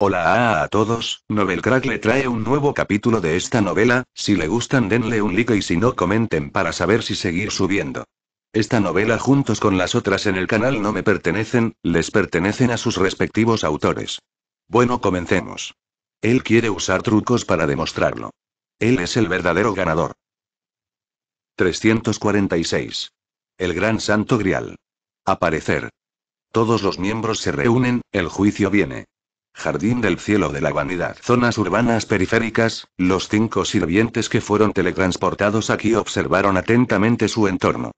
Hola a, todos, Novelcrack le trae un nuevo capítulo de esta novela, si le gustan denle un like y si no comenten para saber si seguir subiendo. Esta novela juntos con las otras en el canal no me pertenecen, les pertenecen a sus respectivos autores. Bueno, comencemos. Él quiere usar trucos para demostrarlo. Él es el verdadero ganador. 346. El Gran Santo Grial. Aparecer. Todos los miembros se reúnen, el juicio viene. Jardín del Cielo de la Vanidad. Zonas urbanas periféricas, los cinco sirvientes que fueron teletransportados aquí observaron atentamente su entorno.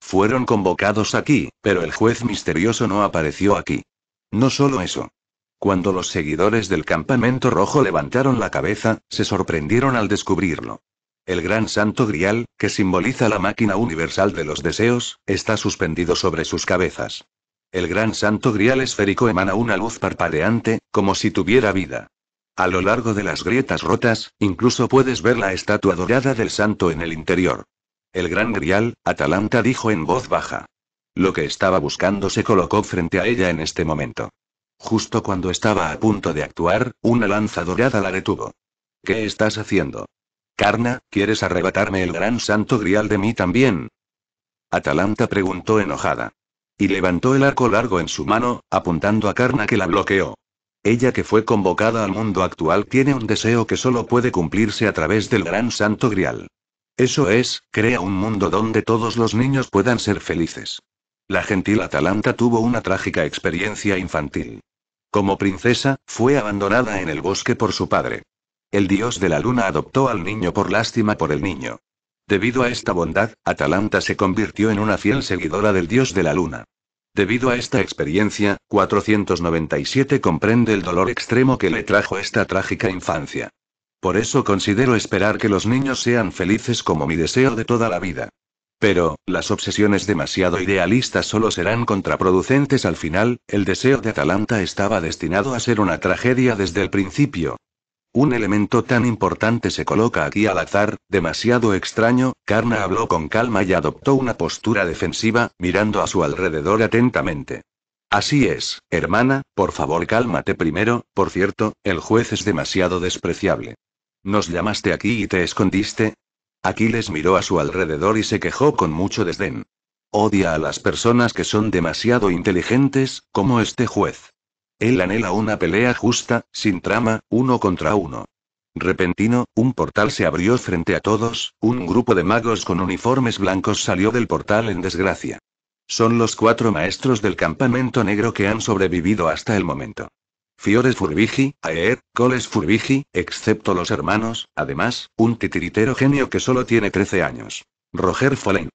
Fueron convocados aquí, pero el juez misterioso no apareció aquí. No solo eso. Cuando los seguidores del campamento rojo levantaron la cabeza, se sorprendieron al descubrirlo. El gran santo grial, que simboliza la máquina universal de los deseos, está suspendido sobre sus cabezas. El gran santo grial esférico emana una luz parpadeante, como si tuviera vida. A lo largo de las grietas rotas, incluso puedes ver la estatua dorada del santo en el interior. El gran grial, Atalanta dijo en voz baja. Lo que estaba buscando se colocó frente a ella en este momento. Justo cuando estaba a punto de actuar, una lanza dorada la detuvo. ¿Qué estás haciendo? Carna, ¿quieres arrebatarme el gran santo grial de mí también? Atalanta preguntó enojada. Y levantó el arco largo en su mano, apuntando a Carna que la bloqueó. Ella que fue convocada al mundo actual tiene un deseo que solo puede cumplirse a través del gran santo grial. Eso es, crea un mundo donde todos los niños puedan ser felices. La gentil Atalanta tuvo una trágica experiencia infantil. Como princesa, fue abandonada en el bosque por su padre. El dios de la luna adoptó al niño por lástima por el niño. Debido a esta bondad, Atalanta se convirtió en una fiel seguidora del dios de la luna. Debido a esta experiencia, 497 comprende el dolor extremo que le trajo esta trágica infancia. Por eso considero esperar que los niños sean felices como mi deseo de toda la vida. Pero, las obsesiones demasiado idealistas solo serán contraproducentes al final, el deseo de Atalanta estaba destinado a ser una tragedia desde el principio, un elemento tan importante se coloca aquí al azar, demasiado extraño, Karna habló con calma y adoptó una postura defensiva, mirando a su alrededor atentamente. Así es, hermana, por favor cálmate primero, por cierto, el juez es demasiado despreciable. Nos llamaste aquí y te escondiste. Aquiles miró a su alrededor y se quejó con mucho desdén. Odia a las personas que son demasiado inteligentes, como este juez. Él anhela una pelea justa, sin trama, uno contra uno. Repentino, un portal se abrió frente a todos, un grupo de magos con uniformes blancos salió del portal en desgracia. Son los cuatro maestros del campamento negro que han sobrevivido hasta el momento. Fiores Furbigi, Aer, Coles Furbigi, excepto los hermanos, además, un titiritero genio que solo tiene 13 años. Roger Follen.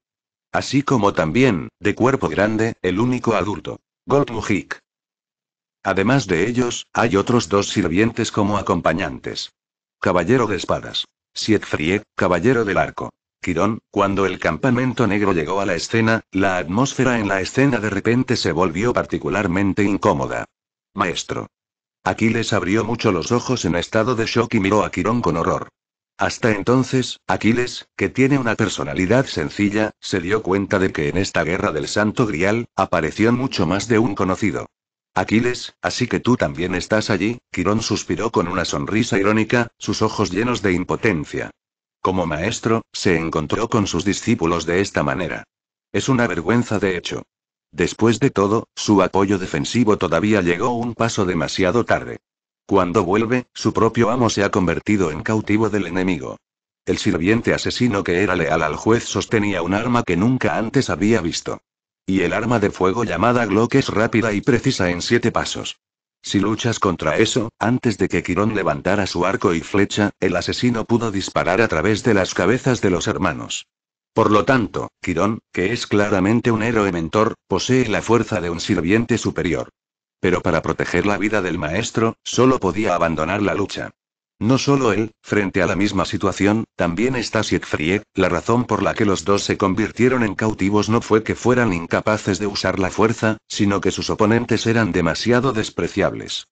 Así como también, de cuerpo grande, el único adulto. Gold Además de ellos, hay otros dos sirvientes como acompañantes. Caballero de espadas. Siegfried, caballero del arco. Quirón, cuando el campamento negro llegó a la escena, la atmósfera en la escena de repente se volvió particularmente incómoda. Maestro. Aquiles abrió mucho los ojos en estado de shock y miró a Quirón con horror. Hasta entonces, Aquiles, que tiene una personalidad sencilla, se dio cuenta de que en esta guerra del Santo Grial, apareció mucho más de un conocido. Aquiles, así que tú también estás allí, Quirón suspiró con una sonrisa irónica, sus ojos llenos de impotencia. Como maestro, se encontró con sus discípulos de esta manera. Es una vergüenza de hecho. Después de todo, su apoyo defensivo todavía llegó un paso demasiado tarde. Cuando vuelve, su propio amo se ha convertido en cautivo del enemigo. El sirviente asesino que era leal al juez sostenía un arma que nunca antes había visto. Y el arma de fuego llamada Glock es rápida y precisa en siete pasos. Si luchas contra eso, antes de que Quirón levantara su arco y flecha, el asesino pudo disparar a través de las cabezas de los hermanos. Por lo tanto, Quirón, que es claramente un héroe mentor, posee la fuerza de un sirviente superior. Pero para proteger la vida del maestro, solo podía abandonar la lucha. No solo él, frente a la misma situación, también está Siegfried, la razón por la que los dos se convirtieron en cautivos no fue que fueran incapaces de usar la fuerza, sino que sus oponentes eran demasiado despreciables.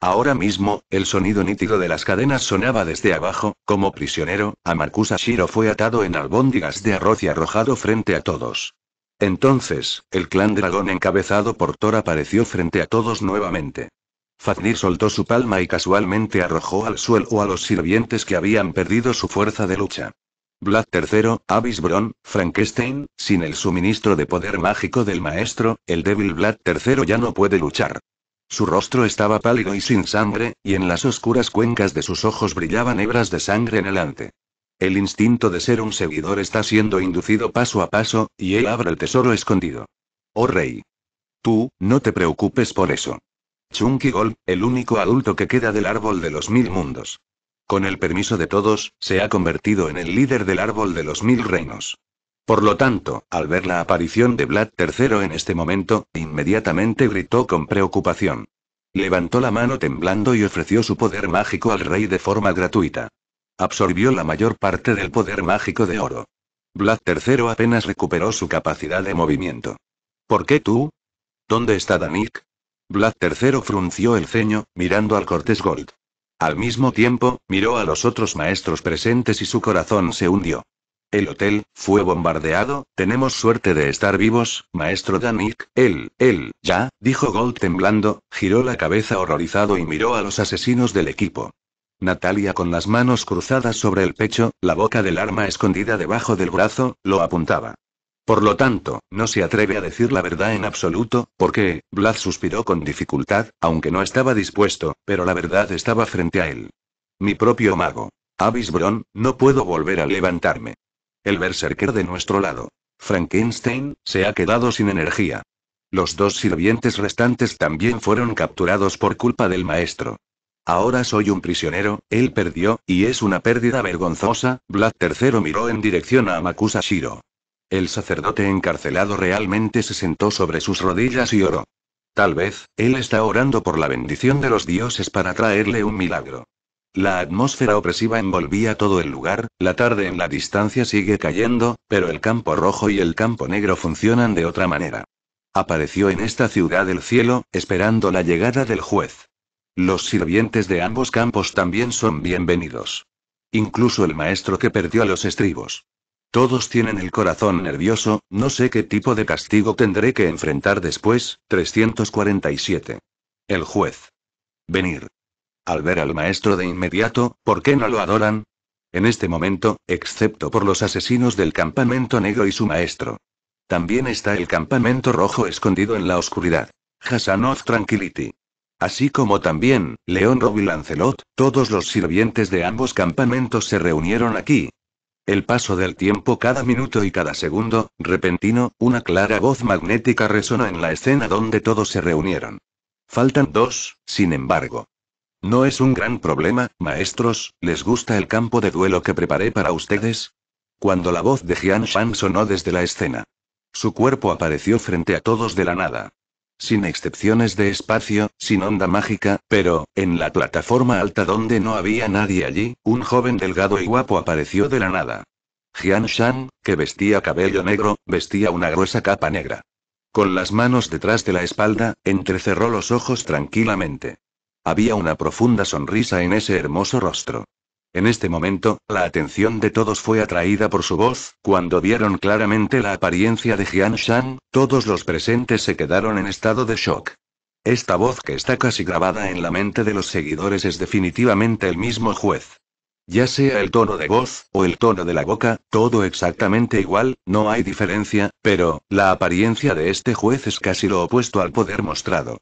Ahora mismo, el sonido nítido de las cadenas sonaba desde abajo, como prisionero, a Marcus Ashiro fue atado en albóndigas de arroz y arrojado frente a todos. Entonces, el clan dragón encabezado por Thor apareció frente a todos nuevamente. Fafnir soltó su palma y casualmente arrojó al suelo a los sirvientes que habían perdido su fuerza de lucha. Vlad III, Abisbron, Frankenstein, sin el suministro de poder mágico del maestro, el débil Vlad III ya no puede luchar. Su rostro estaba pálido y sin sangre, y en las oscuras cuencas de sus ojos brillaban hebras de sangre en ante. El instinto de ser un seguidor está siendo inducido paso a paso, y él abre el tesoro escondido. Oh rey. Tú, no te preocupes por eso. Chunky Gol, el único adulto que queda del árbol de los mil mundos. Con el permiso de todos, se ha convertido en el líder del árbol de los mil reinos. Por lo tanto, al ver la aparición de Vlad III en este momento, inmediatamente gritó con preocupación. Levantó la mano temblando y ofreció su poder mágico al rey de forma gratuita. Absorbió la mayor parte del poder mágico de oro. Vlad III apenas recuperó su capacidad de movimiento. ¿Por qué tú? ¿Dónde está Danik? Vlad III frunció el ceño, mirando al Cortés Gold. Al mismo tiempo, miró a los otros maestros presentes y su corazón se hundió. El hotel fue bombardeado, tenemos suerte de estar vivos, maestro Danik, él, él, ya, dijo Gold temblando, giró la cabeza horrorizado y miró a los asesinos del equipo. Natalia con las manos cruzadas sobre el pecho, la boca del arma escondida debajo del brazo, lo apuntaba. Por lo tanto, no se atreve a decir la verdad en absoluto, porque, Vlad suspiró con dificultad, aunque no estaba dispuesto, pero la verdad estaba frente a él. Mi propio mago. Avis Bron, no puedo volver a levantarme. El berserker de nuestro lado. Frankenstein, se ha quedado sin energía. Los dos sirvientes restantes también fueron capturados por culpa del maestro. Ahora soy un prisionero, él perdió, y es una pérdida vergonzosa. Vlad III miró en dirección a Amakusa Shiro. El sacerdote encarcelado realmente se sentó sobre sus rodillas y oró. Tal vez, él está orando por la bendición de los dioses para traerle un milagro. La atmósfera opresiva envolvía todo el lugar, la tarde en la distancia sigue cayendo, pero el campo rojo y el campo negro funcionan de otra manera. Apareció en esta ciudad el cielo, esperando la llegada del juez. Los sirvientes de ambos campos también son bienvenidos. Incluso el maestro que perdió a los estribos. Todos tienen el corazón nervioso, no sé qué tipo de castigo tendré que enfrentar después. 347. El juez. Venir. Al ver al maestro de inmediato, ¿por qué no lo adoran? En este momento, excepto por los asesinos del campamento negro y su maestro. También está el campamento rojo escondido en la oscuridad. Hasanov Tranquility. Así como también, León Rob y Lancelot, todos los sirvientes de ambos campamentos se reunieron aquí, el paso del tiempo cada minuto y cada segundo, repentino, una clara voz magnética resonó en la escena donde todos se reunieron. Faltan dos, sin embargo. No es un gran problema, maestros, ¿les gusta el campo de duelo que preparé para ustedes? Cuando la voz de Jian Shan sonó desde la escena. Su cuerpo apareció frente a todos de la nada sin excepciones de espacio, sin onda mágica, pero, en la plataforma alta donde no había nadie allí, un joven delgado y guapo apareció de la nada. Jian Shan, que vestía cabello negro, vestía una gruesa capa negra. Con las manos detrás de la espalda, entrecerró los ojos tranquilamente. Había una profunda sonrisa en ese hermoso rostro. En este momento, la atención de todos fue atraída por su voz, cuando vieron claramente la apariencia de Jian Shan, todos los presentes se quedaron en estado de shock. Esta voz que está casi grabada en la mente de los seguidores es definitivamente el mismo juez. Ya sea el tono de voz, o el tono de la boca, todo exactamente igual, no hay diferencia, pero, la apariencia de este juez es casi lo opuesto al poder mostrado.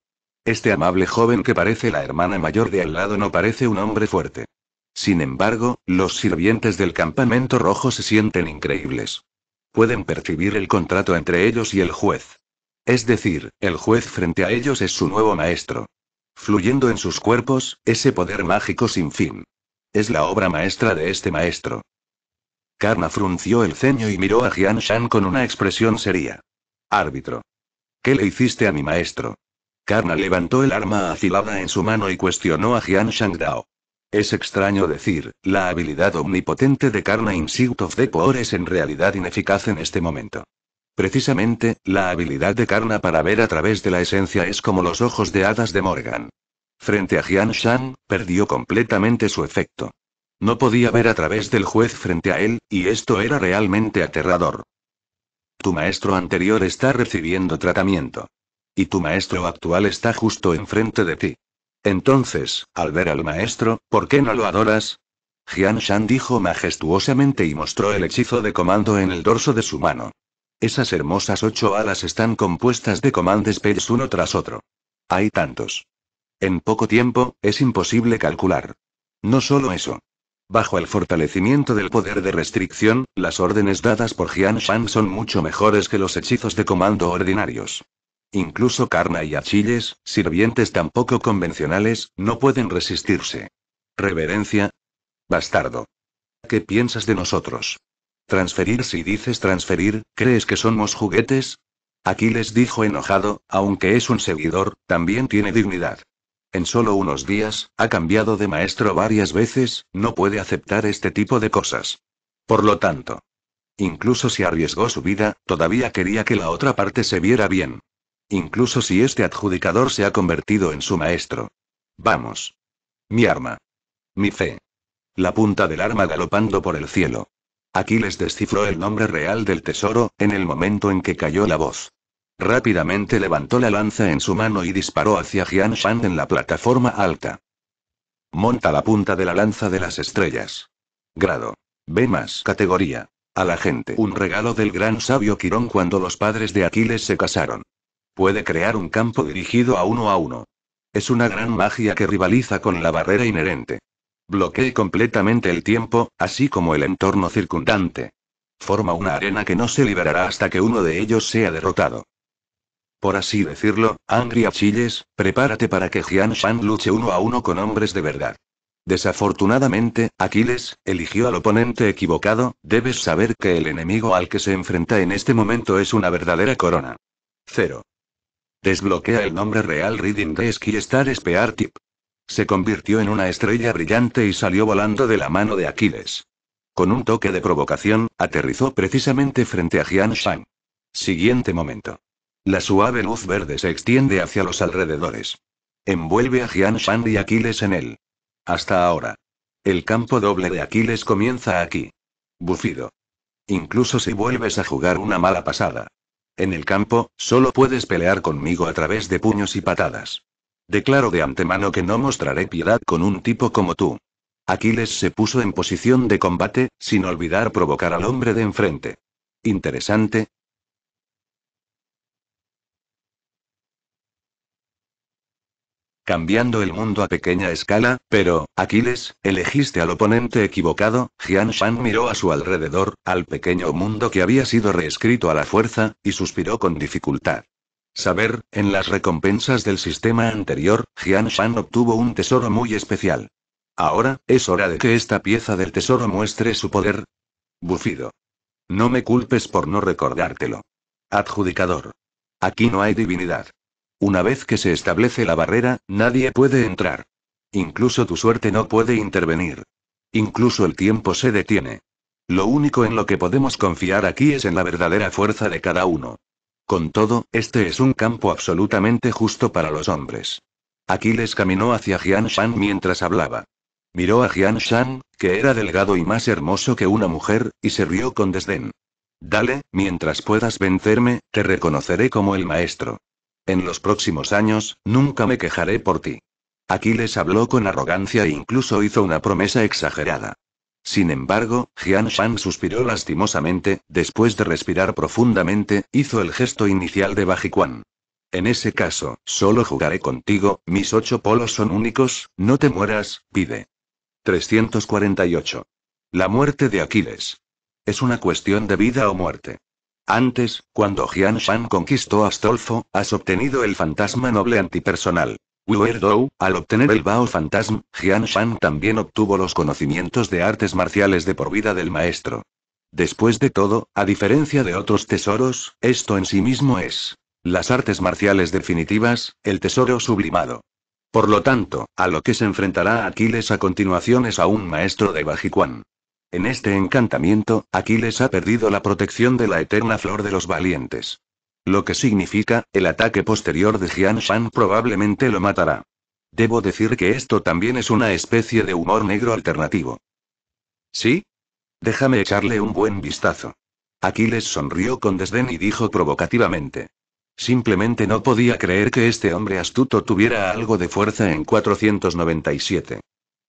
Este amable joven que parece la hermana mayor de al lado no parece un hombre fuerte. Sin embargo, los sirvientes del campamento rojo se sienten increíbles. Pueden percibir el contrato entre ellos y el juez. Es decir, el juez frente a ellos es su nuevo maestro. Fluyendo en sus cuerpos, ese poder mágico sin fin. Es la obra maestra de este maestro. Karna frunció el ceño y miró a Jian Shan con una expresión seria. Árbitro. ¿Qué le hiciste a mi maestro? Karna levantó el arma afilada en su mano y cuestionó a Jian Shang Dao. Es extraño decir, la habilidad omnipotente de Karna Insight of the Poor es en realidad ineficaz en este momento. Precisamente, la habilidad de Karna para ver a través de la esencia es como los ojos de hadas de Morgan. Frente a Jian Shan, perdió completamente su efecto. No podía ver a través del juez frente a él, y esto era realmente aterrador. Tu maestro anterior está recibiendo tratamiento. Y tu maestro actual está justo enfrente de ti. Entonces, al ver al maestro, ¿por qué no lo adoras? Jian Shan dijo majestuosamente y mostró el hechizo de comando en el dorso de su mano. Esas hermosas ocho alas están compuestas de comandos spells uno tras otro. Hay tantos. En poco tiempo, es imposible calcular. No solo eso. Bajo el fortalecimiento del poder de restricción, las órdenes dadas por Jian Shan son mucho mejores que los hechizos de comando ordinarios. Incluso Carna y Achilles, sirvientes tampoco convencionales, no pueden resistirse. Reverencia. Bastardo. ¿Qué piensas de nosotros? Transferir si dices transferir, ¿crees que somos juguetes? Aquiles dijo enojado, aunque es un seguidor, también tiene dignidad. En solo unos días, ha cambiado de maestro varias veces, no puede aceptar este tipo de cosas. Por lo tanto, incluso si arriesgó su vida, todavía quería que la otra parte se viera bien incluso si este adjudicador se ha convertido en su maestro. Vamos. Mi arma. Mi fe. La punta del arma galopando por el cielo. Aquiles descifró el nombre real del tesoro, en el momento en que cayó la voz. Rápidamente levantó la lanza en su mano y disparó hacia Jian Shan en la plataforma alta. Monta la punta de la lanza de las estrellas. Grado. B más categoría. A la gente. Un regalo del gran sabio Quirón cuando los padres de Aquiles se casaron. Puede crear un campo dirigido a uno a uno. Es una gran magia que rivaliza con la barrera inherente. Bloquee completamente el tiempo, así como el entorno circundante. Forma una arena que no se liberará hasta que uno de ellos sea derrotado. Por así decirlo, Angry Achilles, prepárate para que Jian Shan luche uno a uno con hombres de verdad. Desafortunadamente, Aquiles eligió al oponente equivocado, debes saber que el enemigo al que se enfrenta en este momento es una verdadera corona. Cero. Desbloquea el nombre real Reading y Star Spear Tip. Se convirtió en una estrella brillante y salió volando de la mano de Aquiles. Con un toque de provocación, aterrizó precisamente frente a Jian Shang. Siguiente momento. La suave luz verde se extiende hacia los alrededores. Envuelve a Jian Shang y Aquiles en él. Hasta ahora. El campo doble de Aquiles comienza aquí. Bufido. Incluso si vuelves a jugar una mala pasada, en el campo, solo puedes pelear conmigo a través de puños y patadas. Declaro de antemano que no mostraré piedad con un tipo como tú. Aquiles se puso en posición de combate, sin olvidar provocar al hombre de enfrente. Interesante, cambiando el mundo a pequeña escala, pero, Aquiles, elegiste al oponente equivocado, Jian Shan miró a su alrededor, al pequeño mundo que había sido reescrito a la fuerza, y suspiró con dificultad. Saber, en las recompensas del sistema anterior, Jian Shan obtuvo un tesoro muy especial. Ahora, es hora de que esta pieza del tesoro muestre su poder. Bufido. No me culpes por no recordártelo. Adjudicador. Aquí no hay divinidad. Una vez que se establece la barrera, nadie puede entrar. Incluso tu suerte no puede intervenir. Incluso el tiempo se detiene. Lo único en lo que podemos confiar aquí es en la verdadera fuerza de cada uno. Con todo, este es un campo absolutamente justo para los hombres. Aquiles caminó hacia Jian Shan mientras hablaba. Miró a Jian Shan, que era delgado y más hermoso que una mujer, y se rió con desdén. Dale, mientras puedas vencerme, te reconoceré como el maestro. En los próximos años, nunca me quejaré por ti. Aquiles habló con arrogancia e incluso hizo una promesa exagerada. Sin embargo, Jian Shan suspiró lastimosamente, después de respirar profundamente, hizo el gesto inicial de Bajiquan. En ese caso, solo jugaré contigo, mis ocho polos son únicos, no te mueras, pide. 348. La muerte de Aquiles. Es una cuestión de vida o muerte. Antes, cuando Jian Shan conquistó Astolfo, has obtenido el fantasma noble antipersonal. Dou, al obtener el Bao Fantasma, Jian Shan también obtuvo los conocimientos de artes marciales de por vida del maestro. Después de todo, a diferencia de otros tesoros, esto en sí mismo es las artes marciales definitivas, el tesoro sublimado. Por lo tanto, a lo que se enfrentará Aquiles a continuación es a un maestro de Bajiquan. En este encantamiento, Aquiles ha perdido la protección de la eterna flor de los valientes. Lo que significa, el ataque posterior de Jian Shan probablemente lo matará. Debo decir que esto también es una especie de humor negro alternativo. ¿Sí? Déjame echarle un buen vistazo. Aquiles sonrió con desdén y dijo provocativamente. Simplemente no podía creer que este hombre astuto tuviera algo de fuerza en 497.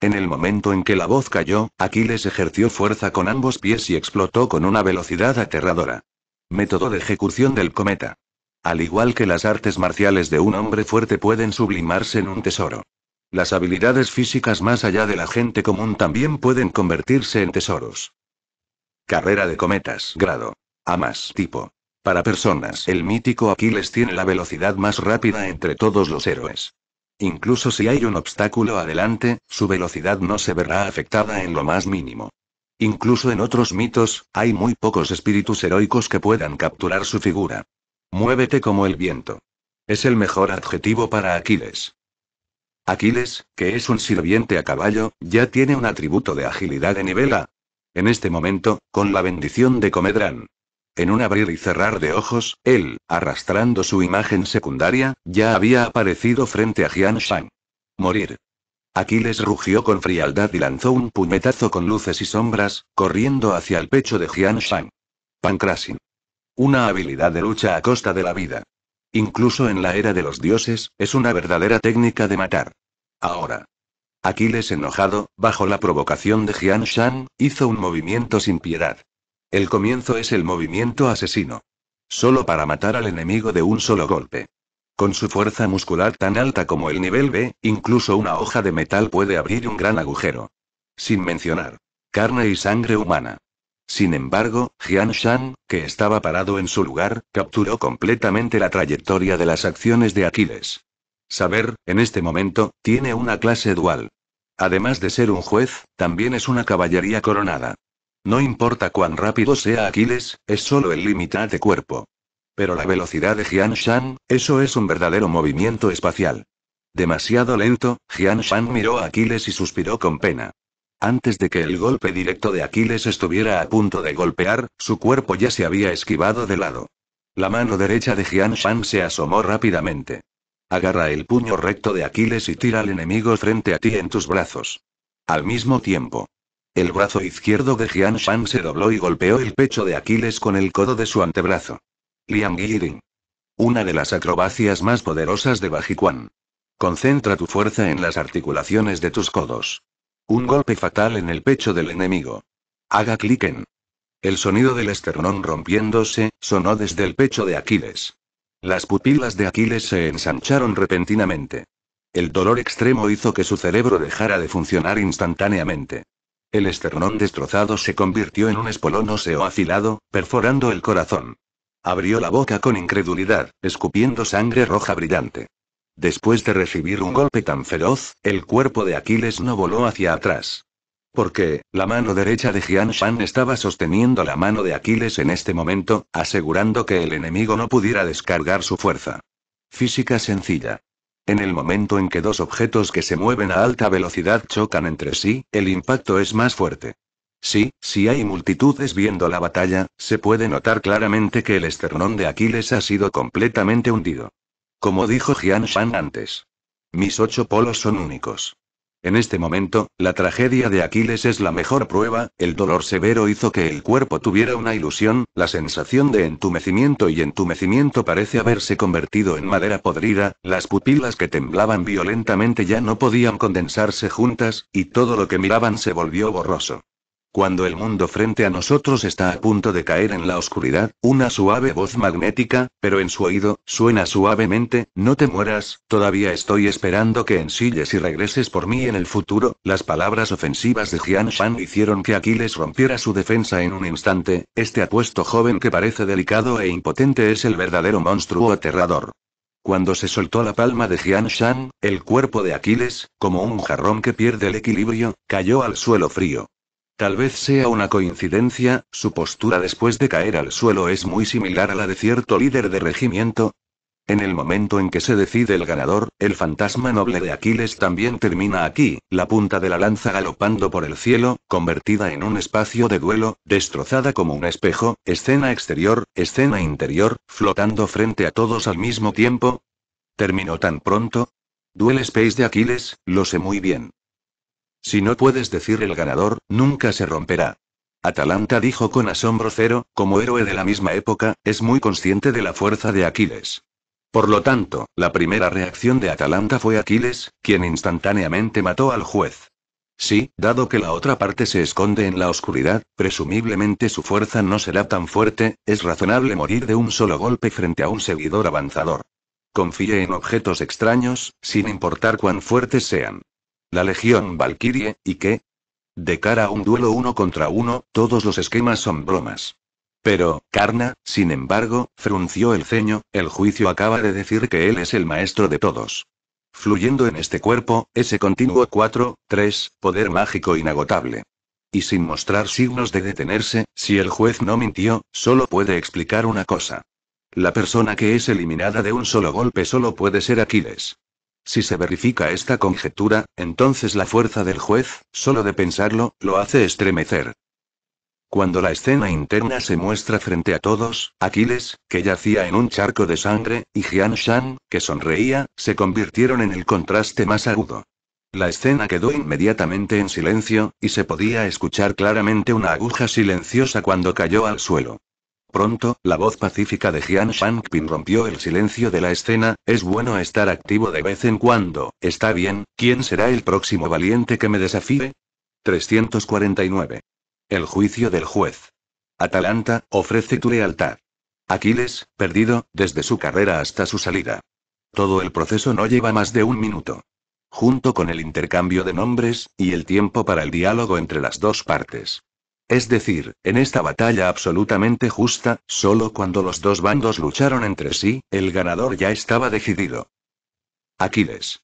En el momento en que la voz cayó, Aquiles ejerció fuerza con ambos pies y explotó con una velocidad aterradora. Método de ejecución del cometa. Al igual que las artes marciales de un hombre fuerte pueden sublimarse en un tesoro. Las habilidades físicas más allá de la gente común también pueden convertirse en tesoros. Carrera de cometas, grado. A más tipo. Para personas, el mítico Aquiles tiene la velocidad más rápida entre todos los héroes. Incluso si hay un obstáculo adelante, su velocidad no se verá afectada en lo más mínimo. Incluso en otros mitos, hay muy pocos espíritus heroicos que puedan capturar su figura. Muévete como el viento. Es el mejor adjetivo para Aquiles. Aquiles, que es un sirviente a caballo, ya tiene un atributo de agilidad de nivel A. En este momento, con la bendición de Comedrán, en un abrir y cerrar de ojos, él, arrastrando su imagen secundaria, ya había aparecido frente a Jian Shang. Morir. Aquiles rugió con frialdad y lanzó un puñetazo con luces y sombras, corriendo hacia el pecho de Jian Shang. Pancrasin. Una habilidad de lucha a costa de la vida. Incluso en la era de los dioses, es una verdadera técnica de matar. Ahora. Aquiles enojado, bajo la provocación de Jian Shan, hizo un movimiento sin piedad. El comienzo es el movimiento asesino. Solo para matar al enemigo de un solo golpe. Con su fuerza muscular tan alta como el nivel B, incluso una hoja de metal puede abrir un gran agujero. Sin mencionar carne y sangre humana. Sin embargo, Jian Shan, que estaba parado en su lugar, capturó completamente la trayectoria de las acciones de Aquiles. Saber, en este momento, tiene una clase dual. Además de ser un juez, también es una caballería coronada. No importa cuán rápido sea Aquiles, es solo el límite de cuerpo. Pero la velocidad de Jian Shan, eso es un verdadero movimiento espacial. Demasiado lento, Jian Shan miró a Aquiles y suspiró con pena. Antes de que el golpe directo de Aquiles estuviera a punto de golpear, su cuerpo ya se había esquivado de lado. La mano derecha de Jian Shan se asomó rápidamente. Agarra el puño recto de Aquiles y tira al enemigo frente a ti en tus brazos. Al mismo tiempo, el brazo izquierdo de Jian Shan se dobló y golpeó el pecho de Aquiles con el codo de su antebrazo. Liang Yirin. Una de las acrobacias más poderosas de Bajiquan. Concentra tu fuerza en las articulaciones de tus codos. Un golpe fatal en el pecho del enemigo. Haga clic en. El sonido del esternón rompiéndose sonó desde el pecho de Aquiles. Las pupilas de Aquiles se ensancharon repentinamente. El dolor extremo hizo que su cerebro dejara de funcionar instantáneamente. El esternón destrozado se convirtió en un espolón óseo afilado, perforando el corazón. Abrió la boca con incredulidad, escupiendo sangre roja brillante. Después de recibir un golpe tan feroz, el cuerpo de Aquiles no voló hacia atrás. Porque, la mano derecha de Jian Shan estaba sosteniendo la mano de Aquiles en este momento, asegurando que el enemigo no pudiera descargar su fuerza. Física sencilla. En el momento en que dos objetos que se mueven a alta velocidad chocan entre sí, el impacto es más fuerte. Sí, si hay multitudes viendo la batalla, se puede notar claramente que el esternón de Aquiles ha sido completamente hundido. Como dijo Jian Shan antes. Mis ocho polos son únicos. En este momento, la tragedia de Aquiles es la mejor prueba, el dolor severo hizo que el cuerpo tuviera una ilusión, la sensación de entumecimiento y entumecimiento parece haberse convertido en madera podrida, las pupilas que temblaban violentamente ya no podían condensarse juntas, y todo lo que miraban se volvió borroso. Cuando el mundo frente a nosotros está a punto de caer en la oscuridad, una suave voz magnética, pero en su oído, suena suavemente, no te mueras, todavía estoy esperando que ensilles y regreses por mí en el futuro. Las palabras ofensivas de Jian Shan hicieron que Aquiles rompiera su defensa en un instante, este apuesto joven que parece delicado e impotente es el verdadero monstruo aterrador. Cuando se soltó la palma de Jian Shan, el cuerpo de Aquiles, como un jarrón que pierde el equilibrio, cayó al suelo frío. Tal vez sea una coincidencia, su postura después de caer al suelo es muy similar a la de cierto líder de regimiento. En el momento en que se decide el ganador, el fantasma noble de Aquiles también termina aquí, la punta de la lanza galopando por el cielo, convertida en un espacio de duelo, destrozada como un espejo, escena exterior, escena interior, flotando frente a todos al mismo tiempo. ¿Terminó tan pronto? Duel Space de Aquiles, lo sé muy bien. Si no puedes decir el ganador, nunca se romperá. Atalanta dijo con asombro cero, como héroe de la misma época, es muy consciente de la fuerza de Aquiles. Por lo tanto, la primera reacción de Atalanta fue Aquiles, quien instantáneamente mató al juez. Sí, dado que la otra parte se esconde en la oscuridad, presumiblemente su fuerza no será tan fuerte, es razonable morir de un solo golpe frente a un seguidor avanzador. Confíe en objetos extraños, sin importar cuán fuertes sean la Legión Valkyrie, y que, de cara a un duelo uno contra uno, todos los esquemas son bromas. Pero, Karna, sin embargo, frunció el ceño, el juicio acaba de decir que él es el maestro de todos. Fluyendo en este cuerpo, ese continuo 4, 3, poder mágico inagotable. Y sin mostrar signos de detenerse, si el juez no mintió, solo puede explicar una cosa. La persona que es eliminada de un solo golpe solo puede ser Aquiles. Si se verifica esta conjetura, entonces la fuerza del juez, solo de pensarlo, lo hace estremecer. Cuando la escena interna se muestra frente a todos, Aquiles, que yacía en un charco de sangre, y Jian Shan, que sonreía, se convirtieron en el contraste más agudo. La escena quedó inmediatamente en silencio, y se podía escuchar claramente una aguja silenciosa cuando cayó al suelo. Pronto, la voz pacífica de Jian Shangping rompió el silencio de la escena, es bueno estar activo de vez en cuando, está bien, ¿quién será el próximo valiente que me desafíe? 349. El juicio del juez. Atalanta, ofrece tu lealtad. Aquiles, perdido, desde su carrera hasta su salida. Todo el proceso no lleva más de un minuto. Junto con el intercambio de nombres, y el tiempo para el diálogo entre las dos partes. Es decir, en esta batalla absolutamente justa, solo cuando los dos bandos lucharon entre sí, el ganador ya estaba decidido. Aquiles.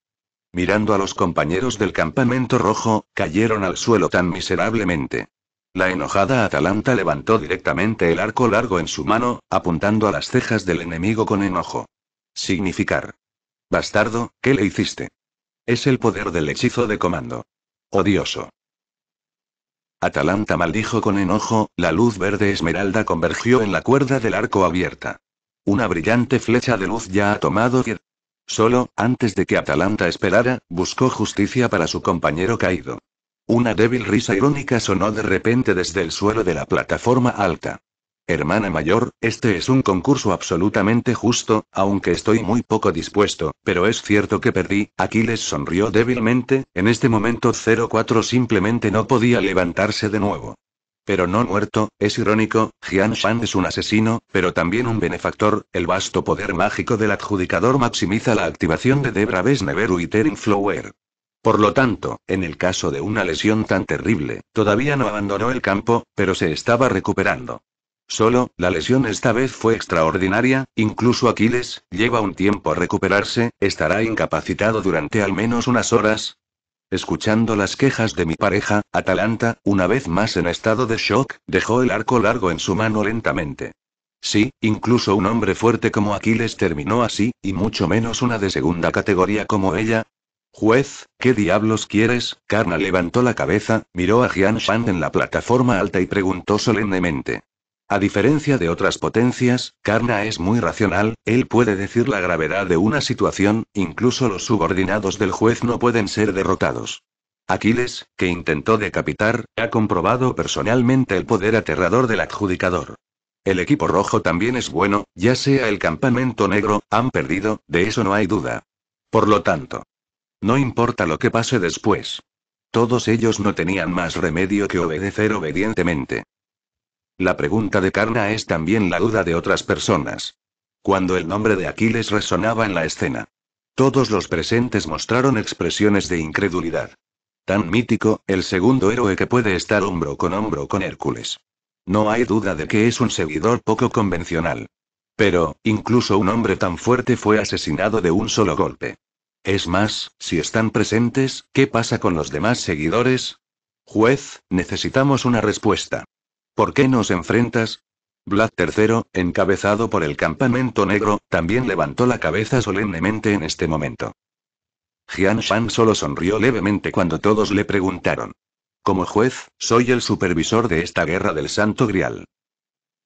Mirando a los compañeros del campamento rojo, cayeron al suelo tan miserablemente. La enojada Atalanta levantó directamente el arco largo en su mano, apuntando a las cejas del enemigo con enojo. Significar. Bastardo, ¿qué le hiciste? Es el poder del hechizo de comando. Odioso. Atalanta maldijo con enojo, la luz verde esmeralda convergió en la cuerda del arco abierta. Una brillante flecha de luz ya ha tomado que... Solo, antes de que Atalanta esperara, buscó justicia para su compañero caído. Una débil risa irónica sonó de repente desde el suelo de la plataforma alta. Hermana mayor, este es un concurso absolutamente justo, aunque estoy muy poco dispuesto, pero es cierto que perdí, Aquiles sonrió débilmente, en este momento 04 simplemente no podía levantarse de nuevo. Pero no muerto, es irónico, Jian Shan es un asesino, pero también un benefactor, el vasto poder mágico del adjudicador maximiza la activación de Debra Besneveru y Terin Flower. Por lo tanto, en el caso de una lesión tan terrible, todavía no abandonó el campo, pero se estaba recuperando. Solo, la lesión esta vez fue extraordinaria, incluso Aquiles, lleva un tiempo a recuperarse, estará incapacitado durante al menos unas horas. Escuchando las quejas de mi pareja, Atalanta, una vez más en estado de shock, dejó el arco largo en su mano lentamente. Sí, incluso un hombre fuerte como Aquiles terminó así, y mucho menos una de segunda categoría como ella. Juez, ¿qué diablos quieres? Karna levantó la cabeza, miró a Jian Shan en la plataforma alta y preguntó solemnemente. A diferencia de otras potencias, Karna es muy racional, él puede decir la gravedad de una situación, incluso los subordinados del juez no pueden ser derrotados. Aquiles, que intentó decapitar, ha comprobado personalmente el poder aterrador del adjudicador. El equipo rojo también es bueno, ya sea el campamento negro, han perdido, de eso no hay duda. Por lo tanto, no importa lo que pase después. Todos ellos no tenían más remedio que obedecer obedientemente. La pregunta de Carna es también la duda de otras personas. Cuando el nombre de Aquiles resonaba en la escena, todos los presentes mostraron expresiones de incredulidad. Tan mítico, el segundo héroe que puede estar hombro con hombro con Hércules. No hay duda de que es un seguidor poco convencional. Pero, incluso un hombre tan fuerte fue asesinado de un solo golpe. Es más, si están presentes, ¿qué pasa con los demás seguidores? Juez, necesitamos una respuesta. ¿Por qué nos enfrentas? Black III, encabezado por el campamento negro, también levantó la cabeza solemnemente en este momento. Jian Shan solo sonrió levemente cuando todos le preguntaron. Como juez, soy el supervisor de esta guerra del Santo Grial.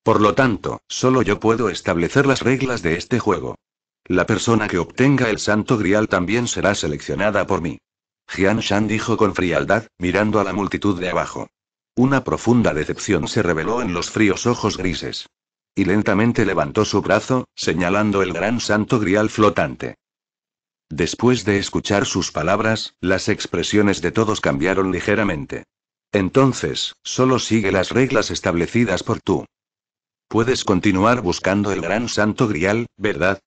Por lo tanto, solo yo puedo establecer las reglas de este juego. La persona que obtenga el Santo Grial también será seleccionada por mí. Jian Shan dijo con frialdad, mirando a la multitud de abajo. Una profunda decepción se reveló en los fríos ojos grises. Y lentamente levantó su brazo, señalando el gran santo grial flotante. Después de escuchar sus palabras, las expresiones de todos cambiaron ligeramente. Entonces, solo sigue las reglas establecidas por tú. Puedes continuar buscando el gran santo grial, ¿verdad?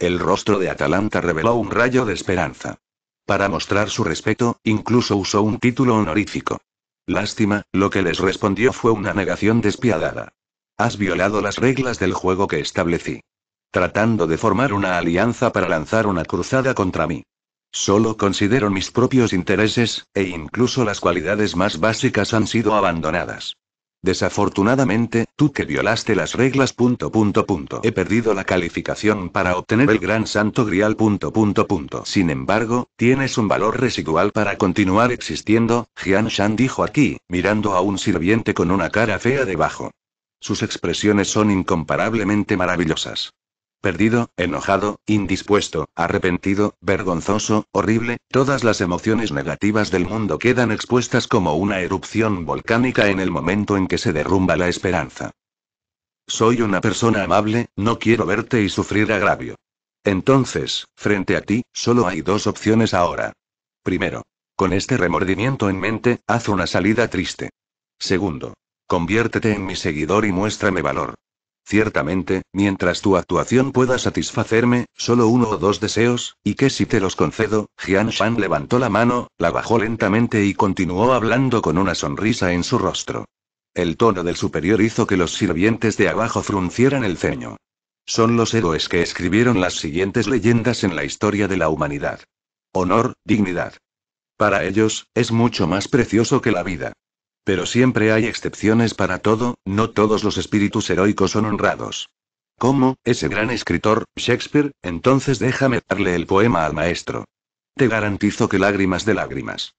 El rostro de Atalanta reveló un rayo de esperanza. Para mostrar su respeto, incluso usó un título honorífico. Lástima, lo que les respondió fue una negación despiadada. Has violado las reglas del juego que establecí. Tratando de formar una alianza para lanzar una cruzada contra mí. Solo considero mis propios intereses, e incluso las cualidades más básicas han sido abandonadas. Desafortunadamente, tú que violaste las reglas. He perdido la calificación para obtener el gran santo grial. Sin embargo, tienes un valor residual para continuar existiendo, Jian Shan dijo aquí, mirando a un sirviente con una cara fea debajo. Sus expresiones son incomparablemente maravillosas perdido, enojado, indispuesto, arrepentido, vergonzoso, horrible, todas las emociones negativas del mundo quedan expuestas como una erupción volcánica en el momento en que se derrumba la esperanza. Soy una persona amable, no quiero verte y sufrir agravio. Entonces, frente a ti, solo hay dos opciones ahora. Primero, con este remordimiento en mente, haz una salida triste. Segundo, conviértete en mi seguidor y muéstrame valor. Ciertamente, mientras tu actuación pueda satisfacerme, solo uno o dos deseos, y que si te los concedo, Jian Shan levantó la mano, la bajó lentamente y continuó hablando con una sonrisa en su rostro. El tono del superior hizo que los sirvientes de abajo fruncieran el ceño. Son los héroes que escribieron las siguientes leyendas en la historia de la humanidad. Honor, dignidad. Para ellos, es mucho más precioso que la vida. Pero siempre hay excepciones para todo, no todos los espíritus heroicos son honrados. ¿Cómo, ese gran escritor, Shakespeare? Entonces déjame darle el poema al maestro. Te garantizo que lágrimas de lágrimas.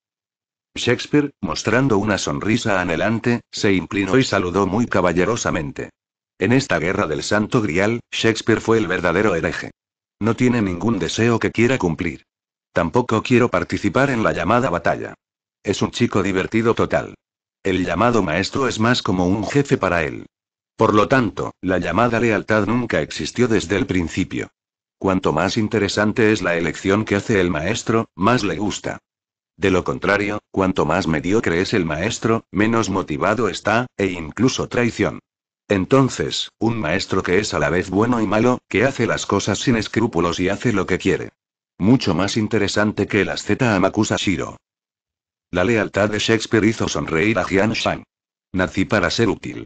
Shakespeare, mostrando una sonrisa anhelante, se inclinó y saludó muy caballerosamente. En esta guerra del Santo Grial, Shakespeare fue el verdadero hereje. No tiene ningún deseo que quiera cumplir. Tampoco quiero participar en la llamada batalla. Es un chico divertido total. El llamado maestro es más como un jefe para él. Por lo tanto, la llamada lealtad nunca existió desde el principio. Cuanto más interesante es la elección que hace el maestro, más le gusta. De lo contrario, cuanto más mediocre es el maestro, menos motivado está, e incluso traición. Entonces, un maestro que es a la vez bueno y malo, que hace las cosas sin escrúpulos y hace lo que quiere. Mucho más interesante que el asceta Amakusa Shiro. La lealtad de Shakespeare hizo sonreír a Jian Shang. Nací para ser útil.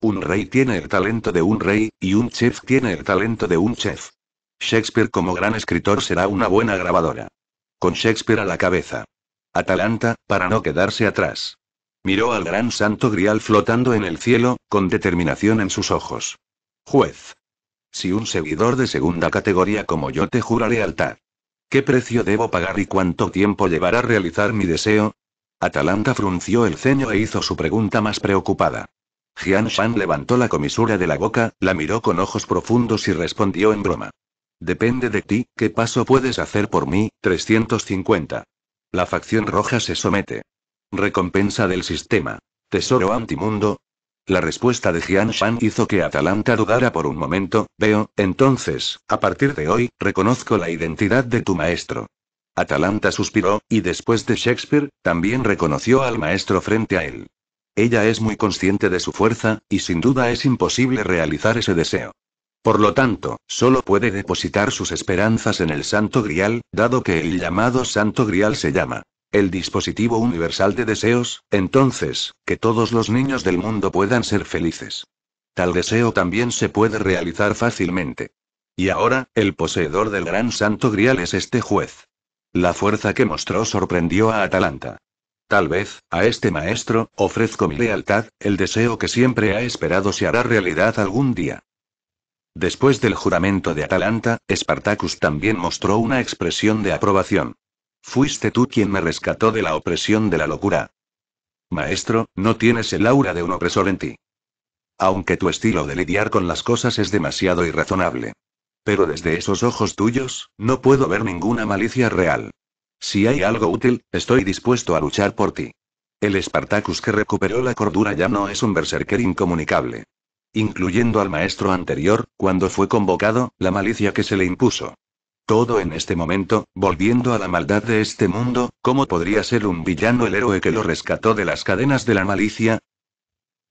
Un rey tiene el talento de un rey, y un chef tiene el talento de un chef. Shakespeare como gran escritor será una buena grabadora. Con Shakespeare a la cabeza. Atalanta, para no quedarse atrás. Miró al gran santo grial flotando en el cielo, con determinación en sus ojos. Juez. Si un seguidor de segunda categoría como yo te jura lealtad. ¿Qué precio debo pagar y cuánto tiempo llevará realizar mi deseo? Atalanta frunció el ceño e hizo su pregunta más preocupada. Jian Shan levantó la comisura de la boca, la miró con ojos profundos y respondió en broma. Depende de ti, ¿qué paso puedes hacer por mí? 350. La facción roja se somete. Recompensa del sistema. Tesoro antimundo. La respuesta de Jian Shan hizo que Atalanta dudara por un momento. Veo, entonces, a partir de hoy, reconozco la identidad de tu maestro. Atalanta suspiró, y después de Shakespeare, también reconoció al maestro frente a él. Ella es muy consciente de su fuerza, y sin duda es imposible realizar ese deseo. Por lo tanto, solo puede depositar sus esperanzas en el Santo Grial, dado que el llamado Santo Grial se llama el dispositivo universal de deseos, entonces, que todos los niños del mundo puedan ser felices. Tal deseo también se puede realizar fácilmente. Y ahora, el poseedor del gran Santo Grial es este juez. La fuerza que mostró sorprendió a Atalanta. Tal vez, a este maestro, ofrezco mi lealtad, el deseo que siempre ha esperado se hará realidad algún día. Después del juramento de Atalanta, Spartacus también mostró una expresión de aprobación. Fuiste tú quien me rescató de la opresión de la locura. Maestro, no tienes el aura de un opresor en ti. Aunque tu estilo de lidiar con las cosas es demasiado irrazonable. Pero desde esos ojos tuyos, no puedo ver ninguna malicia real. Si hay algo útil, estoy dispuesto a luchar por ti. El Spartacus que recuperó la cordura ya no es un berserker incomunicable. Incluyendo al maestro anterior, cuando fue convocado, la malicia que se le impuso. Todo en este momento, volviendo a la maldad de este mundo, ¿cómo podría ser un villano el héroe que lo rescató de las cadenas de la malicia?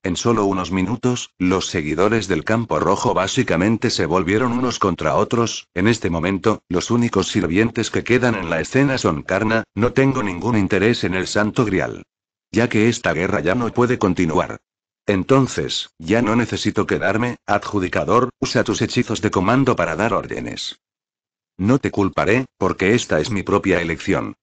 En solo unos minutos, los seguidores del campo rojo básicamente se volvieron unos contra otros, en este momento, los únicos sirvientes que quedan en la escena son Karna, no tengo ningún interés en el santo grial. Ya que esta guerra ya no puede continuar. Entonces, ya no necesito quedarme, adjudicador, usa tus hechizos de comando para dar órdenes. No te culparé, porque esta es mi propia elección.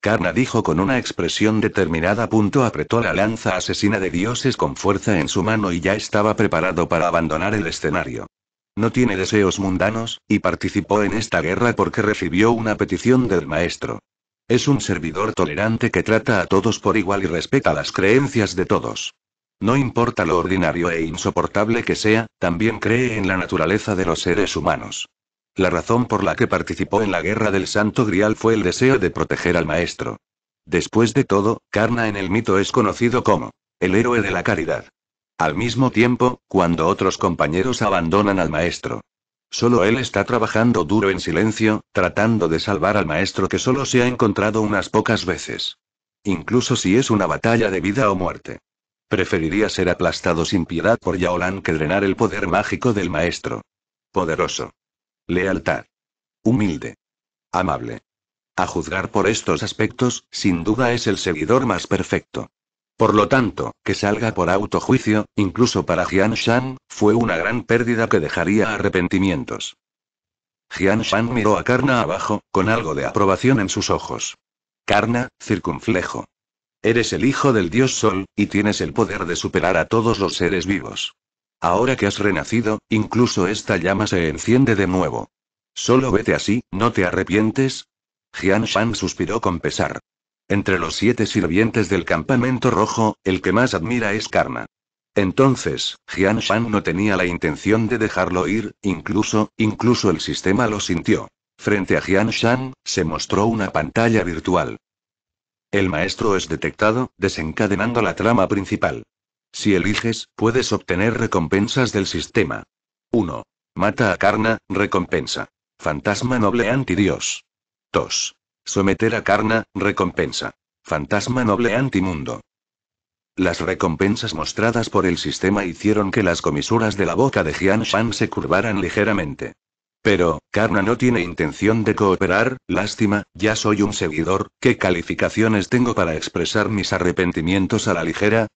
Karna dijo con una expresión determinada. apretó la lanza asesina de dioses con fuerza en su mano y ya estaba preparado para abandonar el escenario. No tiene deseos mundanos, y participó en esta guerra porque recibió una petición del maestro. Es un servidor tolerante que trata a todos por igual y respeta las creencias de todos. No importa lo ordinario e insoportable que sea, también cree en la naturaleza de los seres humanos. La razón por la que participó en la Guerra del Santo Grial fue el deseo de proteger al maestro. Después de todo, Karna en el mito es conocido como el héroe de la caridad. Al mismo tiempo, cuando otros compañeros abandonan al maestro. Solo él está trabajando duro en silencio, tratando de salvar al maestro que solo se ha encontrado unas pocas veces. Incluso si es una batalla de vida o muerte. Preferiría ser aplastado sin piedad por Yaolan que drenar el poder mágico del maestro. Poderoso. Lealtad. Humilde. Amable. A juzgar por estos aspectos, sin duda es el seguidor más perfecto. Por lo tanto, que salga por autojuicio, incluso para Jian Shan, fue una gran pérdida que dejaría arrepentimientos. Jian Shan miró a Karna abajo, con algo de aprobación en sus ojos. Karna, circunflejo. Eres el hijo del dios Sol, y tienes el poder de superar a todos los seres vivos. Ahora que has renacido, incluso esta llama se enciende de nuevo. Solo vete así, ¿no te arrepientes? Jian Shan suspiró con pesar. Entre los siete sirvientes del campamento rojo, el que más admira es Karma. Entonces, Jian Shan no tenía la intención de dejarlo ir, incluso, incluso el sistema lo sintió. Frente a Jian Shan, se mostró una pantalla virtual. El maestro es detectado, desencadenando la trama principal. Si eliges, puedes obtener recompensas del sistema. 1. Mata a Karna, recompensa. Fantasma noble anti-Dios. 2. Someter a Karna, recompensa. Fantasma noble antimundo. Las recompensas mostradas por el sistema hicieron que las comisuras de la boca de Jian Shan se curvaran ligeramente. Pero, Karna no tiene intención de cooperar, lástima, ya soy un seguidor, ¿qué calificaciones tengo para expresar mis arrepentimientos a la ligera?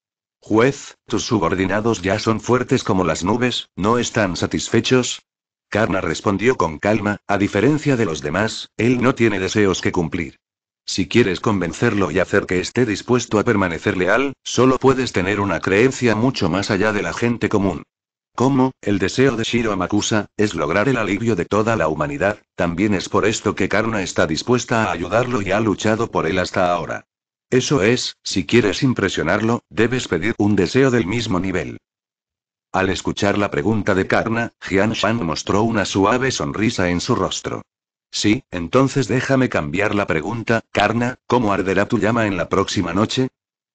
Juez, tus subordinados ya son fuertes como las nubes, ¿no están satisfechos? Karna respondió con calma, a diferencia de los demás, él no tiene deseos que cumplir. Si quieres convencerlo y hacer que esté dispuesto a permanecer leal, solo puedes tener una creencia mucho más allá de la gente común. Como, el deseo de Shiro Amakusa, es lograr el alivio de toda la humanidad, también es por esto que Karna está dispuesta a ayudarlo y ha luchado por él hasta ahora. Eso es, si quieres impresionarlo, debes pedir un deseo del mismo nivel. Al escuchar la pregunta de Karna, Jian Shan mostró una suave sonrisa en su rostro. Sí, entonces déjame cambiar la pregunta, Karna, ¿cómo arderá tu llama en la próxima noche?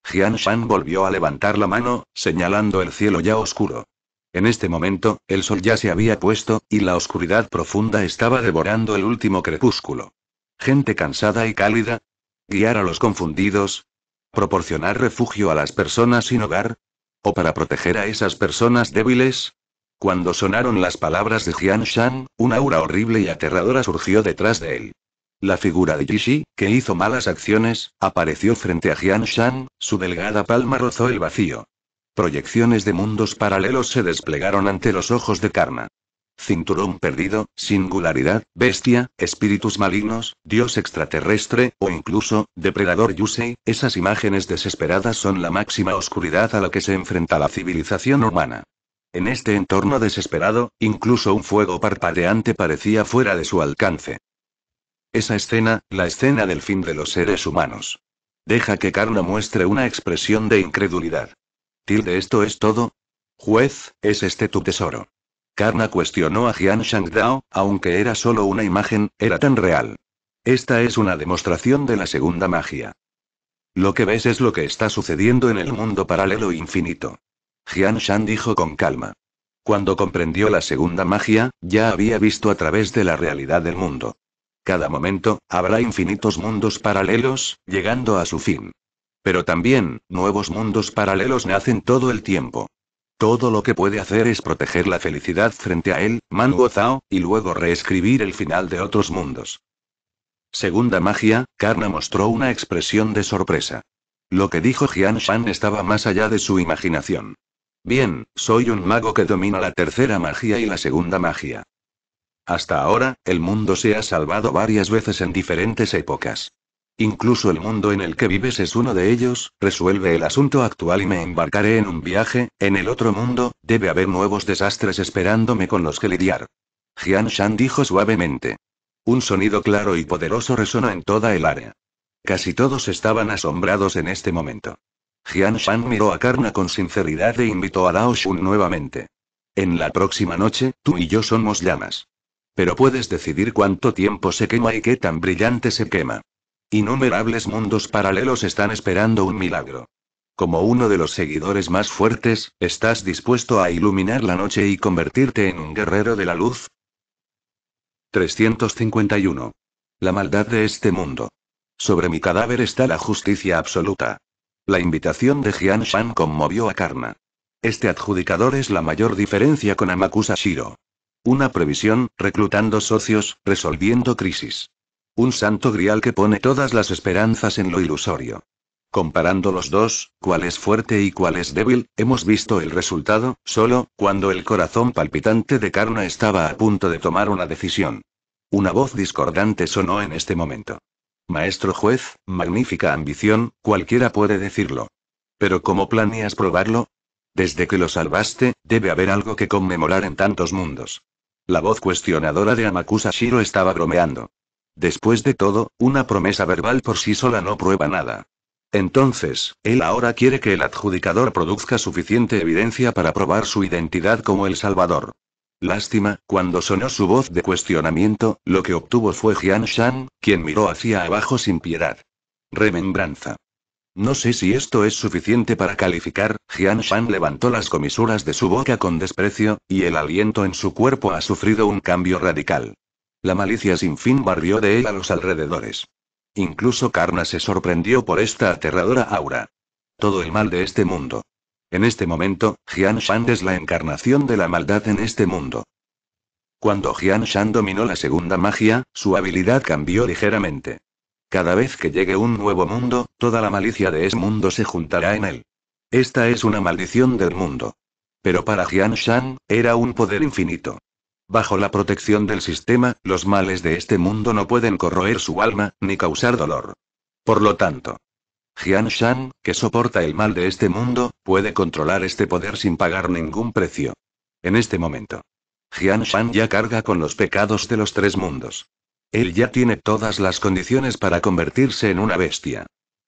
Jian Shan volvió a levantar la mano, señalando el cielo ya oscuro. En este momento, el sol ya se había puesto, y la oscuridad profunda estaba devorando el último crepúsculo. Gente cansada y cálida, guiar a los confundidos, proporcionar refugio a las personas sin hogar, o para proteger a esas personas débiles. Cuando sonaron las palabras de Jian Shan, una aura horrible y aterradora surgió detrás de él. La figura de Yishi, que hizo malas acciones, apareció frente a Jian Shan, su delgada palma rozó el vacío. Proyecciones de mundos paralelos se desplegaron ante los ojos de Karma cinturón perdido, singularidad, bestia, espíritus malignos, dios extraterrestre, o incluso, depredador Yusei, esas imágenes desesperadas son la máxima oscuridad a la que se enfrenta la civilización humana. En este entorno desesperado, incluso un fuego parpadeante parecía fuera de su alcance. Esa escena, la escena del fin de los seres humanos. Deja que Karno muestre una expresión de incredulidad. Tilde, esto es todo. Juez, ¿es este tu tesoro? Karna cuestionó a Jian Dao, aunque era solo una imagen, era tan real. Esta es una demostración de la segunda magia. Lo que ves es lo que está sucediendo en el mundo paralelo e infinito. Jian Shan dijo con calma. Cuando comprendió la segunda magia, ya había visto a través de la realidad del mundo. Cada momento, habrá infinitos mundos paralelos, llegando a su fin. Pero también, nuevos mundos paralelos nacen todo el tiempo. Todo lo que puede hacer es proteger la felicidad frente a él, Mango Zhao, y luego reescribir el final de otros mundos. Segunda magia, Karna mostró una expresión de sorpresa. Lo que dijo Jian Shan estaba más allá de su imaginación. Bien, soy un mago que domina la tercera magia y la segunda magia. Hasta ahora, el mundo se ha salvado varias veces en diferentes épocas. Incluso el mundo en el que vives es uno de ellos, resuelve el asunto actual y me embarcaré en un viaje, en el otro mundo, debe haber nuevos desastres esperándome con los que lidiar. Jian Shan dijo suavemente. Un sonido claro y poderoso resonó en toda el área. Casi todos estaban asombrados en este momento. Jian Shan miró a Karna con sinceridad e invitó a Lao Shun nuevamente. En la próxima noche, tú y yo somos llamas. Pero puedes decidir cuánto tiempo se quema y qué tan brillante se quema. Innumerables mundos paralelos están esperando un milagro. Como uno de los seguidores más fuertes, ¿estás dispuesto a iluminar la noche y convertirte en un guerrero de la luz? 351. La maldad de este mundo. Sobre mi cadáver está la justicia absoluta. La invitación de Jian Shan conmovió a Karna. Este adjudicador es la mayor diferencia con Amakusa Shiro. Una previsión, reclutando socios, resolviendo crisis. Un santo grial que pone todas las esperanzas en lo ilusorio. Comparando los dos, cuál es fuerte y cuál es débil, hemos visto el resultado, solo, cuando el corazón palpitante de Karna estaba a punto de tomar una decisión. Una voz discordante sonó en este momento. Maestro juez, magnífica ambición, cualquiera puede decirlo. Pero ¿cómo planeas probarlo? Desde que lo salvaste, debe haber algo que conmemorar en tantos mundos. La voz cuestionadora de Amakusa Shiro estaba bromeando. Después de todo, una promesa verbal por sí sola no prueba nada. Entonces, él ahora quiere que el adjudicador produzca suficiente evidencia para probar su identidad como el Salvador. Lástima, cuando sonó su voz de cuestionamiento, lo que obtuvo fue Jian Shan, quien miró hacia abajo sin piedad. Remembranza. No sé si esto es suficiente para calificar, Jian Shan levantó las comisuras de su boca con desprecio, y el aliento en su cuerpo ha sufrido un cambio radical. La malicia sin fin barrió de él a los alrededores. Incluso Karna se sorprendió por esta aterradora aura. Todo el mal de este mundo. En este momento, Jian Shan es la encarnación de la maldad en este mundo. Cuando Jian Shan dominó la segunda magia, su habilidad cambió ligeramente. Cada vez que llegue un nuevo mundo, toda la malicia de ese mundo se juntará en él. Esta es una maldición del mundo. Pero para Jian Shan, era un poder infinito. Bajo la protección del sistema, los males de este mundo no pueden corroer su alma, ni causar dolor. Por lo tanto, Jian Shan, que soporta el mal de este mundo, puede controlar este poder sin pagar ningún precio. En este momento, Jian Shan ya carga con los pecados de los tres mundos. Él ya tiene todas las condiciones para convertirse en una bestia.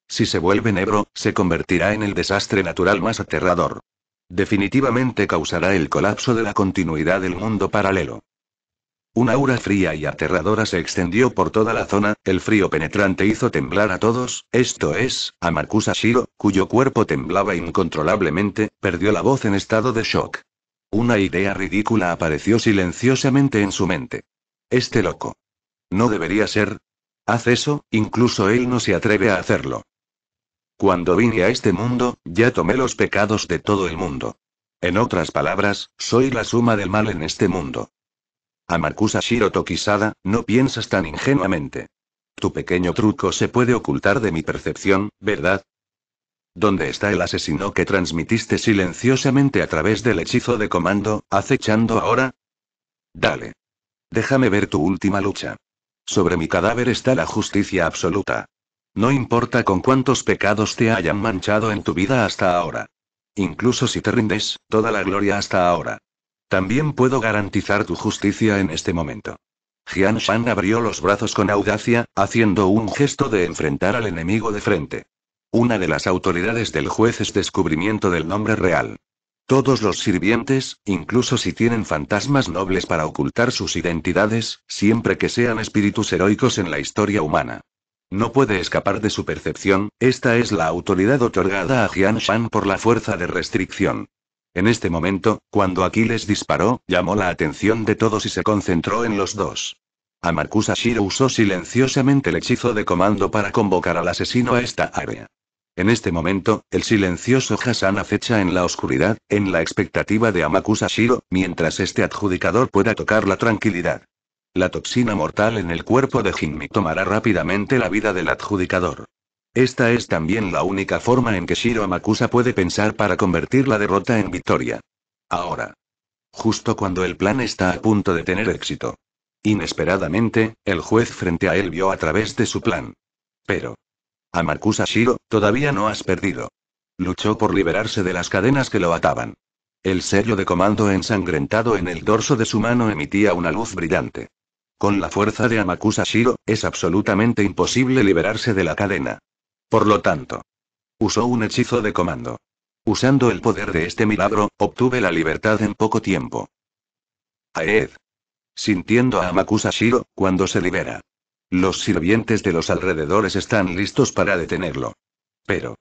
Si se vuelve negro, se convertirá en el desastre natural más aterrador. Definitivamente causará el colapso de la continuidad del mundo paralelo. Una aura fría y aterradora se extendió por toda la zona, el frío penetrante hizo temblar a todos, esto es, a Marcus Ashiro, cuyo cuerpo temblaba incontrolablemente, perdió la voz en estado de shock. Una idea ridícula apareció silenciosamente en su mente. Este loco. No debería ser. Haz eso, incluso él no se atreve a hacerlo. Cuando vine a este mundo, ya tomé los pecados de todo el mundo. En otras palabras, soy la suma del mal en este mundo. Amakusa Ashiro Tokisada, no piensas tan ingenuamente. Tu pequeño truco se puede ocultar de mi percepción, ¿verdad? ¿Dónde está el asesino que transmitiste silenciosamente a través del hechizo de comando, acechando ahora? Dale. Déjame ver tu última lucha. Sobre mi cadáver está la justicia absoluta. No importa con cuántos pecados te hayan manchado en tu vida hasta ahora. Incluso si te rindes, toda la gloria hasta ahora. También puedo garantizar tu justicia en este momento. Jian Shan abrió los brazos con audacia, haciendo un gesto de enfrentar al enemigo de frente. Una de las autoridades del juez es descubrimiento del nombre real. Todos los sirvientes, incluso si tienen fantasmas nobles para ocultar sus identidades, siempre que sean espíritus heroicos en la historia humana. No puede escapar de su percepción, esta es la autoridad otorgada a Jian Shan por la fuerza de restricción. En este momento, cuando Aquiles disparó, llamó la atención de todos y se concentró en los dos. Amakusa Shiro usó silenciosamente el hechizo de comando para convocar al asesino a esta área. En este momento, el silencioso Hassan acecha en la oscuridad, en la expectativa de Amakusa Shiro, mientras este adjudicador pueda tocar la tranquilidad. La toxina mortal en el cuerpo de Jimmy tomará rápidamente la vida del adjudicador. Esta es también la única forma en que Shiro Amakusa puede pensar para convertir la derrota en victoria. Ahora. Justo cuando el plan está a punto de tener éxito. Inesperadamente, el juez frente a él vio a través de su plan. Pero. Amakusa Shiro, todavía no has perdido. Luchó por liberarse de las cadenas que lo ataban. El sello de comando ensangrentado en el dorso de su mano emitía una luz brillante. Con la fuerza de Amakusa Shiro, es absolutamente imposible liberarse de la cadena. Por lo tanto, usó un hechizo de comando. Usando el poder de este milagro, obtuve la libertad en poco tiempo. Aed. Sintiendo a Amakusa Shiro, cuando se libera. Los sirvientes de los alrededores están listos para detenerlo. Pero.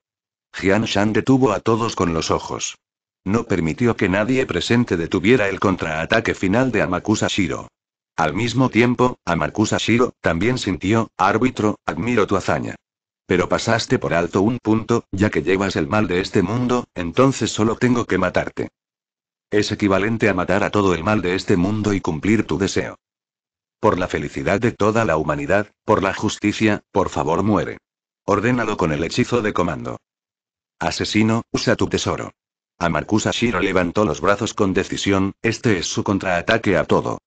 Jian Shan detuvo a todos con los ojos. No permitió que nadie presente detuviera el contraataque final de Amakusa Shiro. Al mismo tiempo, Amakusa Ashiro también sintió, árbitro, admiro tu hazaña. Pero pasaste por alto un punto, ya que llevas el mal de este mundo, entonces solo tengo que matarte. Es equivalente a matar a todo el mal de este mundo y cumplir tu deseo. Por la felicidad de toda la humanidad, por la justicia, por favor muere. Ordénalo con el hechizo de comando. Asesino, usa tu tesoro. Markus Ashiro levantó los brazos con decisión, este es su contraataque a todo.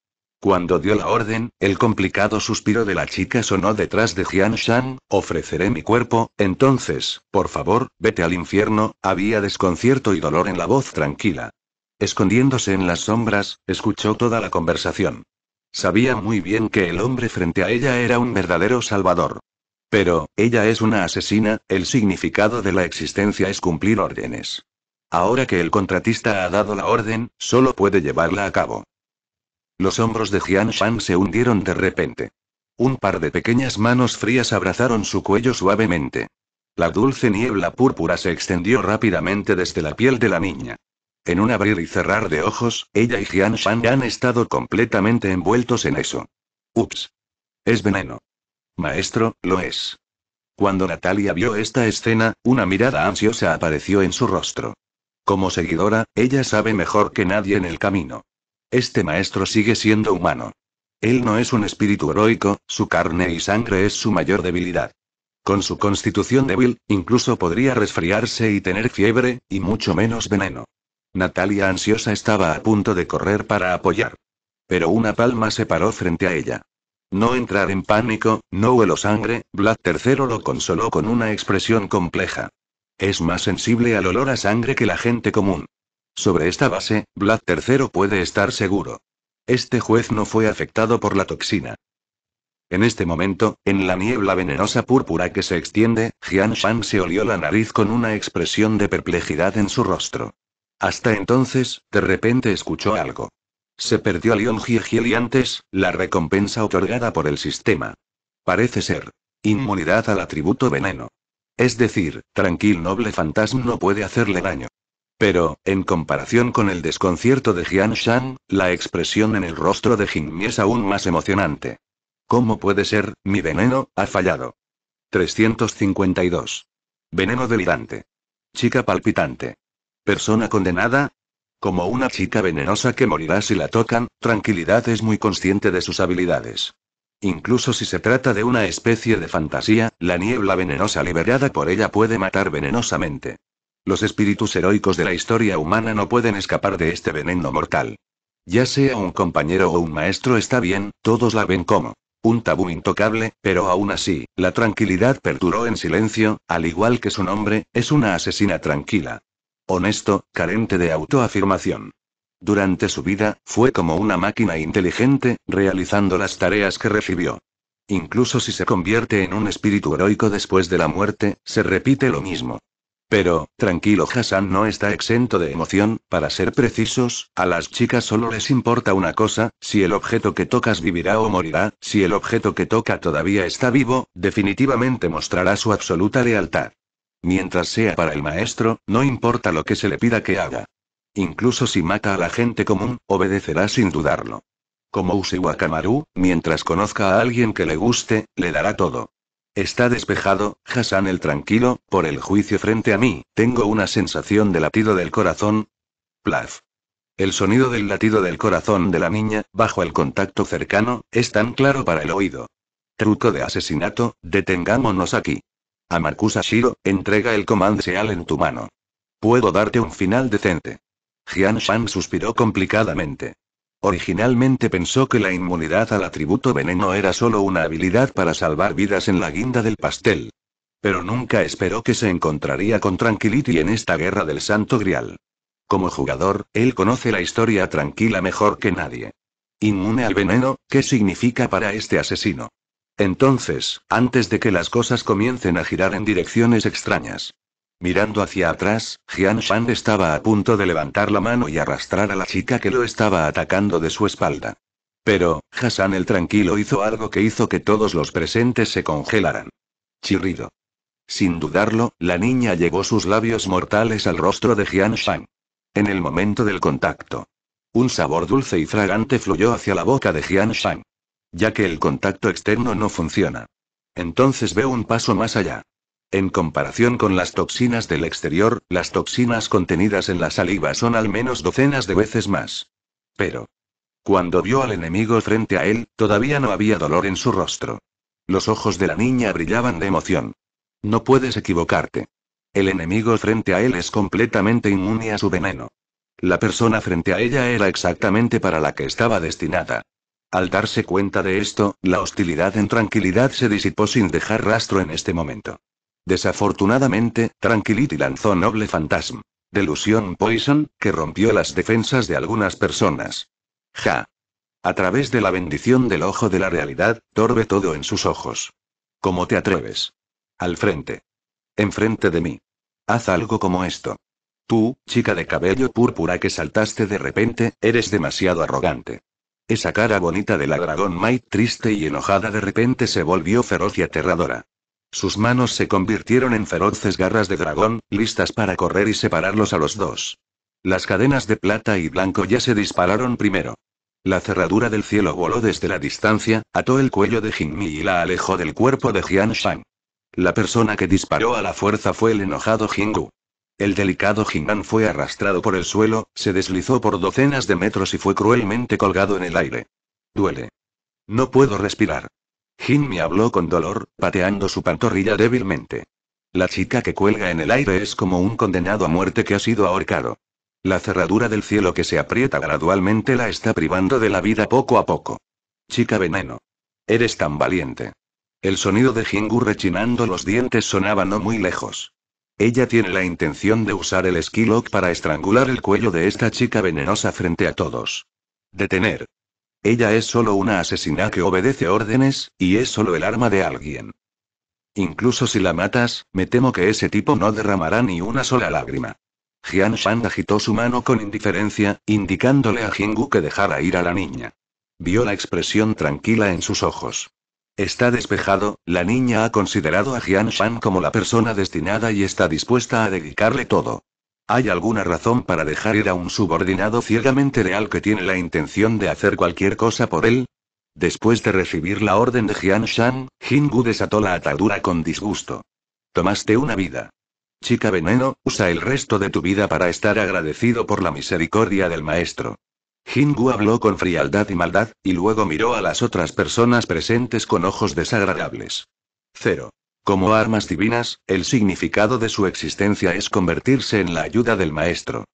Cuando dio la orden, el complicado suspiro de la chica sonó detrás de Jian Shan, ofreceré mi cuerpo, entonces, por favor, vete al infierno, había desconcierto y dolor en la voz tranquila. Escondiéndose en las sombras, escuchó toda la conversación. Sabía muy bien que el hombre frente a ella era un verdadero salvador. Pero, ella es una asesina, el significado de la existencia es cumplir órdenes. Ahora que el contratista ha dado la orden, solo puede llevarla a cabo. Los hombros de Jian Shan se hundieron de repente. Un par de pequeñas manos frías abrazaron su cuello suavemente. La dulce niebla púrpura se extendió rápidamente desde la piel de la niña. En un abrir y cerrar de ojos, ella y Jian Shan han estado completamente envueltos en eso. Ups. Es veneno. Maestro, lo es. Cuando Natalia vio esta escena, una mirada ansiosa apareció en su rostro. Como seguidora, ella sabe mejor que nadie en el camino. Este maestro sigue siendo humano. Él no es un espíritu heroico, su carne y sangre es su mayor debilidad. Con su constitución débil, incluso podría resfriarse y tener fiebre, y mucho menos veneno. Natalia ansiosa estaba a punto de correr para apoyar. Pero una palma se paró frente a ella. No entrar en pánico, no huelo sangre, Vlad III lo consoló con una expresión compleja. Es más sensible al olor a sangre que la gente común. Sobre esta base, Vlad III puede estar seguro. Este juez no fue afectado por la toxina. En este momento, en la niebla venenosa púrpura que se extiende, Jian Shan se olió la nariz con una expresión de perplejidad en su rostro. Hasta entonces, de repente escuchó algo. Se perdió a Leon y antes, la recompensa otorgada por el sistema. Parece ser. Inmunidad al atributo veneno. Es decir, Tranquil Noble Fantasma no puede hacerle daño. Pero, en comparación con el desconcierto de Jian Shan, la expresión en el rostro de Mi es aún más emocionante. ¿Cómo puede ser? Mi veneno, ha fallado. 352. Veneno delirante. Chica palpitante. Persona condenada. Como una chica venenosa que morirá si la tocan, Tranquilidad es muy consciente de sus habilidades. Incluso si se trata de una especie de fantasía, la niebla venenosa liberada por ella puede matar venenosamente. Los espíritus heroicos de la historia humana no pueden escapar de este veneno mortal. Ya sea un compañero o un maestro está bien, todos la ven como un tabú intocable, pero aún así, la tranquilidad perduró en silencio, al igual que su nombre, es una asesina tranquila. Honesto, carente de autoafirmación. Durante su vida, fue como una máquina inteligente, realizando las tareas que recibió. Incluso si se convierte en un espíritu heroico después de la muerte, se repite lo mismo. Pero, tranquilo, Hassan no está exento de emoción, para ser precisos, a las chicas solo les importa una cosa, si el objeto que tocas vivirá o morirá, si el objeto que toca todavía está vivo, definitivamente mostrará su absoluta lealtad. Mientras sea para el maestro, no importa lo que se le pida que haga. Incluso si mata a la gente común, obedecerá sin dudarlo. Como Usiwakamaru, mientras conozca a alguien que le guste, le dará todo. Está despejado, Hassan el tranquilo, por el juicio frente a mí, tengo una sensación de latido del corazón. Plaf. El sonido del latido del corazón de la niña, bajo el contacto cercano, es tan claro para el oído. Truco de asesinato, detengámonos aquí. A Marcus Ashiro, entrega el comandante en tu mano. Puedo darte un final decente. Jian Shan suspiró complicadamente. Originalmente pensó que la inmunidad al atributo veneno era solo una habilidad para salvar vidas en la guinda del pastel. Pero nunca esperó que se encontraría con Tranquility en esta guerra del Santo Grial. Como jugador, él conoce la historia tranquila mejor que nadie. Inmune al veneno, ¿qué significa para este asesino? Entonces, antes de que las cosas comiencen a girar en direcciones extrañas, Mirando hacia atrás, Jian Shan estaba a punto de levantar la mano y arrastrar a la chica que lo estaba atacando de su espalda. Pero, Hassan el Tranquilo hizo algo que hizo que todos los presentes se congelaran. Chirrido. Sin dudarlo, la niña llevó sus labios mortales al rostro de Jian Shan. En el momento del contacto. Un sabor dulce y fragante fluyó hacia la boca de Jian Shan. Ya que el contacto externo no funciona. Entonces ve un paso más allá. En comparación con las toxinas del exterior, las toxinas contenidas en la saliva son al menos docenas de veces más. Pero. Cuando vio al enemigo frente a él, todavía no había dolor en su rostro. Los ojos de la niña brillaban de emoción. No puedes equivocarte. El enemigo frente a él es completamente inmune a su veneno. La persona frente a ella era exactamente para la que estaba destinada. Al darse cuenta de esto, la hostilidad en tranquilidad se disipó sin dejar rastro en este momento. Desafortunadamente, Tranquility lanzó Noble Phantasm. Delusión Poison, que rompió las defensas de algunas personas. Ja. A través de la bendición del ojo de la realidad, torbe todo en sus ojos. ¿Cómo te atreves? Al frente. Enfrente de mí. Haz algo como esto. Tú, chica de cabello púrpura que saltaste de repente, eres demasiado arrogante. Esa cara bonita de la dragón Might, triste y enojada de repente se volvió feroz y aterradora. Sus manos se convirtieron en feroces garras de dragón, listas para correr y separarlos a los dos. Las cadenas de plata y blanco ya se dispararon primero. La cerradura del cielo voló desde la distancia, ató el cuello de Jinmi y la alejó del cuerpo de Jian Shang. La persona que disparó a la fuerza fue el enojado Jinggu. El delicado Jin-an fue arrastrado por el suelo, se deslizó por docenas de metros y fue cruelmente colgado en el aire. Duele. No puedo respirar. Jin me habló con dolor, pateando su pantorrilla débilmente. La chica que cuelga en el aire es como un condenado a muerte que ha sido ahorcado. La cerradura del cielo que se aprieta gradualmente la está privando de la vida poco a poco. Chica veneno. Eres tan valiente. El sonido de Jingu rechinando los dientes sonaba no muy lejos. Ella tiene la intención de usar el esquilo para estrangular el cuello de esta chica venenosa frente a todos. Detener. Ella es solo una asesina que obedece órdenes, y es solo el arma de alguien. Incluso si la matas, me temo que ese tipo no derramará ni una sola lágrima. Jian Shan agitó su mano con indiferencia, indicándole a Jingu que dejara ir a la niña. Vio la expresión tranquila en sus ojos. Está despejado, la niña ha considerado a Jian Shan como la persona destinada y está dispuesta a dedicarle todo. ¿Hay alguna razón para dejar ir a un subordinado ciegamente leal que tiene la intención de hacer cualquier cosa por él? Después de recibir la orden de Jian Shan, Jingu desató la atadura con disgusto. Tomaste una vida. Chica veneno, usa el resto de tu vida para estar agradecido por la misericordia del maestro. Jingu habló con frialdad y maldad, y luego miró a las otras personas presentes con ojos desagradables. Cero. Como armas divinas, el significado de su existencia es convertirse en la ayuda del maestro.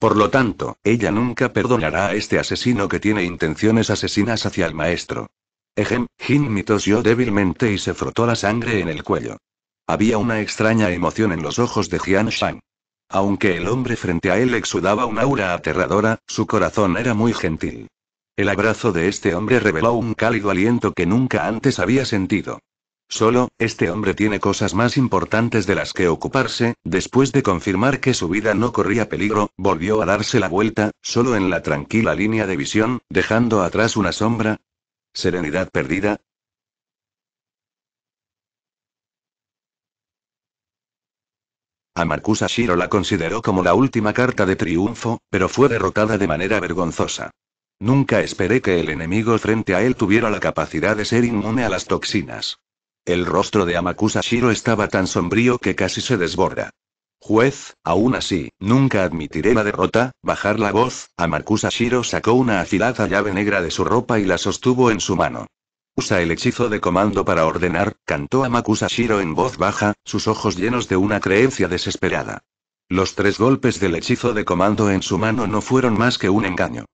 Por lo tanto, ella nunca perdonará a este asesino que tiene intenciones asesinas hacia el maestro. Ejem, Jin mitosió débilmente y se frotó la sangre en el cuello. Había una extraña emoción en los ojos de Jian Shang. Aunque el hombre frente a él exudaba un aura aterradora, su corazón era muy gentil. El abrazo de este hombre reveló un cálido aliento que nunca antes había sentido. Solo, este hombre tiene cosas más importantes de las que ocuparse, después de confirmar que su vida no corría peligro, volvió a darse la vuelta, solo en la tranquila línea de visión, dejando atrás una sombra. Serenidad perdida, A Marcus Ashiro la consideró como la última carta de triunfo, pero fue derrotada de manera vergonzosa. Nunca esperé que el enemigo frente a él tuviera la capacidad de ser inmune a las toxinas. El rostro de Amakusa Shiro estaba tan sombrío que casi se desborda. Juez, aún así, nunca admitiré la derrota, bajar la voz, Amakusa Shiro sacó una afilada llave negra de su ropa y la sostuvo en su mano. Usa el hechizo de comando para ordenar, cantó Amakusa Shiro en voz baja, sus ojos llenos de una creencia desesperada. Los tres golpes del hechizo de comando en su mano no fueron más que un engaño.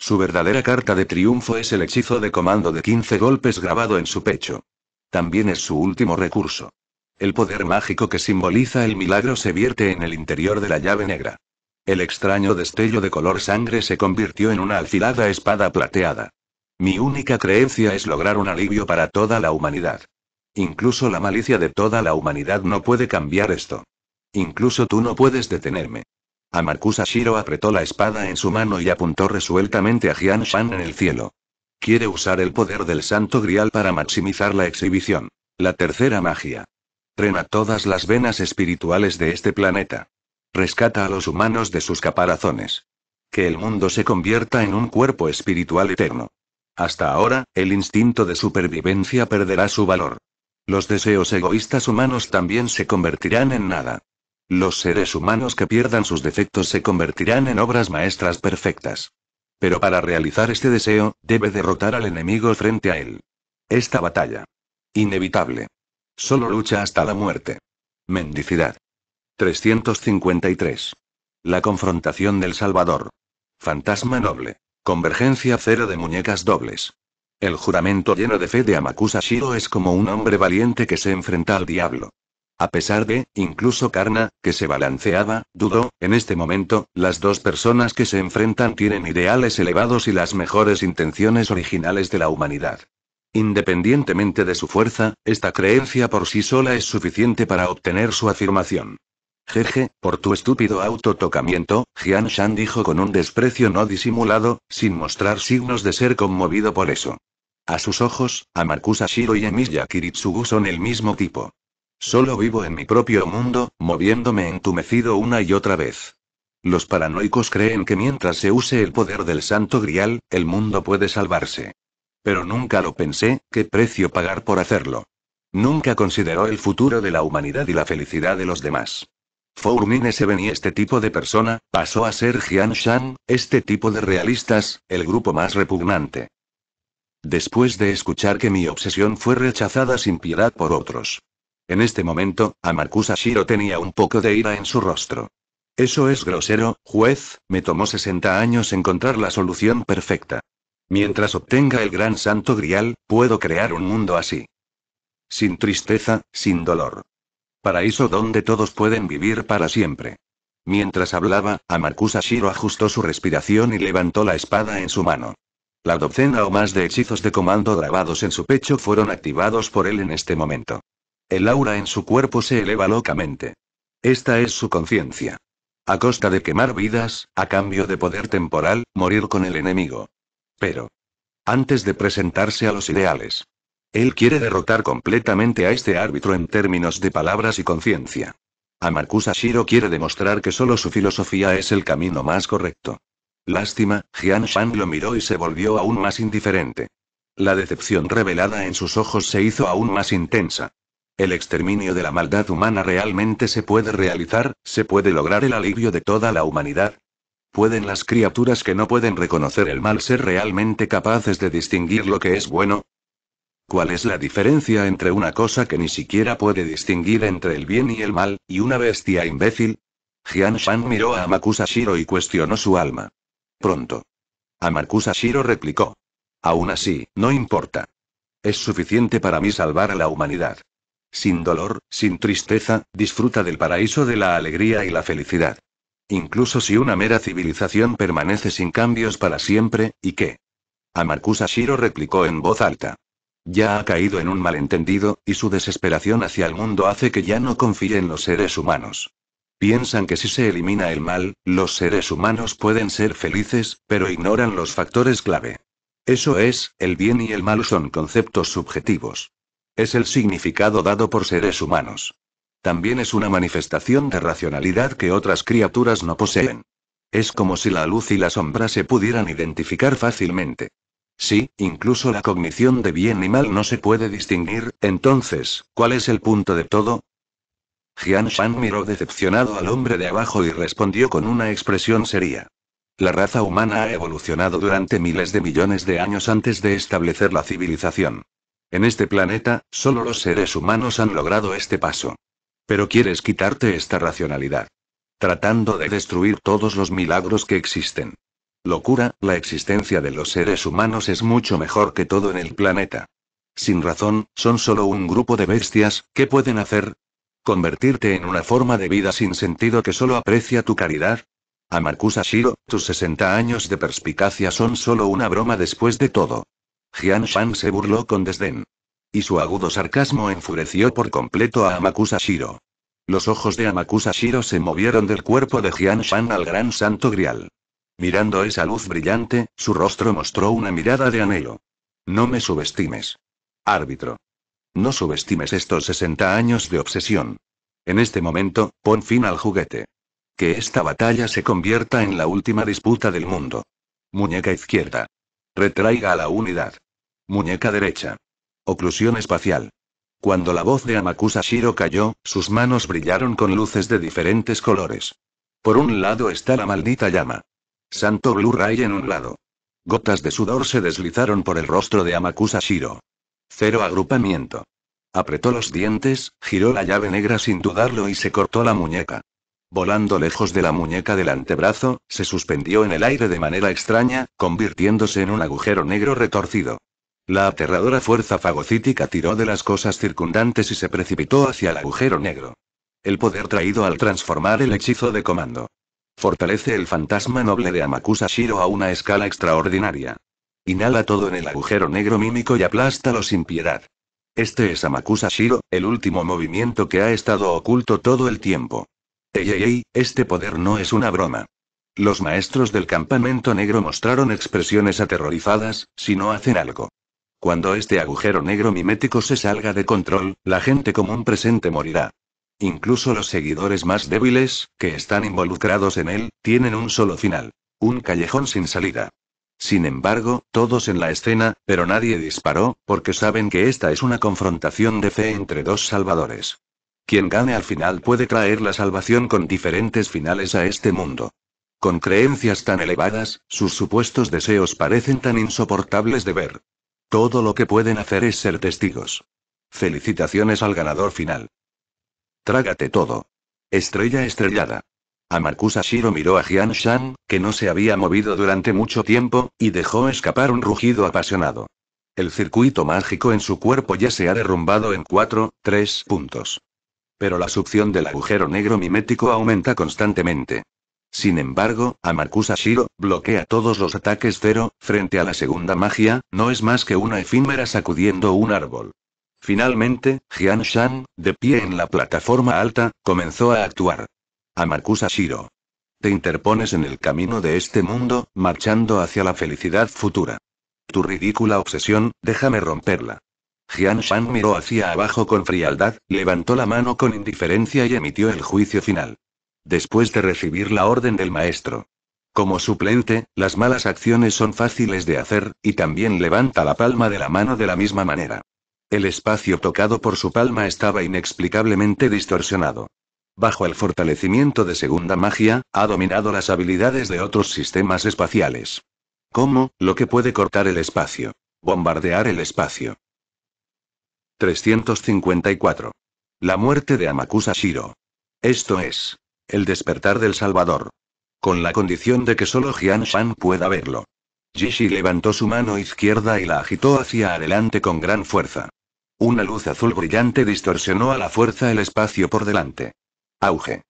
Su verdadera carta de triunfo es el hechizo de comando de 15 golpes grabado en su pecho. También es su último recurso. El poder mágico que simboliza el milagro se vierte en el interior de la llave negra. El extraño destello de color sangre se convirtió en una alfilada espada plateada. Mi única creencia es lograr un alivio para toda la humanidad. Incluso la malicia de toda la humanidad no puede cambiar esto. Incluso tú no puedes detenerme. Amarcus Ashiro apretó la espada en su mano y apuntó resueltamente a Jian Shan en el cielo. Quiere usar el poder del Santo Grial para maximizar la exhibición. La tercera magia. Trena todas las venas espirituales de este planeta. Rescata a los humanos de sus caparazones. Que el mundo se convierta en un cuerpo espiritual eterno. Hasta ahora, el instinto de supervivencia perderá su valor. Los deseos egoístas humanos también se convertirán en nada. Los seres humanos que pierdan sus defectos se convertirán en obras maestras perfectas. Pero para realizar este deseo, debe derrotar al enemigo frente a él. Esta batalla. Inevitable. Solo lucha hasta la muerte. Mendicidad. 353. La confrontación del Salvador. Fantasma noble. Convergencia cero de muñecas dobles. El juramento lleno de fe de Amakusa Shiro es como un hombre valiente que se enfrenta al diablo. A pesar de, incluso Karna, que se balanceaba, dudó, en este momento, las dos personas que se enfrentan tienen ideales elevados y las mejores intenciones originales de la humanidad. Independientemente de su fuerza, esta creencia por sí sola es suficiente para obtener su afirmación. Jeje, por tu estúpido autotocamiento, Jian Shan dijo con un desprecio no disimulado, sin mostrar signos de ser conmovido por eso. A sus ojos, Marcus Ashiro y Emilia Kiritsugu son el mismo tipo. Solo vivo en mi propio mundo, moviéndome entumecido una y otra vez. Los paranoicos creen que mientras se use el poder del santo grial, el mundo puede salvarse. Pero nunca lo pensé, qué precio pagar por hacerlo. Nunca consideró el futuro de la humanidad y la felicidad de los demás. Fourmine se y este tipo de persona, pasó a ser Jian Shan, este tipo de realistas, el grupo más repugnante. Después de escuchar que mi obsesión fue rechazada sin piedad por otros. En este momento, Amarkusashiro Ashiro tenía un poco de ira en su rostro. Eso es grosero, juez, me tomó 60 años encontrar la solución perfecta. Mientras obtenga el gran santo grial, puedo crear un mundo así. Sin tristeza, sin dolor. Paraíso donde todos pueden vivir para siempre. Mientras hablaba, Amarcus Ashiro ajustó su respiración y levantó la espada en su mano. La docena o más de hechizos de comando grabados en su pecho fueron activados por él en este momento. El aura en su cuerpo se eleva locamente. Esta es su conciencia. A costa de quemar vidas, a cambio de poder temporal, morir con el enemigo. Pero. Antes de presentarse a los ideales. Él quiere derrotar completamente a este árbitro en términos de palabras y conciencia. Marcus Ashiro quiere demostrar que solo su filosofía es el camino más correcto. Lástima, Jian Shan lo miró y se volvió aún más indiferente. La decepción revelada en sus ojos se hizo aún más intensa. El exterminio de la maldad humana realmente se puede realizar, se puede lograr el alivio de toda la humanidad. ¿Pueden las criaturas que no pueden reconocer el mal ser realmente capaces de distinguir lo que es bueno? ¿Cuál es la diferencia entre una cosa que ni siquiera puede distinguir entre el bien y el mal, y una bestia imbécil? Jian Shan miró a Makusa Shiro y cuestionó su alma. Pronto. Amakusashiro Shiro replicó. Aún así, no importa. Es suficiente para mí salvar a la humanidad sin dolor, sin tristeza, disfruta del paraíso de la alegría y la felicidad. Incluso si una mera civilización permanece sin cambios para siempre, ¿y qué? Amarcusa Ashiro replicó en voz alta. Ya ha caído en un malentendido, y su desesperación hacia el mundo hace que ya no confíe en los seres humanos. Piensan que si se elimina el mal, los seres humanos pueden ser felices, pero ignoran los factores clave. Eso es, el bien y el mal son conceptos subjetivos. Es el significado dado por seres humanos. También es una manifestación de racionalidad que otras criaturas no poseen. Es como si la luz y la sombra se pudieran identificar fácilmente. Si, incluso la cognición de bien y mal no se puede distinguir, entonces, ¿cuál es el punto de todo? Jian Shan miró decepcionado al hombre de abajo y respondió con una expresión seria. La raza humana ha evolucionado durante miles de millones de años antes de establecer la civilización. En este planeta, solo los seres humanos han logrado este paso. Pero quieres quitarte esta racionalidad. Tratando de destruir todos los milagros que existen. Locura, la existencia de los seres humanos es mucho mejor que todo en el planeta. Sin razón, son solo un grupo de bestias, ¿qué pueden hacer? ¿Convertirte en una forma de vida sin sentido que solo aprecia tu caridad? A Marcus Ashiro, tus 60 años de perspicacia son solo una broma después de todo. Jian Shan se burló con desdén. Y su agudo sarcasmo enfureció por completo a Amakusa Shiro. Los ojos de Amakusa Shiro se movieron del cuerpo de Jian Shan al gran santo grial. Mirando esa luz brillante, su rostro mostró una mirada de anhelo. No me subestimes. Árbitro. No subestimes estos 60 años de obsesión. En este momento, pon fin al juguete. Que esta batalla se convierta en la última disputa del mundo. Muñeca izquierda. Retraiga a la unidad. Muñeca derecha. Oclusión espacial. Cuando la voz de Amakusa Shiro cayó, sus manos brillaron con luces de diferentes colores. Por un lado está la maldita llama. Santo Blu-ray en un lado. Gotas de sudor se deslizaron por el rostro de Amakusa Shiro. Cero agrupamiento. Apretó los dientes, giró la llave negra sin dudarlo y se cortó la muñeca volando lejos de la muñeca del antebrazo, se suspendió en el aire de manera extraña, convirtiéndose en un agujero negro retorcido. La aterradora fuerza fagocítica tiró de las cosas circundantes y se precipitó hacia el agujero negro. El poder traído al transformar el hechizo de comando. Fortalece el fantasma noble de Amakusa Shiro a una escala extraordinaria. Inhala todo en el agujero negro mímico y aplástalo sin piedad. Este es Amakusa Shiro, el último movimiento que ha estado oculto todo el tiempo. Ey, este poder no es una broma. Los maestros del campamento negro mostraron expresiones aterrorizadas, si no hacen algo. Cuando este agujero negro mimético se salga de control, la gente común presente morirá. Incluso los seguidores más débiles, que están involucrados en él, tienen un solo final. Un callejón sin salida. Sin embargo, todos en la escena, pero nadie disparó, porque saben que esta es una confrontación de fe entre dos salvadores. Quien gane al final puede traer la salvación con diferentes finales a este mundo. Con creencias tan elevadas, sus supuestos deseos parecen tan insoportables de ver. Todo lo que pueden hacer es ser testigos. Felicitaciones al ganador final. Trágate todo. Estrella estrellada. Amakusa Shiro miró a Jian Shan, que no se había movido durante mucho tiempo, y dejó escapar un rugido apasionado. El circuito mágico en su cuerpo ya se ha derrumbado en cuatro, tres puntos. Pero la succión del agujero negro mimético aumenta constantemente. Sin embargo, Amakusa Ashiro bloquea todos los ataques cero, frente a la segunda magia, no es más que una efímera sacudiendo un árbol. Finalmente, Jian Shan, de pie en la plataforma alta, comenzó a actuar. Amakusa Ashiro, Te interpones en el camino de este mundo, marchando hacia la felicidad futura. Tu ridícula obsesión, déjame romperla. Jian Shan miró hacia abajo con frialdad, levantó la mano con indiferencia y emitió el juicio final. Después de recibir la orden del maestro. Como suplente, las malas acciones son fáciles de hacer, y también levanta la palma de la mano de la misma manera. El espacio tocado por su palma estaba inexplicablemente distorsionado. Bajo el fortalecimiento de segunda magia, ha dominado las habilidades de otros sistemas espaciales. Como, lo que puede cortar el espacio. Bombardear el espacio. 354. La muerte de Amakusa Shiro. Esto es. El despertar del Salvador. Con la condición de que solo Jian Shan pueda verlo. Jishi levantó su mano izquierda y la agitó hacia adelante con gran fuerza. Una luz azul brillante distorsionó a la fuerza el espacio por delante. Auge.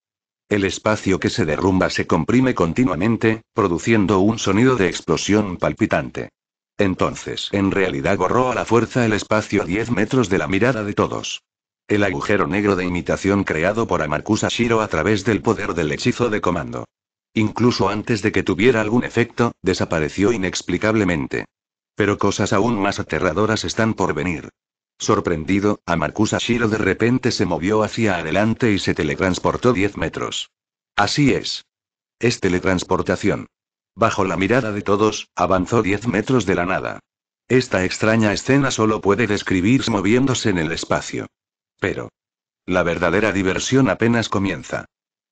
El espacio que se derrumba se comprime continuamente, produciendo un sonido de explosión palpitante. Entonces, en realidad borró a la fuerza el espacio 10 metros de la mirada de todos. El agujero negro de imitación creado por Amarcus Ashiro a través del poder del hechizo de comando. Incluso antes de que tuviera algún efecto, desapareció inexplicablemente. Pero cosas aún más aterradoras están por venir. Sorprendido, Amakusa Ashiro de repente se movió hacia adelante y se teletransportó 10 metros. Así es. Es teletransportación. Bajo la mirada de todos, avanzó 10 metros de la nada. Esta extraña escena solo puede describirse moviéndose en el espacio. Pero. La verdadera diversión apenas comienza.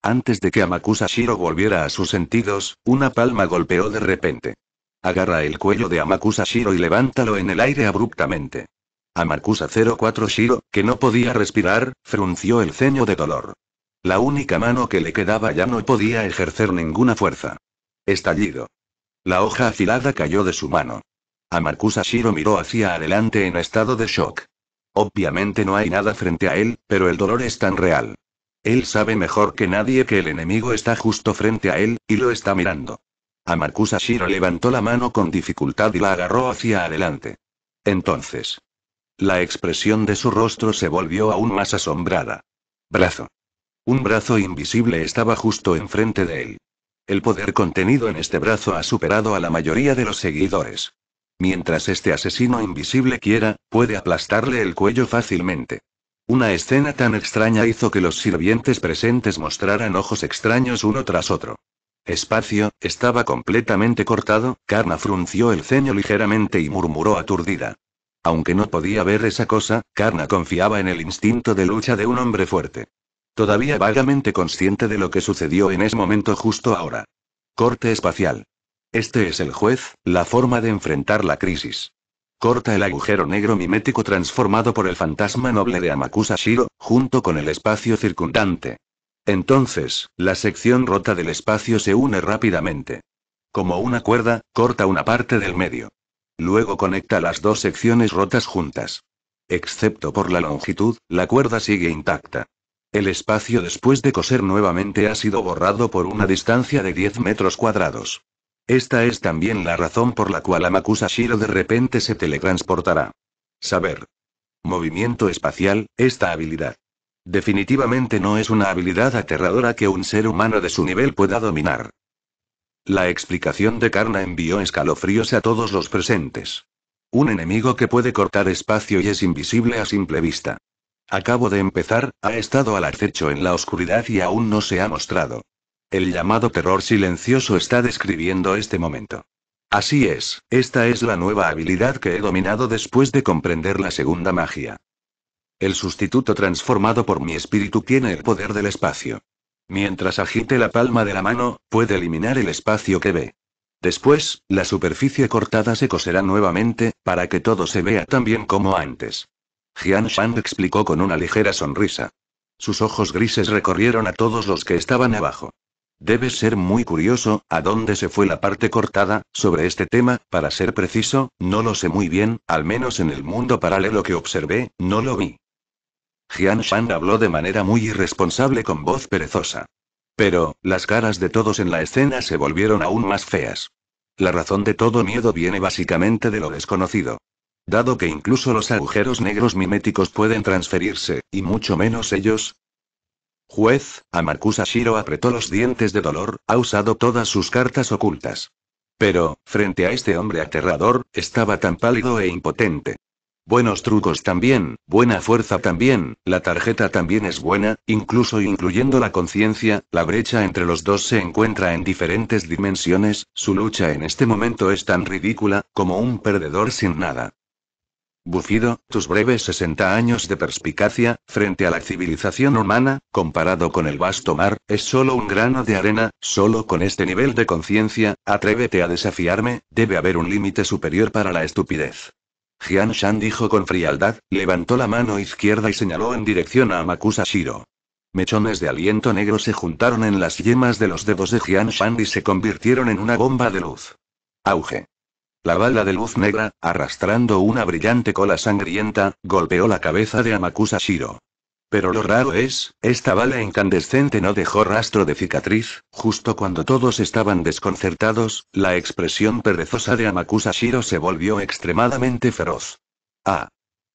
Antes de que Amakusa Shiro volviera a sus sentidos, una palma golpeó de repente. Agarra el cuello de Amakusa Shiro y levántalo en el aire abruptamente. Amakusa 04 Shiro, que no podía respirar, frunció el ceño de dolor. La única mano que le quedaba ya no podía ejercer ninguna fuerza. Estallido. La hoja afilada cayó de su mano. Amakusa Ashiro miró hacia adelante en estado de shock. Obviamente no hay nada frente a él, pero el dolor es tan real. Él sabe mejor que nadie que el enemigo está justo frente a él, y lo está mirando. Amakusa Ashiro levantó la mano con dificultad y la agarró hacia adelante. Entonces. La expresión de su rostro se volvió aún más asombrada. Brazo. Un brazo invisible estaba justo enfrente de él. El poder contenido en este brazo ha superado a la mayoría de los seguidores. Mientras este asesino invisible quiera, puede aplastarle el cuello fácilmente. Una escena tan extraña hizo que los sirvientes presentes mostraran ojos extraños uno tras otro. Espacio, estaba completamente cortado, Karna frunció el ceño ligeramente y murmuró aturdida. Aunque no podía ver esa cosa, Karna confiaba en el instinto de lucha de un hombre fuerte. Todavía vagamente consciente de lo que sucedió en ese momento justo ahora. Corte espacial. Este es el juez, la forma de enfrentar la crisis. Corta el agujero negro mimético transformado por el fantasma noble de Amakusa Shiro, junto con el espacio circundante. Entonces, la sección rota del espacio se une rápidamente. Como una cuerda, corta una parte del medio. Luego conecta las dos secciones rotas juntas. Excepto por la longitud, la cuerda sigue intacta. El espacio después de coser nuevamente ha sido borrado por una distancia de 10 metros cuadrados. Esta es también la razón por la cual Amakusa Shiro de repente se teletransportará. Saber. Movimiento espacial, esta habilidad. Definitivamente no es una habilidad aterradora que un ser humano de su nivel pueda dominar. La explicación de Karna envió escalofríos a todos los presentes. Un enemigo que puede cortar espacio y es invisible a simple vista. Acabo de empezar, ha estado al acecho en la oscuridad y aún no se ha mostrado. El llamado terror silencioso está describiendo este momento. Así es, esta es la nueva habilidad que he dominado después de comprender la segunda magia. El sustituto transformado por mi espíritu tiene el poder del espacio. Mientras agite la palma de la mano, puede eliminar el espacio que ve. Después, la superficie cortada se coserá nuevamente, para que todo se vea tan bien como antes. Jian Shan explicó con una ligera sonrisa. Sus ojos grises recorrieron a todos los que estaban abajo. Debes ser muy curioso, ¿a dónde se fue la parte cortada? Sobre este tema, para ser preciso, no lo sé muy bien, al menos en el mundo paralelo que observé, no lo vi. Jian Shan habló de manera muy irresponsable con voz perezosa. Pero, las caras de todos en la escena se volvieron aún más feas. La razón de todo miedo viene básicamente de lo desconocido. Dado que incluso los agujeros negros miméticos pueden transferirse, y mucho menos ellos. Juez, Amakusa Ashiro apretó los dientes de dolor, ha usado todas sus cartas ocultas. Pero, frente a este hombre aterrador, estaba tan pálido e impotente. Buenos trucos también, buena fuerza también, la tarjeta también es buena, incluso incluyendo la conciencia, la brecha entre los dos se encuentra en diferentes dimensiones, su lucha en este momento es tan ridícula, como un perdedor sin nada. Bufido, tus breves 60 años de perspicacia, frente a la civilización humana, comparado con el vasto mar, es solo un grano de arena, solo con este nivel de conciencia, atrévete a desafiarme, debe haber un límite superior para la estupidez. Jian Shan dijo con frialdad, levantó la mano izquierda y señaló en dirección a Amakusa Shiro. Mechones de aliento negro se juntaron en las yemas de los dedos de Jian Shan y se convirtieron en una bomba de luz. Auge. La bala de luz negra, arrastrando una brillante cola sangrienta, golpeó la cabeza de Amakusa Shiro. Pero lo raro es, esta bala incandescente no dejó rastro de cicatriz, justo cuando todos estaban desconcertados, la expresión perezosa de Amakusa Shiro se volvió extremadamente feroz. ¡Ah!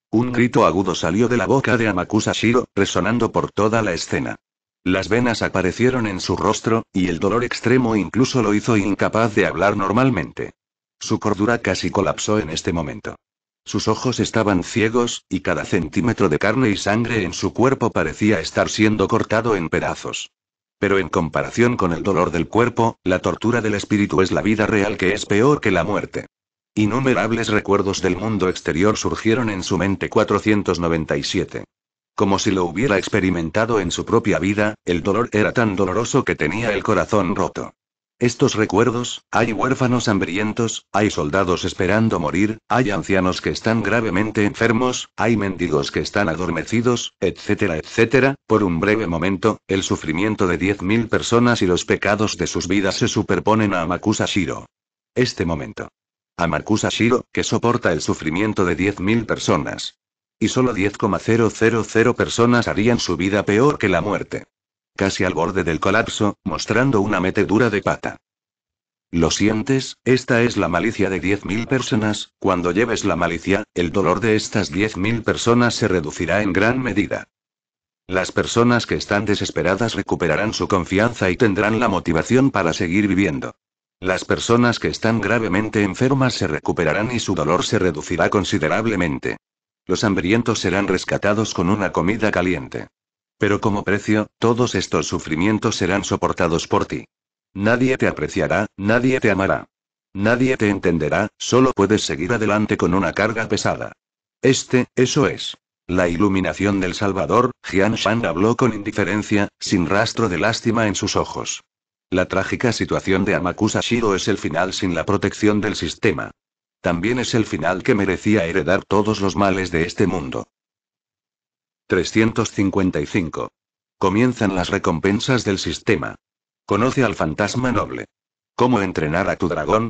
Un grito agudo salió de la boca de Amakusa Shiro, resonando por toda la escena. Las venas aparecieron en su rostro, y el dolor extremo incluso lo hizo incapaz de hablar normalmente. Su cordura casi colapsó en este momento. Sus ojos estaban ciegos, y cada centímetro de carne y sangre en su cuerpo parecía estar siendo cortado en pedazos. Pero en comparación con el dolor del cuerpo, la tortura del espíritu es la vida real que es peor que la muerte. Innumerables recuerdos del mundo exterior surgieron en su mente 497. Como si lo hubiera experimentado en su propia vida, el dolor era tan doloroso que tenía el corazón roto. Estos recuerdos, hay huérfanos hambrientos, hay soldados esperando morir, hay ancianos que están gravemente enfermos, hay mendigos que están adormecidos, etcétera, etcétera. Por un breve momento, el sufrimiento de 10.000 personas y los pecados de sus vidas se superponen a Amakusa Shiro. Este momento. Amakusa Shiro, que soporta el sufrimiento de 10.000 personas. Y solo 10,000 personas harían su vida peor que la muerte casi al borde del colapso, mostrando una metedura de pata. Lo sientes, esta es la malicia de 10.000 personas, cuando lleves la malicia, el dolor de estas 10.000 personas se reducirá en gran medida. Las personas que están desesperadas recuperarán su confianza y tendrán la motivación para seguir viviendo. Las personas que están gravemente enfermas se recuperarán y su dolor se reducirá considerablemente. Los hambrientos serán rescatados con una comida caliente. Pero como precio, todos estos sufrimientos serán soportados por ti. Nadie te apreciará, nadie te amará. Nadie te entenderá, solo puedes seguir adelante con una carga pesada. Este, eso es. La iluminación del Salvador, Jian Shan habló con indiferencia, sin rastro de lástima en sus ojos. La trágica situación de Amakusa Shiro es el final sin la protección del sistema. También es el final que merecía heredar todos los males de este mundo. 355. Comienzan las recompensas del sistema. Conoce al fantasma noble. ¿Cómo entrenar a tu dragón?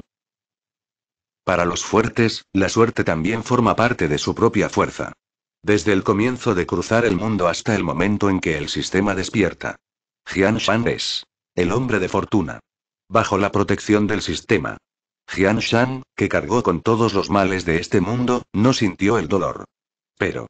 Para los fuertes, la suerte también forma parte de su propia fuerza. Desde el comienzo de cruzar el mundo hasta el momento en que el sistema despierta. Jian Shan es el hombre de fortuna. Bajo la protección del sistema. Jian Shan, que cargó con todos los males de este mundo, no sintió el dolor. Pero,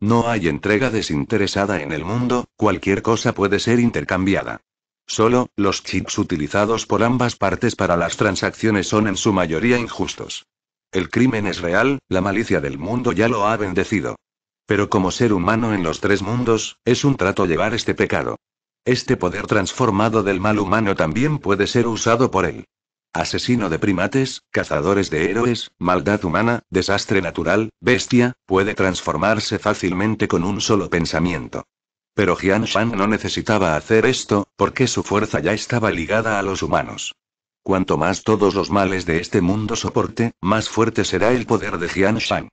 no hay entrega desinteresada en el mundo, cualquier cosa puede ser intercambiada. Solo, los chips utilizados por ambas partes para las transacciones son en su mayoría injustos. El crimen es real, la malicia del mundo ya lo ha bendecido. Pero como ser humano en los tres mundos, es un trato llevar este pecado. Este poder transformado del mal humano también puede ser usado por él. Asesino de primates, cazadores de héroes, maldad humana, desastre natural, bestia, puede transformarse fácilmente con un solo pensamiento. Pero Jian Shan no necesitaba hacer esto, porque su fuerza ya estaba ligada a los humanos. Cuanto más todos los males de este mundo soporte, más fuerte será el poder de Jian Shan.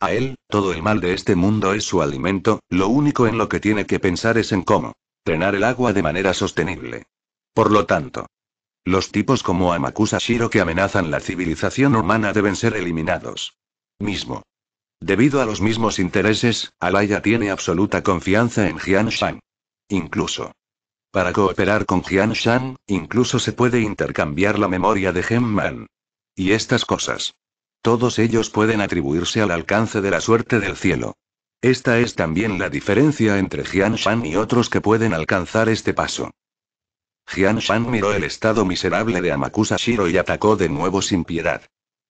A él, todo el mal de este mundo es su alimento, lo único en lo que tiene que pensar es en cómo drenar el agua de manera sostenible. Por lo tanto, los tipos como Amakusa Shiro que amenazan la civilización humana deben ser eliminados. Mismo. Debido a los mismos intereses, Alaya tiene absoluta confianza en Jian Shan. Incluso. Para cooperar con Jian Shan, incluso se puede intercambiar la memoria de Genman. Y estas cosas. Todos ellos pueden atribuirse al alcance de la suerte del cielo. Esta es también la diferencia entre Jian Shan y otros que pueden alcanzar este paso. Jian Shan miró el estado miserable de Amakusa Shiro y atacó de nuevo sin piedad.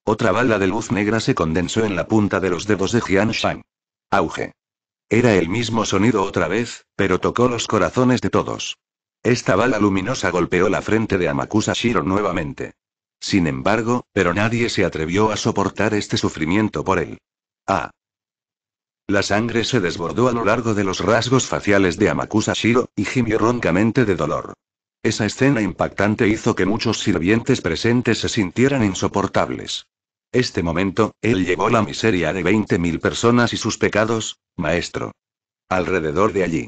Otra bala de luz negra se condensó en la punta de los dedos de Jian Shan. Auge. Era el mismo sonido otra vez, pero tocó los corazones de todos. Esta bala luminosa golpeó la frente de Amakusa Shiro nuevamente. Sin embargo, pero nadie se atrevió a soportar este sufrimiento por él. Ah. La sangre se desbordó a lo largo de los rasgos faciales de Amakusa Shiro, y gimió roncamente de dolor. Esa escena impactante hizo que muchos sirvientes presentes se sintieran insoportables. Este momento, él llevó la miseria de 20.000 personas y sus pecados, maestro. Alrededor de allí.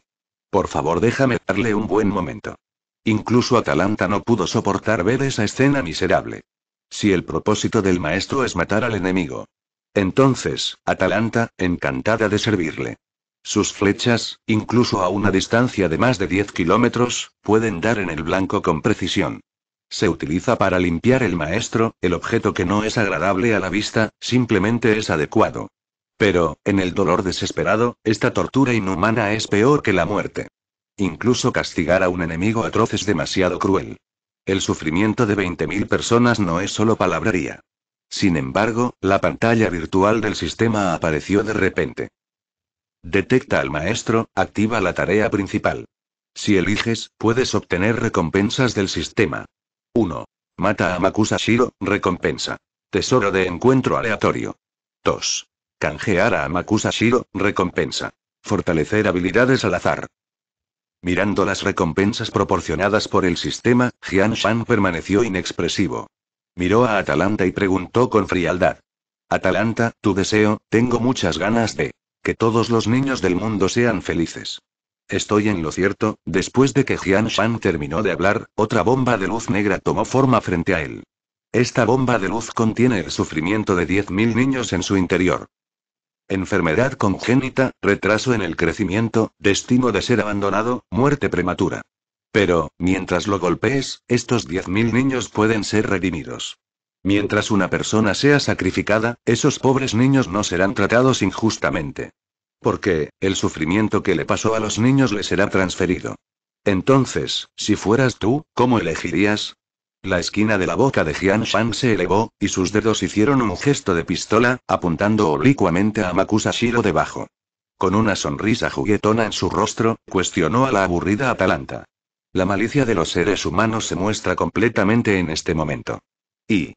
Por favor, déjame darle un buen momento. Incluso Atalanta no pudo soportar ver esa escena miserable. Si el propósito del maestro es matar al enemigo. Entonces, Atalanta, encantada de servirle. Sus flechas, incluso a una distancia de más de 10 kilómetros, pueden dar en el blanco con precisión. Se utiliza para limpiar el maestro, el objeto que no es agradable a la vista, simplemente es adecuado. Pero, en el dolor desesperado, esta tortura inhumana es peor que la muerte. Incluso castigar a un enemigo atroz es demasiado cruel. El sufrimiento de 20.000 personas no es solo palabrería. Sin embargo, la pantalla virtual del sistema apareció de repente. Detecta al maestro, activa la tarea principal. Si eliges, puedes obtener recompensas del sistema. 1. Mata a Makusa Shiro, recompensa. Tesoro de encuentro aleatorio. 2. Canjear a Makusa Shiro, recompensa. Fortalecer habilidades al azar. Mirando las recompensas proporcionadas por el sistema, Jian Shan permaneció inexpresivo. Miró a Atalanta y preguntó con frialdad. Atalanta, tu deseo, tengo muchas ganas de... Que todos los niños del mundo sean felices. Estoy en lo cierto, después de que Jian Shan terminó de hablar, otra bomba de luz negra tomó forma frente a él. Esta bomba de luz contiene el sufrimiento de 10.000 niños en su interior. Enfermedad congénita, retraso en el crecimiento, destino de ser abandonado, muerte prematura. Pero, mientras lo golpees, estos 10.000 niños pueden ser redimidos. Mientras una persona sea sacrificada, esos pobres niños no serán tratados injustamente. Porque, el sufrimiento que le pasó a los niños le será transferido. Entonces, si fueras tú, ¿cómo elegirías? La esquina de la boca de Jian Shang se elevó, y sus dedos hicieron un gesto de pistola, apuntando oblicuamente a Makusa Shiro debajo. Con una sonrisa juguetona en su rostro, cuestionó a la aburrida Atalanta. La malicia de los seres humanos se muestra completamente en este momento. Y,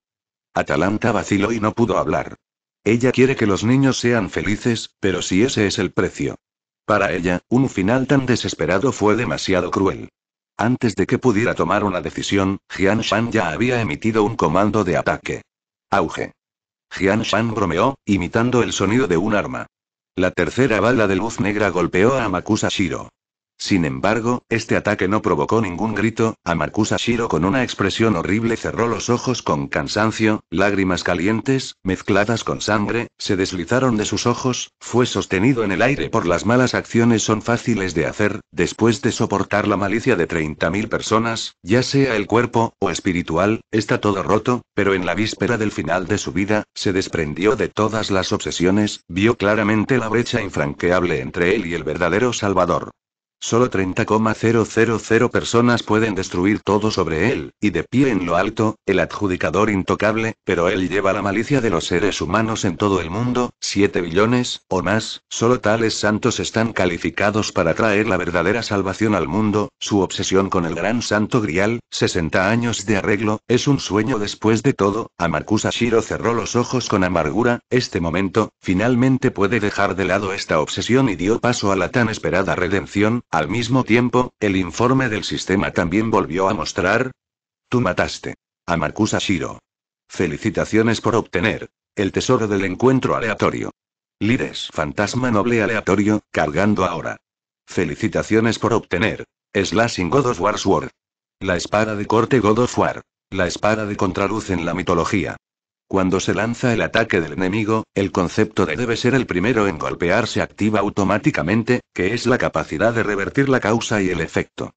Atalanta vaciló y no pudo hablar. Ella quiere que los niños sean felices, pero si ese es el precio. Para ella, un final tan desesperado fue demasiado cruel. Antes de que pudiera tomar una decisión, Jian Shan ya había emitido un comando de ataque. Auge. Jian Shan bromeó, imitando el sonido de un arma. La tercera bala de luz negra golpeó a Makusa Shiro. Sin embargo, este ataque no provocó ningún grito, Amakusa Shiro con una expresión horrible cerró los ojos con cansancio, lágrimas calientes, mezcladas con sangre, se deslizaron de sus ojos, fue sostenido en el aire por las malas acciones son fáciles de hacer, después de soportar la malicia de 30.000 personas, ya sea el cuerpo, o espiritual, está todo roto, pero en la víspera del final de su vida, se desprendió de todas las obsesiones, vio claramente la brecha infranqueable entre él y el verdadero Salvador. Solo 30,000 personas pueden destruir todo sobre él, y de pie en lo alto, el adjudicador intocable, pero él lleva la malicia de los seres humanos en todo el mundo, 7 billones, o más, solo tales santos están calificados para traer la verdadera salvación al mundo, su obsesión con el gran santo grial, 60 años de arreglo, es un sueño después de todo, Amakusa Ashiro cerró los ojos con amargura, este momento, finalmente puede dejar de lado esta obsesión y dio paso a la tan esperada redención, al mismo tiempo, el informe del sistema también volvió a mostrar. Tú mataste. A Marcus Ashiro. Felicitaciones por obtener. El tesoro del encuentro aleatorio. Lides fantasma noble aleatorio, cargando ahora. Felicitaciones por obtener. Slashing God of War Sword. La espada de corte God of War. La espada de contraluz en la mitología. Cuando se lanza el ataque del enemigo, el concepto de debe ser el primero en golpear se activa automáticamente, que es la capacidad de revertir la causa y el efecto.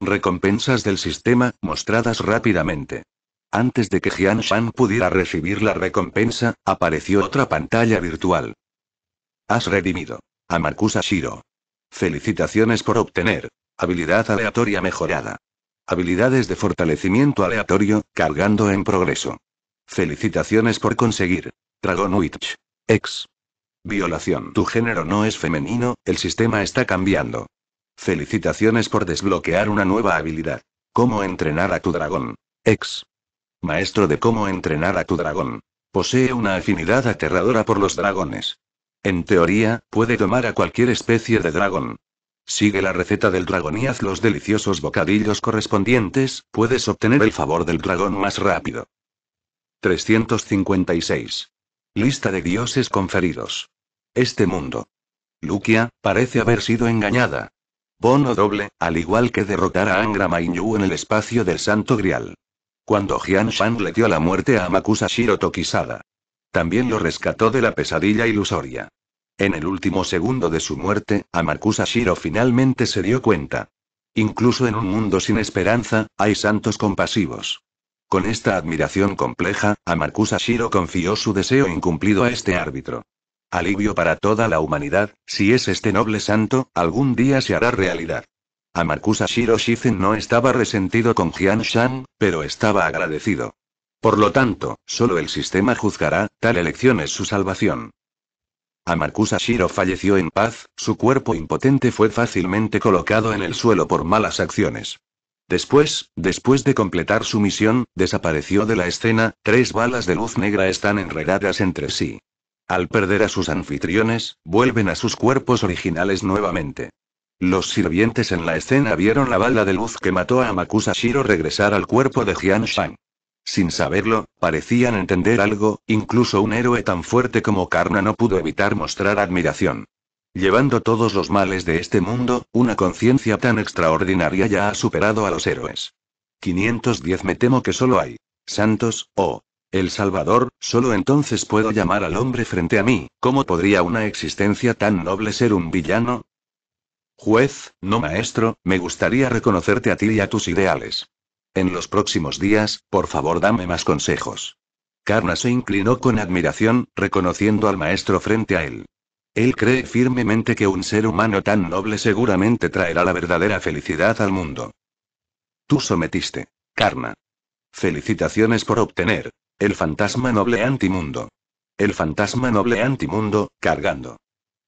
Recompensas del sistema, mostradas rápidamente. Antes de que Jian Shan pudiera recibir la recompensa, apareció otra pantalla virtual. Has redimido. A Markus Ashiro. Felicitaciones por obtener. Habilidad aleatoria mejorada. Habilidades de fortalecimiento aleatorio, cargando en progreso. Felicitaciones por conseguir. Dragon Witch. Ex. Violación. Tu género no es femenino, el sistema está cambiando. Felicitaciones por desbloquear una nueva habilidad. Cómo entrenar a tu dragón. Ex. Maestro de cómo entrenar a tu dragón. Posee una afinidad aterradora por los dragones. En teoría, puede tomar a cualquier especie de dragón. Sigue la receta del dragón y haz los deliciosos bocadillos correspondientes, puedes obtener el favor del dragón más rápido. 356. Lista de dioses conferidos. Este mundo. Lukia, parece haber sido engañada. Bono doble, al igual que derrotar a Angra Mainyu en el espacio del Santo Grial. Cuando Jian Shan le dio la muerte a Amakusa Shiro Tokisada. También lo rescató de la pesadilla ilusoria. En el último segundo de su muerte, Amakusa Shiro finalmente se dio cuenta. Incluso en un mundo sin esperanza, hay santos compasivos. Con esta admiración compleja, Amakusa Shiro confió su deseo incumplido a este árbitro. Alivio para toda la humanidad, si es este noble santo, algún día se hará realidad. Amakusa Ashiro Shizen no estaba resentido con Jian Shan, pero estaba agradecido. Por lo tanto, solo el sistema juzgará, tal elección es su salvación. Amakusa Shiro falleció en paz, su cuerpo impotente fue fácilmente colocado en el suelo por malas acciones. Después, después de completar su misión, desapareció de la escena, tres balas de luz negra están enredadas entre sí. Al perder a sus anfitriones, vuelven a sus cuerpos originales nuevamente. Los sirvientes en la escena vieron la bala de luz que mató a Amakusa Shiro regresar al cuerpo de Jian Shang. Sin saberlo, parecían entender algo, incluso un héroe tan fuerte como Karna no pudo evitar mostrar admiración llevando todos los males de este mundo, una conciencia tan extraordinaria ya ha superado a los héroes. 510 Me temo que solo hay santos, o el Salvador, solo entonces puedo llamar al hombre frente a mí, ¿cómo podría una existencia tan noble ser un villano? Juez, no maestro, me gustaría reconocerte a ti y a tus ideales. En los próximos días, por favor dame más consejos. Karna se inclinó con admiración, reconociendo al maestro frente a él. Él cree firmemente que un ser humano tan noble seguramente traerá la verdadera felicidad al mundo. Tú sometiste. Karma. Felicitaciones por obtener. El fantasma noble antimundo. El fantasma noble antimundo, cargando.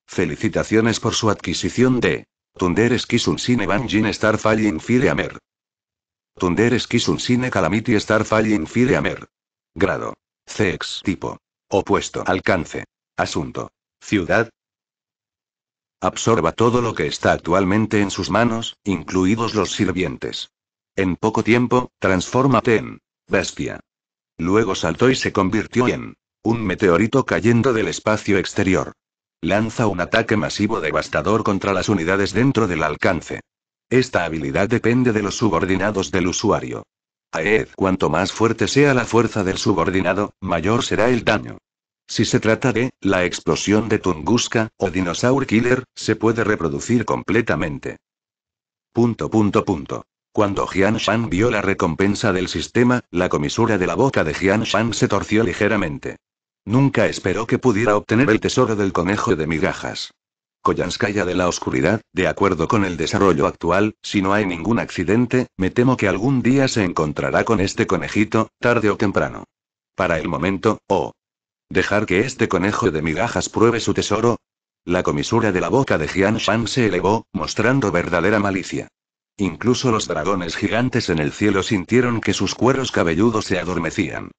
Felicitaciones por su adquisición de. Tunderes Cine Banjin Starfalling Fireamer. Skisun Cine Calamity Starfalling Amer. Grado. CX tipo. Opuesto. Alcance. Asunto. Ciudad, Absorba todo lo que está actualmente en sus manos, incluidos los sirvientes. En poco tiempo, transfórmate en bestia. Luego saltó y se convirtió en un meteorito cayendo del espacio exterior. Lanza un ataque masivo devastador contra las unidades dentro del alcance. Esta habilidad depende de los subordinados del usuario. AED, cuanto más fuerte sea la fuerza del subordinado, mayor será el daño. Si se trata de la explosión de Tunguska o Dinosaur Killer, se puede reproducir completamente. Punto punto punto. Cuando Jian Shan vio la recompensa del sistema, la comisura de la boca de Jian Shan se torció ligeramente. Nunca esperó que pudiera obtener el tesoro del conejo de migajas. Koyanskaya de la oscuridad, de acuerdo con el desarrollo actual, si no hay ningún accidente, me temo que algún día se encontrará con este conejito, tarde o temprano. Para el momento, oh, ¿Dejar que este conejo de migajas pruebe su tesoro? La comisura de la boca de Jian Shan se elevó, mostrando verdadera malicia. Incluso los dragones gigantes en el cielo sintieron que sus cueros cabelludos se adormecían.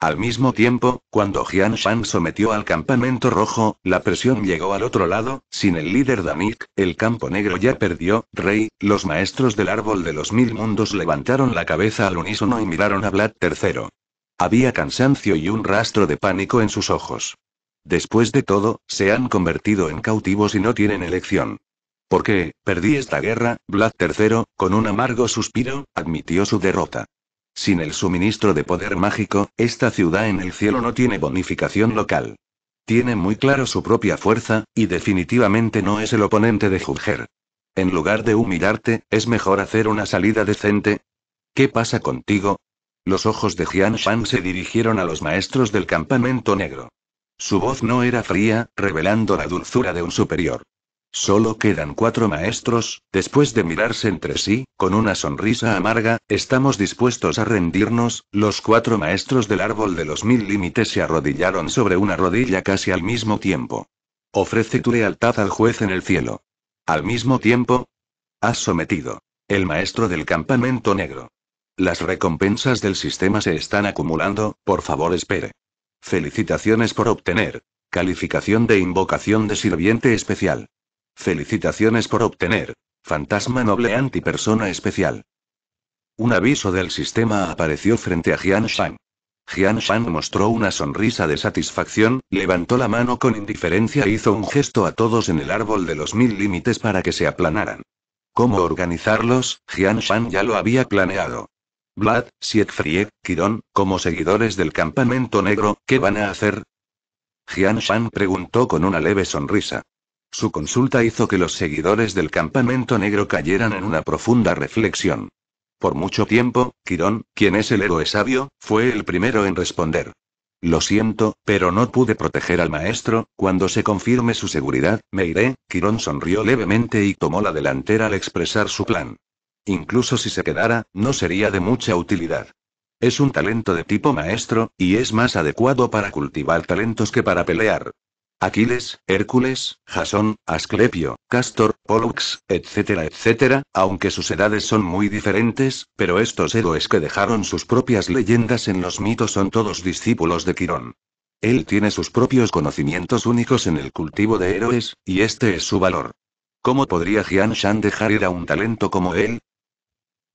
Al mismo tiempo, cuando Jian Shan sometió al campamento rojo, la presión llegó al otro lado, sin el líder Danik, el campo negro ya perdió, rey, los maestros del árbol de los mil mundos levantaron la cabeza al unísono y miraron a Vlad III. Había cansancio y un rastro de pánico en sus ojos. Después de todo, se han convertido en cautivos y no tienen elección. Porque, perdí esta guerra, Vlad III, con un amargo suspiro, admitió su derrota. Sin el suministro de poder mágico, esta ciudad en el cielo no tiene bonificación local. Tiene muy claro su propia fuerza, y definitivamente no es el oponente de Jujer. En lugar de humillarte, es mejor hacer una salida decente. ¿Qué pasa contigo? Los ojos de Jian Shan se dirigieron a los maestros del campamento negro. Su voz no era fría, revelando la dulzura de un superior. Solo quedan cuatro maestros, después de mirarse entre sí, con una sonrisa amarga, estamos dispuestos a rendirnos, los cuatro maestros del árbol de los mil límites se arrodillaron sobre una rodilla casi al mismo tiempo. Ofrece tu lealtad al juez en el cielo. Al mismo tiempo, has sometido. El maestro del campamento negro. Las recompensas del sistema se están acumulando, por favor espere. Felicitaciones por obtener. Calificación de invocación de sirviente especial. Felicitaciones por obtener. Fantasma noble antipersona especial. Un aviso del sistema apareció frente a Jian Shan. Jian Shan mostró una sonrisa de satisfacción, levantó la mano con indiferencia e hizo un gesto a todos en el árbol de los mil límites para que se aplanaran. ¿Cómo organizarlos? Jian Shan ya lo había planeado. Vlad, Siegfried, Quirón, como seguidores del campamento negro, ¿qué van a hacer? Jian Shan preguntó con una leve sonrisa. Su consulta hizo que los seguidores del campamento negro cayeran en una profunda reflexión. Por mucho tiempo, Quirón, quien es el héroe sabio, fue el primero en responder. Lo siento, pero no pude proteger al maestro, cuando se confirme su seguridad, me iré, Quirón sonrió levemente y tomó la delantera al expresar su plan. Incluso si se quedara, no sería de mucha utilidad. Es un talento de tipo maestro, y es más adecuado para cultivar talentos que para pelear. Aquiles, Hércules, Jasón, Asclepio, Castor, Pollux, etcétera, etcétera, aunque sus edades son muy diferentes, pero estos héroes que dejaron sus propias leyendas en los mitos son todos discípulos de Quirón. Él tiene sus propios conocimientos únicos en el cultivo de héroes, y este es su valor. ¿Cómo podría Jian Shan dejar ir a un talento como él?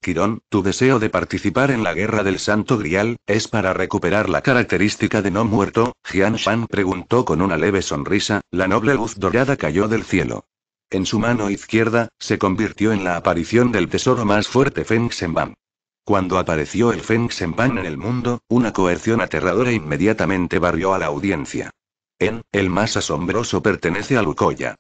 Quirón, tu deseo de participar en la guerra del Santo Grial, es para recuperar la característica de no muerto, Jian Shan preguntó con una leve sonrisa, la noble luz dorada cayó del cielo. En su mano izquierda, se convirtió en la aparición del tesoro más fuerte Feng Ban. Cuando apareció el Feng Ban en el mundo, una coerción aterradora inmediatamente barrió a la audiencia. En, el más asombroso pertenece a Lukoya».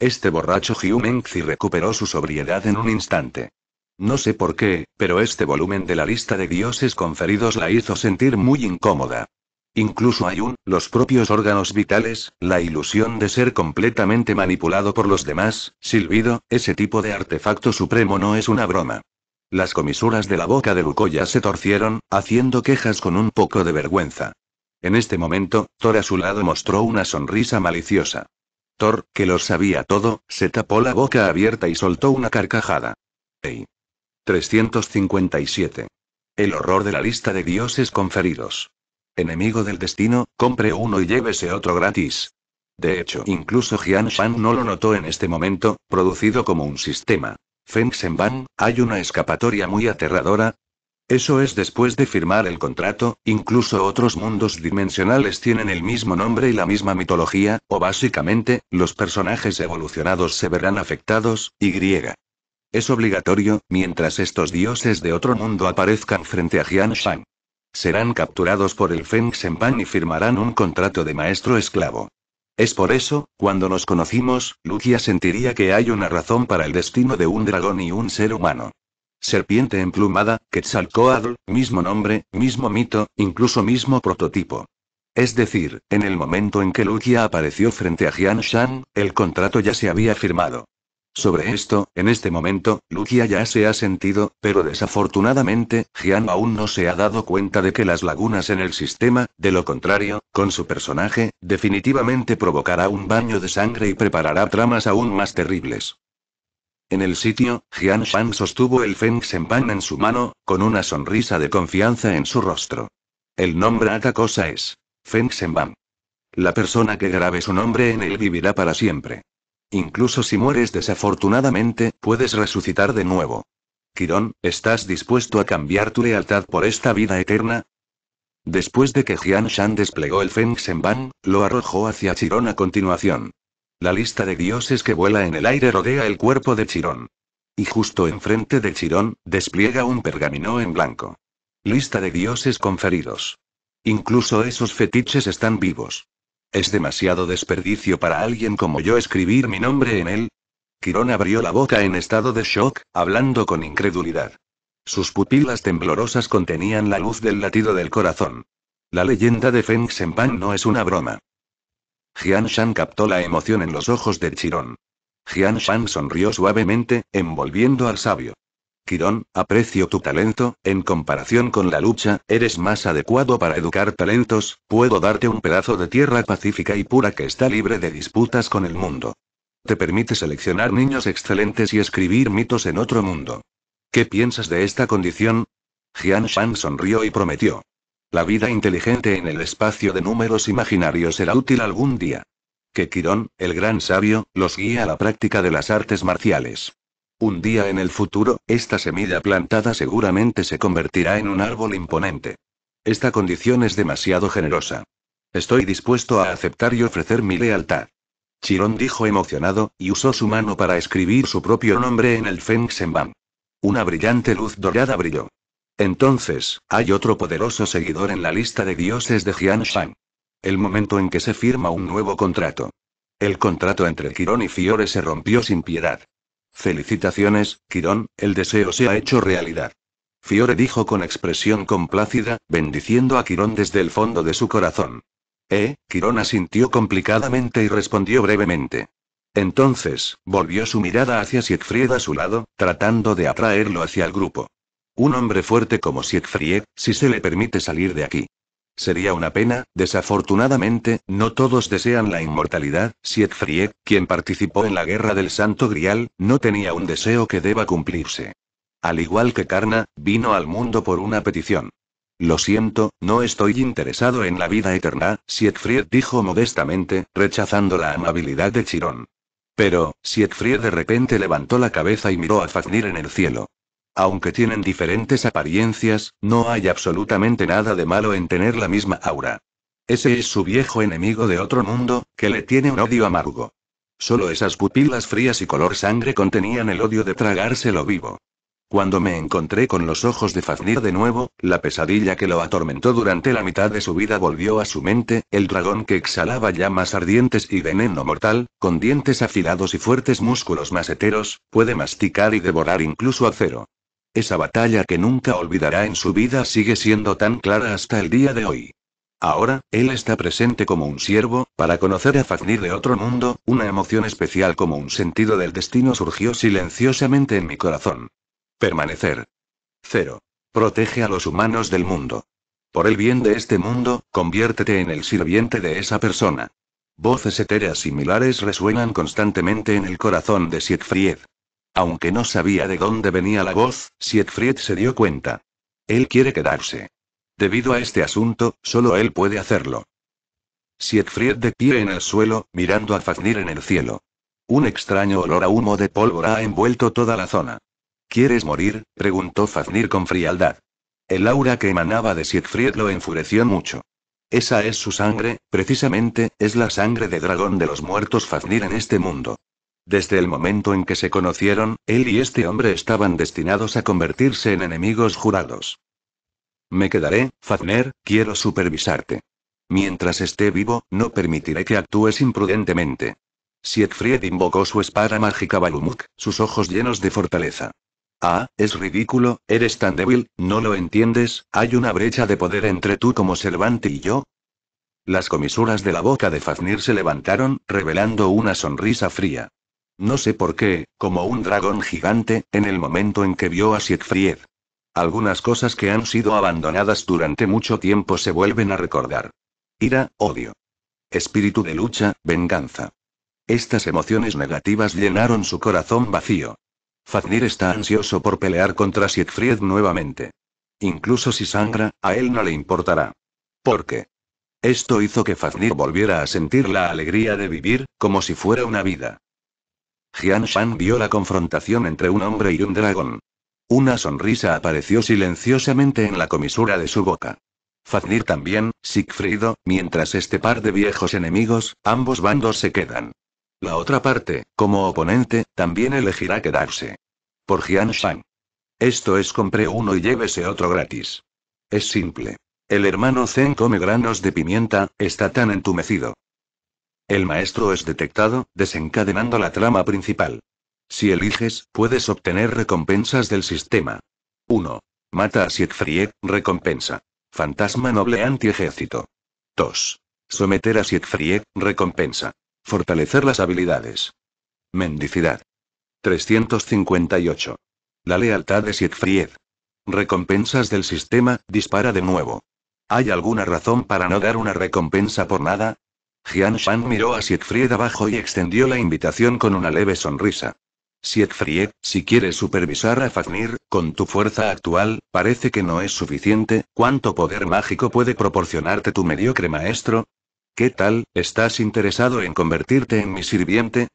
Este borracho Jiumenxi recuperó su sobriedad en un instante. No sé por qué, pero este volumen de la lista de dioses conferidos la hizo sentir muy incómoda. Incluso hay un, los propios órganos vitales, la ilusión de ser completamente manipulado por los demás, silbido, ese tipo de artefacto supremo no es una broma. Las comisuras de la boca de Lucoya se torcieron, haciendo quejas con un poco de vergüenza. En este momento, Thor a su lado mostró una sonrisa maliciosa. Thor, que lo sabía todo, se tapó la boca abierta y soltó una carcajada. ¡Ey! 357. El horror de la lista de dioses conferidos. Enemigo del destino, compre uno y llévese otro gratis. De hecho, incluso Jian Shan no lo notó en este momento, producido como un sistema. Feng Shenban, hay una escapatoria muy aterradora. Eso es después de firmar el contrato, incluso otros mundos dimensionales tienen el mismo nombre y la misma mitología, o básicamente, los personajes evolucionados se verán afectados, y es obligatorio, mientras estos dioses de otro mundo aparezcan frente a Jian Shan. Serán capturados por el Feng Pan y firmarán un contrato de maestro esclavo. Es por eso, cuando nos conocimos, Lucia sentiría que hay una razón para el destino de un dragón y un ser humano. Serpiente emplumada, Quetzalcoatl, mismo nombre, mismo mito, incluso mismo prototipo. Es decir, en el momento en que Lucia apareció frente a Jian Shan, el contrato ya se había firmado. Sobre esto, en este momento, Lucia ya se ha sentido, pero desafortunadamente, Jian aún no se ha dado cuenta de que las lagunas en el sistema, de lo contrario, con su personaje, definitivamente provocará un baño de sangre y preparará tramas aún más terribles. En el sitio, Jian Shan sostuvo el Feng Ban en su mano, con una sonrisa de confianza en su rostro. El nombre cada cosa es. Feng Ban. La persona que grabe su nombre en él vivirá para siempre. Incluso si mueres desafortunadamente, puedes resucitar de nuevo. Quirón, ¿estás dispuesto a cambiar tu lealtad por esta vida eterna? Después de que Jian Shan desplegó el Feng van lo arrojó hacia Chirón a continuación. La lista de dioses que vuela en el aire rodea el cuerpo de Chirón. Y justo enfrente de Chirón, despliega un pergamino en blanco. Lista de dioses conferidos. Incluso esos fetiches están vivos. ¿Es demasiado desperdicio para alguien como yo escribir mi nombre en él? Quirón abrió la boca en estado de shock, hablando con incredulidad. Sus pupilas temblorosas contenían la luz del latido del corazón. La leyenda de Feng Senpan no es una broma. Jian Shan captó la emoción en los ojos de Chirón. Jian Shan sonrió suavemente, envolviendo al sabio. Quirón, aprecio tu talento, en comparación con la lucha, eres más adecuado para educar talentos, puedo darte un pedazo de tierra pacífica y pura que está libre de disputas con el mundo. Te permite seleccionar niños excelentes y escribir mitos en otro mundo. ¿Qué piensas de esta condición? Jian Shan sonrió y prometió. La vida inteligente en el espacio de números imaginarios será útil algún día. Que Quirón, el gran sabio, los guíe a la práctica de las artes marciales. Un día en el futuro, esta semilla plantada seguramente se convertirá en un árbol imponente. Esta condición es demasiado generosa. Estoy dispuesto a aceptar y ofrecer mi lealtad. Chirón dijo emocionado, y usó su mano para escribir su propio nombre en el Feng Una brillante luz dorada brilló. Entonces, hay otro poderoso seguidor en la lista de dioses de Shan. El momento en que se firma un nuevo contrato. El contrato entre Chirón y Fiore se rompió sin piedad. Felicitaciones, Quirón, el deseo se ha hecho realidad. Fiore dijo con expresión complácida, bendiciendo a Quirón desde el fondo de su corazón. Eh, Quirón asintió complicadamente y respondió brevemente. Entonces, volvió su mirada hacia Siegfried a su lado, tratando de atraerlo hacia el grupo. Un hombre fuerte como Siegfried, si se le permite salir de aquí. Sería una pena, desafortunadamente, no todos desean la inmortalidad. Siegfried, quien participó en la guerra del Santo Grial, no tenía un deseo que deba cumplirse. Al igual que Karna, vino al mundo por una petición. Lo siento, no estoy interesado en la vida eterna, Siegfried dijo modestamente, rechazando la amabilidad de Chirón. Pero, Siegfried de repente levantó la cabeza y miró a Fafnir en el cielo. Aunque tienen diferentes apariencias, no hay absolutamente nada de malo en tener la misma aura. Ese es su viejo enemigo de otro mundo, que le tiene un odio amargo. Solo esas pupilas frías y color sangre contenían el odio de tragárselo vivo. Cuando me encontré con los ojos de Fafnir de nuevo, la pesadilla que lo atormentó durante la mitad de su vida volvió a su mente, el dragón que exhalaba llamas ardientes y veneno mortal, con dientes afilados y fuertes músculos maseteros, puede masticar y devorar incluso acero. Esa batalla que nunca olvidará en su vida sigue siendo tan clara hasta el día de hoy. Ahora, él está presente como un siervo, para conocer a Fafnir de otro mundo, una emoción especial como un sentido del destino surgió silenciosamente en mi corazón. Permanecer. Cero. Protege a los humanos del mundo. Por el bien de este mundo, conviértete en el sirviente de esa persona. Voces etéreas similares resuenan constantemente en el corazón de Siegfried. Aunque no sabía de dónde venía la voz, Siegfried se dio cuenta. Él quiere quedarse. Debido a este asunto, solo él puede hacerlo. Siegfried de pie en el suelo, mirando a Fafnir en el cielo. Un extraño olor a humo de pólvora ha envuelto toda la zona. ¿Quieres morir? preguntó Fafnir con frialdad. El aura que emanaba de Siegfried lo enfureció mucho. Esa es su sangre, precisamente, es la sangre de dragón de los muertos Fafnir en este mundo. Desde el momento en que se conocieron, él y este hombre estaban destinados a convertirse en enemigos jurados. Me quedaré, Fafner, quiero supervisarte. Mientras esté vivo, no permitiré que actúes imprudentemente. Siegfried invocó su espada mágica Balumuk, sus ojos llenos de fortaleza. Ah, es ridículo, eres tan débil, ¿no lo entiendes? ¿Hay una brecha de poder entre tú como servante y yo? Las comisuras de la boca de Fafnir se levantaron, revelando una sonrisa fría. No sé por qué, como un dragón gigante, en el momento en que vio a Siegfried. Algunas cosas que han sido abandonadas durante mucho tiempo se vuelven a recordar. Ira, odio. Espíritu de lucha, venganza. Estas emociones negativas llenaron su corazón vacío. Fafnir está ansioso por pelear contra Siegfried nuevamente. Incluso si sangra, a él no le importará. ¿Por qué? Esto hizo que Faznir volviera a sentir la alegría de vivir, como si fuera una vida. Jian Shan vio la confrontación entre un hombre y un dragón. Una sonrisa apareció silenciosamente en la comisura de su boca. Fafnir también, Siegfriedo, mientras este par de viejos enemigos, ambos bandos se quedan. La otra parte, como oponente, también elegirá quedarse. Por Jian Shan. Esto es compre uno y llévese otro gratis. Es simple. El hermano Zen come granos de pimienta, está tan entumecido. El maestro es detectado, desencadenando la trama principal. Si eliges, puedes obtener recompensas del sistema. 1. Mata a Siegfried, recompensa. Fantasma noble anti-ejército. 2. Someter a Siegfried, recompensa. Fortalecer las habilidades. Mendicidad. 358. La lealtad de Siegfried. Recompensas del sistema, dispara de nuevo. ¿Hay alguna razón para no dar una recompensa por nada? Jian Shan miró a Siegfried abajo y extendió la invitación con una leve sonrisa. Siegfried, si quieres supervisar a Fafnir, con tu fuerza actual, parece que no es suficiente, ¿cuánto poder mágico puede proporcionarte tu mediocre maestro? ¿Qué tal, estás interesado en convertirte en mi sirviente?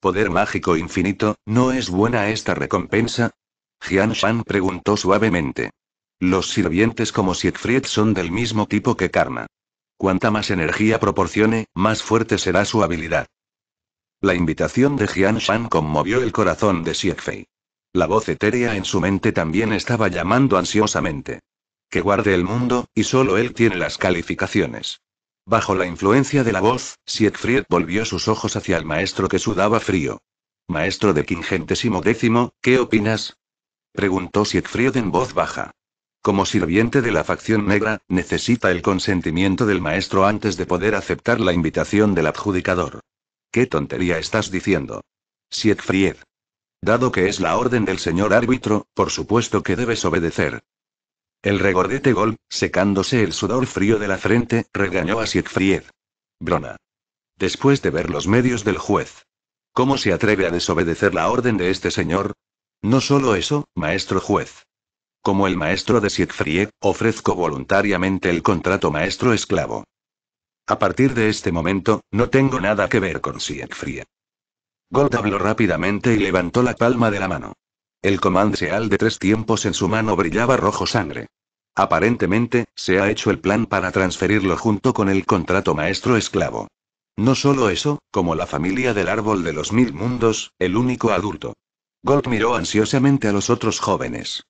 Poder mágico infinito, ¿no es buena esta recompensa? Jian Shan preguntó suavemente. Los sirvientes como Siegfried son del mismo tipo que Karma. Cuanta más energía proporcione, más fuerte será su habilidad. La invitación de Jian Shan conmovió el corazón de siegfried La voz etérea en su mente también estaba llamando ansiosamente. Que guarde el mundo, y solo él tiene las calificaciones. Bajo la influencia de la voz, Siegfried volvió sus ojos hacia el maestro que sudaba frío. Maestro de quingentésimo décimo, ¿qué opinas? Preguntó Siegfried en voz baja. Como sirviente de la facción negra, necesita el consentimiento del maestro antes de poder aceptar la invitación del adjudicador. ¿Qué tontería estás diciendo? Siegfried. Dado que es la orden del señor árbitro, por supuesto que debes obedecer. El regordete Gol, secándose el sudor frío de la frente, regañó a Siegfried. Brona. Después de ver los medios del juez. ¿Cómo se atreve a desobedecer la orden de este señor? No solo eso, maestro juez. Como el maestro de Siegfried, ofrezco voluntariamente el contrato maestro-esclavo. A partir de este momento, no tengo nada que ver con Siegfried. Gold habló rápidamente y levantó la palma de la mano. El seal de tres tiempos en su mano brillaba rojo sangre. Aparentemente, se ha hecho el plan para transferirlo junto con el contrato maestro-esclavo. No solo eso, como la familia del árbol de los mil mundos, el único adulto. Gold miró ansiosamente a los otros jóvenes.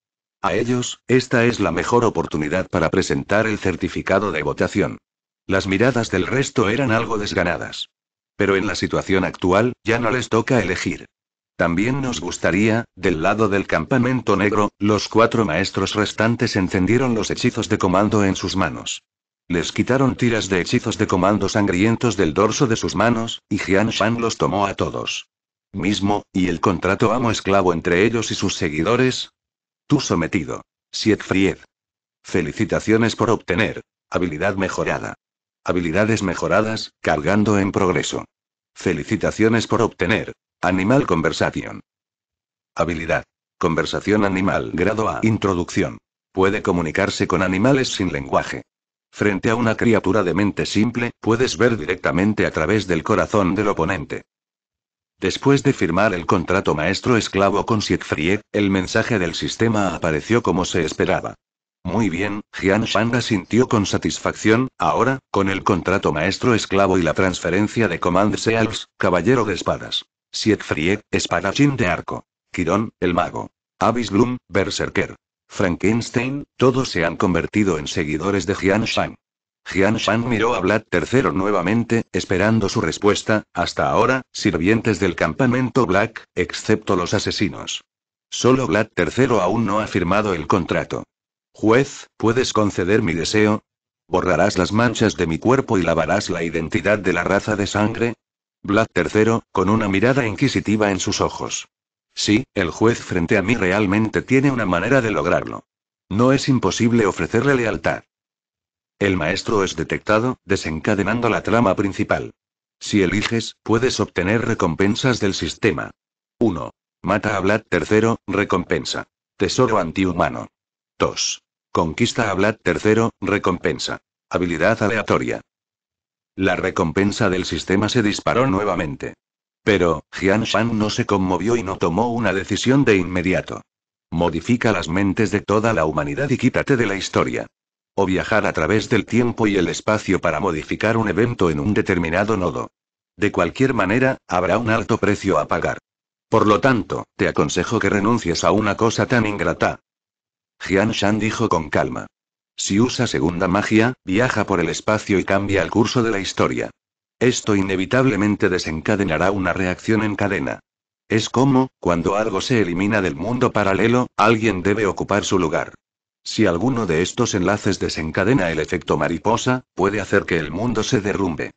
A ellos, esta es la mejor oportunidad para presentar el certificado de votación. Las miradas del resto eran algo desganadas. Pero en la situación actual, ya no les toca elegir. También nos gustaría, del lado del campamento negro, los cuatro maestros restantes encendieron los hechizos de comando en sus manos. Les quitaron tiras de hechizos de comando sangrientos del dorso de sus manos, y Jian Shan los tomó a todos. Mismo, y el contrato amo-esclavo entre ellos y sus seguidores, Tú sometido. Siegfried. Felicitaciones por obtener. Habilidad mejorada. Habilidades mejoradas, cargando en progreso. Felicitaciones por obtener. Animal Conversation. Habilidad. Conversación animal grado A. Introducción. Puede comunicarse con animales sin lenguaje. Frente a una criatura de mente simple, puedes ver directamente a través del corazón del oponente. Después de firmar el contrato maestro-esclavo con Siegfried, el mensaje del sistema apareció como se esperaba. Muy bien, Jian Shang sintió con satisfacción, ahora, con el contrato maestro-esclavo y la transferencia de Command Seals, caballero de espadas. Siegfried, espadachín de arco. Quirón, el mago. Avis berserker. Frankenstein, todos se han convertido en seguidores de Jian Shang. Jian Shan miró a Vlad III nuevamente, esperando su respuesta, hasta ahora, sirvientes del campamento Black, excepto los asesinos. Solo Vlad III aún no ha firmado el contrato. Juez, ¿puedes conceder mi deseo? ¿Borrarás las manchas de mi cuerpo y lavarás la identidad de la raza de sangre? Vlad III, con una mirada inquisitiva en sus ojos. Sí, el juez frente a mí realmente tiene una manera de lograrlo. No es imposible ofrecerle lealtad. El maestro es detectado, desencadenando la trama principal. Si eliges, puedes obtener recompensas del sistema. 1. Mata a Vlad III, recompensa. Tesoro antihumano. 2. Conquista a Vlad III, recompensa. Habilidad aleatoria. La recompensa del sistema se disparó nuevamente. Pero, Jian Shan no se conmovió y no tomó una decisión de inmediato. Modifica las mentes de toda la humanidad y quítate de la historia. O viajar a través del tiempo y el espacio para modificar un evento en un determinado nodo. De cualquier manera, habrá un alto precio a pagar. Por lo tanto, te aconsejo que renuncies a una cosa tan ingrata. Jian Shan dijo con calma. Si usa segunda magia, viaja por el espacio y cambia el curso de la historia. Esto inevitablemente desencadenará una reacción en cadena. Es como, cuando algo se elimina del mundo paralelo, alguien debe ocupar su lugar. Si alguno de estos enlaces desencadena el efecto mariposa, puede hacer que el mundo se derrumbe.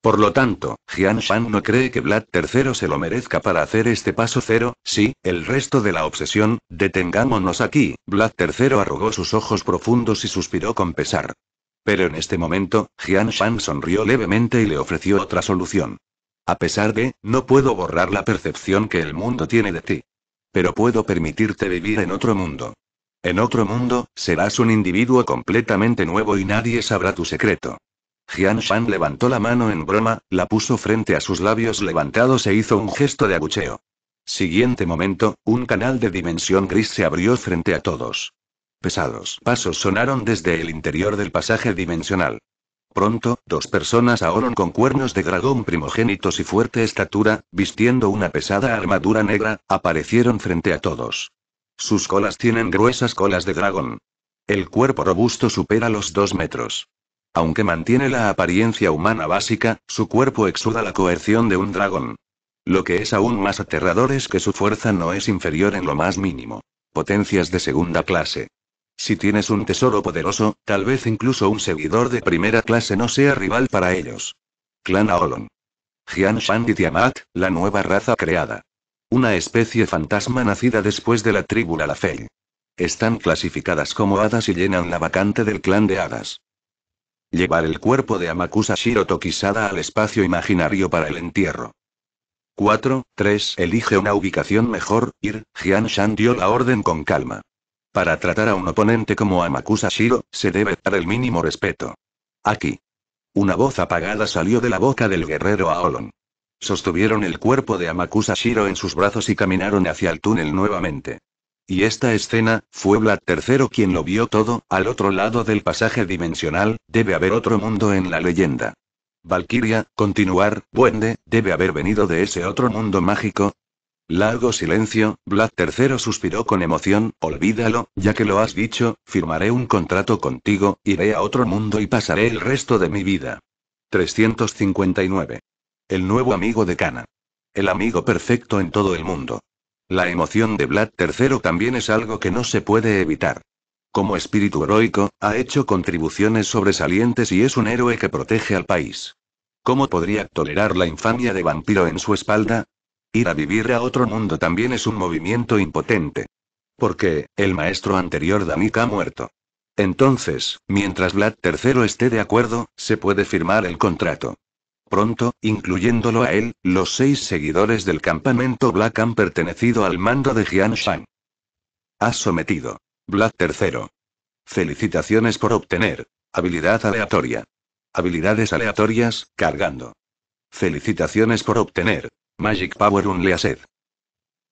Por lo tanto, Jian Shan no cree que Vlad III se lo merezca para hacer este paso cero, sí, el resto de la obsesión, detengámonos aquí, Vlad III arrugó sus ojos profundos y suspiró con pesar. Pero en este momento, Jian Shan sonrió levemente y le ofreció otra solución. A pesar de, no puedo borrar la percepción que el mundo tiene de ti. Pero puedo permitirte vivir en otro mundo. En otro mundo, serás un individuo completamente nuevo y nadie sabrá tu secreto. Jian Shan levantó la mano en broma, la puso frente a sus labios levantados e hizo un gesto de agucheo. Siguiente momento, un canal de dimensión gris se abrió frente a todos. Pesados pasos sonaron desde el interior del pasaje dimensional. Pronto, dos personas ahorron con cuernos de dragón primogénitos y fuerte estatura, vistiendo una pesada armadura negra, aparecieron frente a todos. Sus colas tienen gruesas colas de dragón. El cuerpo robusto supera los 2 metros. Aunque mantiene la apariencia humana básica, su cuerpo exuda la coerción de un dragón. Lo que es aún más aterrador es que su fuerza no es inferior en lo más mínimo. Potencias de segunda clase. Si tienes un tesoro poderoso, tal vez incluso un seguidor de primera clase no sea rival para ellos. Clan Aolon. Jian Shan y Tiamat, la nueva raza creada. Una especie fantasma nacida después de la tribu Lalafell. Están clasificadas como hadas y llenan la vacante del clan de hadas. Llevar el cuerpo de Amakusa Shiro Tokisada al espacio imaginario para el entierro. 4. 3. Elige una ubicación mejor. Ir. Jian Shan dio la orden con calma. Para tratar a un oponente como Amakusa Shiro, se debe dar el mínimo respeto. Aquí. Una voz apagada salió de la boca del guerrero Aolon. Sostuvieron el cuerpo de Amakusa Shiro en sus brazos y caminaron hacia el túnel nuevamente. Y esta escena, fue Vlad III quien lo vio todo, al otro lado del pasaje dimensional, debe haber otro mundo en la leyenda. Valkyria, continuar, Buende, debe haber venido de ese otro mundo mágico. Largo silencio, Vlad III suspiró con emoción, olvídalo, ya que lo has dicho, firmaré un contrato contigo, iré a otro mundo y pasaré el resto de mi vida. 359. El nuevo amigo de Kana. El amigo perfecto en todo el mundo. La emoción de Vlad III también es algo que no se puede evitar. Como espíritu heroico, ha hecho contribuciones sobresalientes y es un héroe que protege al país. ¿Cómo podría tolerar la infamia de vampiro en su espalda? Ir a vivir a otro mundo también es un movimiento impotente. Porque, el maestro anterior Danik ha muerto. Entonces, mientras Vlad III esté de acuerdo, se puede firmar el contrato pronto, incluyéndolo a él, los seis seguidores del campamento Black han pertenecido al mando de Jian Shang. Ha sometido. Black III. Felicitaciones por obtener. Habilidad aleatoria. Habilidades aleatorias, cargando. Felicitaciones por obtener. Magic Power Unleashed.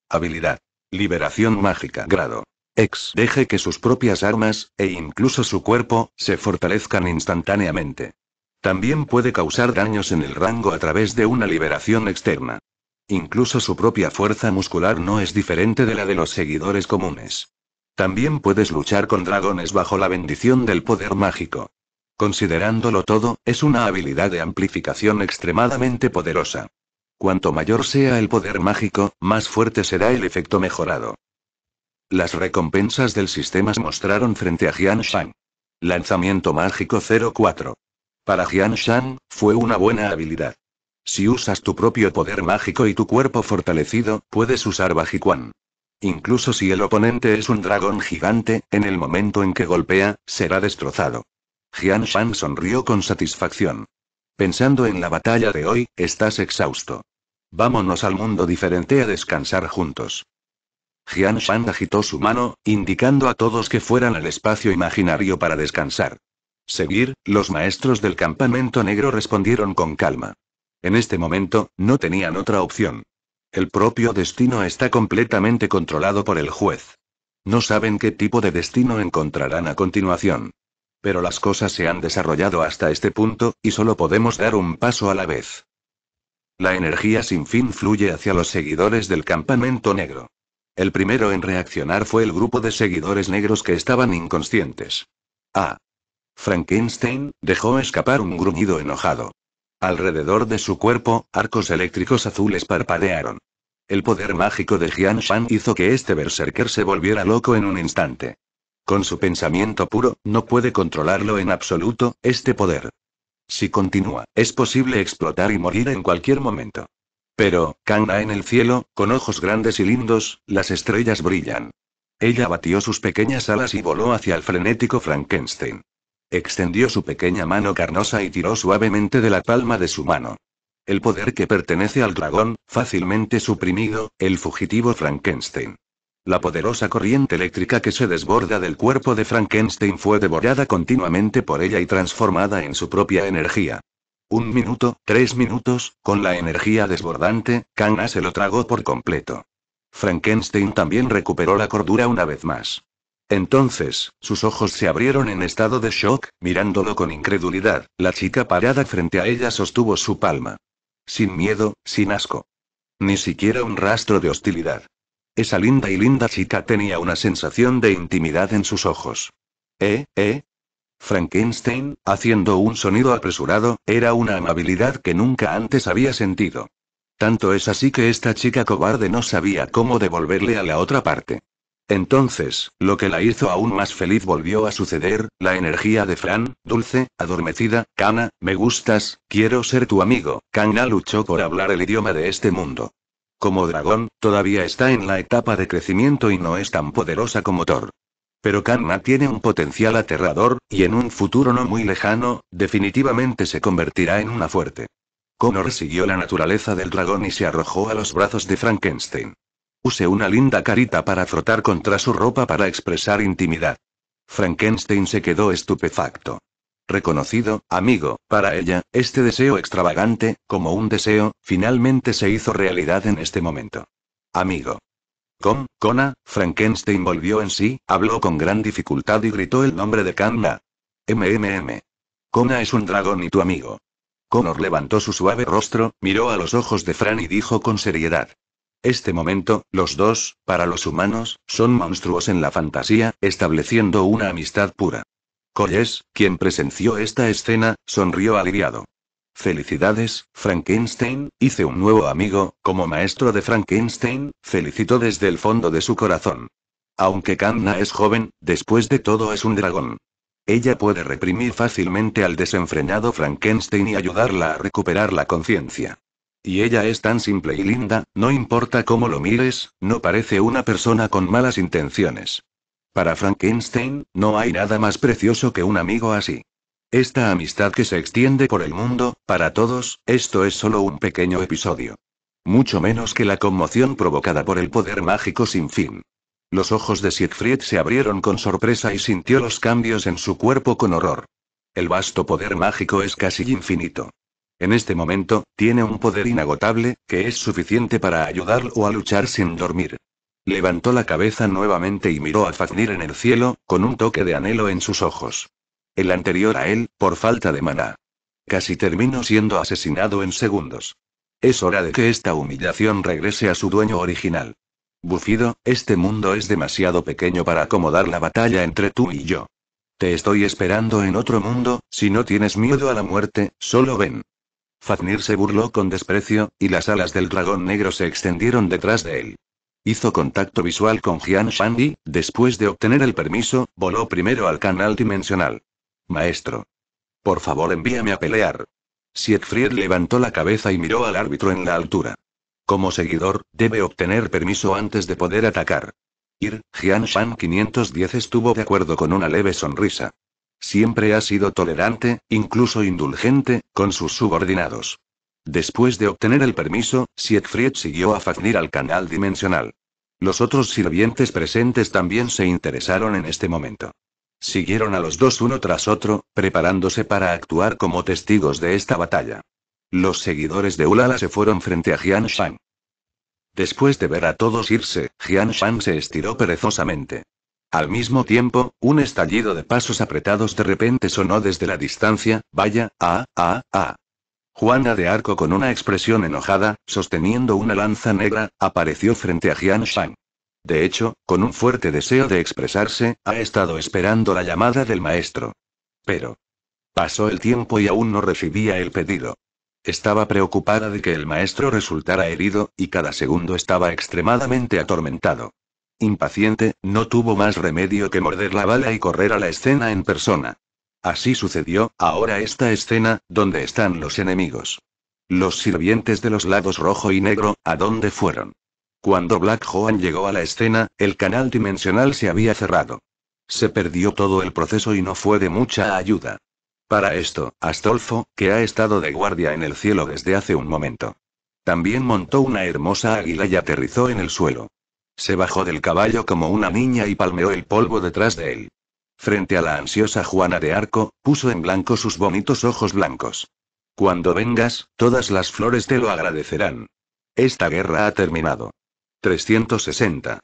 Habilidad. Liberación mágica grado. Ex deje que sus propias armas, e incluso su cuerpo, se fortalezcan instantáneamente. También puede causar daños en el rango a través de una liberación externa. Incluso su propia fuerza muscular no es diferente de la de los seguidores comunes. También puedes luchar con dragones bajo la bendición del poder mágico. Considerándolo todo, es una habilidad de amplificación extremadamente poderosa. Cuanto mayor sea el poder mágico, más fuerte será el efecto mejorado. Las recompensas del sistema se mostraron frente a Jian Shang. Lanzamiento mágico 04. Para Jian Shan, fue una buena habilidad. Si usas tu propio poder mágico y tu cuerpo fortalecido, puedes usar Bajiquan. Incluso si el oponente es un dragón gigante, en el momento en que golpea, será destrozado. Jian Shan sonrió con satisfacción. Pensando en la batalla de hoy, estás exhausto. Vámonos al mundo diferente a descansar juntos. Jian Shan agitó su mano, indicando a todos que fueran al espacio imaginario para descansar. Seguir, los maestros del campamento negro respondieron con calma. En este momento, no tenían otra opción. El propio destino está completamente controlado por el juez. No saben qué tipo de destino encontrarán a continuación. Pero las cosas se han desarrollado hasta este punto, y solo podemos dar un paso a la vez. La energía sin fin fluye hacia los seguidores del campamento negro. El primero en reaccionar fue el grupo de seguidores negros que estaban inconscientes. Ah, Frankenstein dejó escapar un gruñido enojado. Alrededor de su cuerpo, arcos eléctricos azules parpadearon. El poder mágico de Jian Shan hizo que este berserker se volviera loco en un instante. Con su pensamiento puro, no puede controlarlo en absoluto, este poder. Si continúa, es posible explotar y morir en cualquier momento. Pero, Kanga en el cielo, con ojos grandes y lindos, las estrellas brillan. Ella batió sus pequeñas alas y voló hacia el frenético Frankenstein. Extendió su pequeña mano carnosa y tiró suavemente de la palma de su mano. El poder que pertenece al dragón, fácilmente suprimido, el fugitivo Frankenstein. La poderosa corriente eléctrica que se desborda del cuerpo de Frankenstein fue devorada continuamente por ella y transformada en su propia energía. Un minuto, tres minutos, con la energía desbordante, Kana se lo tragó por completo. Frankenstein también recuperó la cordura una vez más. Entonces, sus ojos se abrieron en estado de shock, mirándolo con incredulidad, la chica parada frente a ella sostuvo su palma. Sin miedo, sin asco. Ni siquiera un rastro de hostilidad. Esa linda y linda chica tenía una sensación de intimidad en sus ojos. ¿Eh, eh? Frankenstein, haciendo un sonido apresurado, era una amabilidad que nunca antes había sentido. Tanto es así que esta chica cobarde no sabía cómo devolverle a la otra parte. Entonces, lo que la hizo aún más feliz volvió a suceder, la energía de Fran, dulce, adormecida, Kana, me gustas, quiero ser tu amigo. Kana luchó por hablar el idioma de este mundo. Como dragón, todavía está en la etapa de crecimiento y no es tan poderosa como Thor. Pero Kana tiene un potencial aterrador, y en un futuro no muy lejano, definitivamente se convertirá en una fuerte. Connor siguió la naturaleza del dragón y se arrojó a los brazos de Frankenstein. Use una linda carita para frotar contra su ropa para expresar intimidad. Frankenstein se quedó estupefacto. Reconocido, amigo, para ella, este deseo extravagante, como un deseo, finalmente se hizo realidad en este momento. Amigo. Con, Cona, Frankenstein volvió en sí, habló con gran dificultad y gritó el nombre de Kanna. MMM. Cona es un dragón y tu amigo. Connor levantó su suave rostro, miró a los ojos de Fran y dijo con seriedad. Este momento, los dos, para los humanos, son monstruos en la fantasía, estableciendo una amistad pura. Colles, quien presenció esta escena, sonrió aliviado. Felicidades, Frankenstein, hice un nuevo amigo, como maestro de Frankenstein, felicitó desde el fondo de su corazón. Aunque Kanna es joven, después de todo es un dragón. Ella puede reprimir fácilmente al desenfrenado Frankenstein y ayudarla a recuperar la conciencia. Y ella es tan simple y linda, no importa cómo lo mires, no parece una persona con malas intenciones. Para Frankenstein, no hay nada más precioso que un amigo así. Esta amistad que se extiende por el mundo, para todos, esto es solo un pequeño episodio. Mucho menos que la conmoción provocada por el poder mágico sin fin. Los ojos de Siegfried se abrieron con sorpresa y sintió los cambios en su cuerpo con horror. El vasto poder mágico es casi infinito. En este momento, tiene un poder inagotable, que es suficiente para ayudarlo a luchar sin dormir. Levantó la cabeza nuevamente y miró a Fafnir en el cielo, con un toque de anhelo en sus ojos. El anterior a él, por falta de maná. Casi terminó siendo asesinado en segundos. Es hora de que esta humillación regrese a su dueño original. Bufido, este mundo es demasiado pequeño para acomodar la batalla entre tú y yo. Te estoy esperando en otro mundo, si no tienes miedo a la muerte, solo ven. Fafnir se burló con desprecio, y las alas del dragón negro se extendieron detrás de él. Hizo contacto visual con Jian Shan y, después de obtener el permiso, voló primero al canal dimensional. Maestro. Por favor envíame a pelear. Siegfried levantó la cabeza y miró al árbitro en la altura. Como seguidor, debe obtener permiso antes de poder atacar. Ir, Jian Shan 510 estuvo de acuerdo con una leve sonrisa. Siempre ha sido tolerante, incluso indulgente, con sus subordinados. Después de obtener el permiso, Siegfried siguió a Fafnir al canal dimensional. Los otros sirvientes presentes también se interesaron en este momento. Siguieron a los dos uno tras otro, preparándose para actuar como testigos de esta batalla. Los seguidores de Ulala se fueron frente a Jian Shan. Después de ver a todos irse, Jian Shan se estiró perezosamente. Al mismo tiempo, un estallido de pasos apretados de repente sonó desde la distancia, vaya, a, a, a. Juana de Arco con una expresión enojada, sosteniendo una lanza negra, apareció frente a Jian Shang. De hecho, con un fuerte deseo de expresarse, ha estado esperando la llamada del maestro. Pero. Pasó el tiempo y aún no recibía el pedido. Estaba preocupada de que el maestro resultara herido, y cada segundo estaba extremadamente atormentado. Impaciente, no tuvo más remedio que morder la bala y correr a la escena en persona. Así sucedió, ahora esta escena, donde están los enemigos. Los sirvientes de los lados rojo y negro, ¿a dónde fueron? Cuando Black Joan llegó a la escena, el canal dimensional se había cerrado. Se perdió todo el proceso y no fue de mucha ayuda. Para esto, Astolfo, que ha estado de guardia en el cielo desde hace un momento. También montó una hermosa águila y aterrizó en el suelo. Se bajó del caballo como una niña y palmeó el polvo detrás de él. Frente a la ansiosa Juana de Arco, puso en blanco sus bonitos ojos blancos. Cuando vengas, todas las flores te lo agradecerán. Esta guerra ha terminado. 360.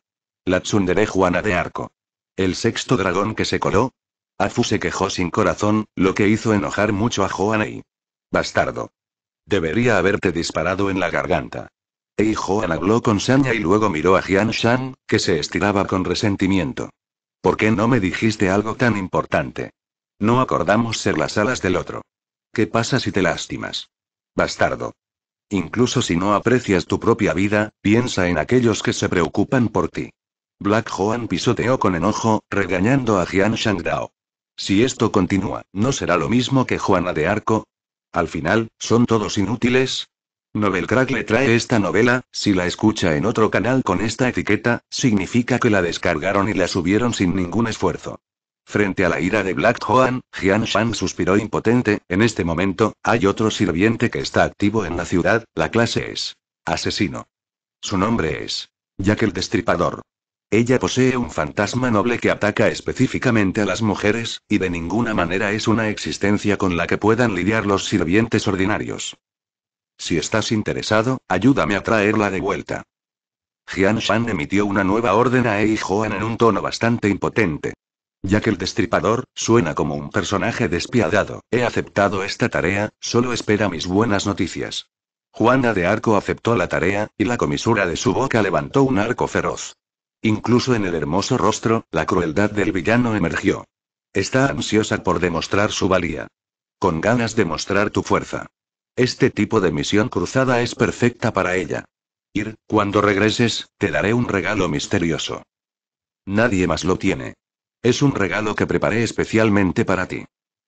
La tsundere Juana de Arco. El sexto dragón que se coló. Afu se quejó sin corazón, lo que hizo enojar mucho a y... Bastardo. Debería haberte disparado en la garganta. Ei Joan habló con saña y luego miró a Jian Shan, que se estiraba con resentimiento. ¿Por qué no me dijiste algo tan importante? No acordamos ser las alas del otro. ¿Qué pasa si te lastimas? Bastardo. Incluso si no aprecias tu propia vida, piensa en aquellos que se preocupan por ti. Black Joan pisoteó con enojo, regañando a Jian Dao. Si esto continúa, ¿no será lo mismo que Juana de Arco? Al final, ¿son todos inútiles? Novelcrack Crack le trae esta novela, si la escucha en otro canal con esta etiqueta, significa que la descargaron y la subieron sin ningún esfuerzo. Frente a la ira de Black Joan, Jian Shan suspiró impotente, en este momento, hay otro sirviente que está activo en la ciudad, la clase es... Asesino. Su nombre es... Jack el Destripador. Ella posee un fantasma noble que ataca específicamente a las mujeres, y de ninguna manera es una existencia con la que puedan lidiar los sirvientes ordinarios. Si estás interesado, ayúdame a traerla de vuelta. Jian Shan emitió una nueva orden a Ei Joan en un tono bastante impotente. Ya que el destripador suena como un personaje despiadado, he aceptado esta tarea, solo espera mis buenas noticias. Juana de Arco aceptó la tarea, y la comisura de su boca levantó un arco feroz. Incluso en el hermoso rostro, la crueldad del villano emergió. Está ansiosa por demostrar su valía. Con ganas de mostrar tu fuerza. Este tipo de misión cruzada es perfecta para ella. Ir, cuando regreses, te daré un regalo misterioso. Nadie más lo tiene. Es un regalo que preparé especialmente para ti.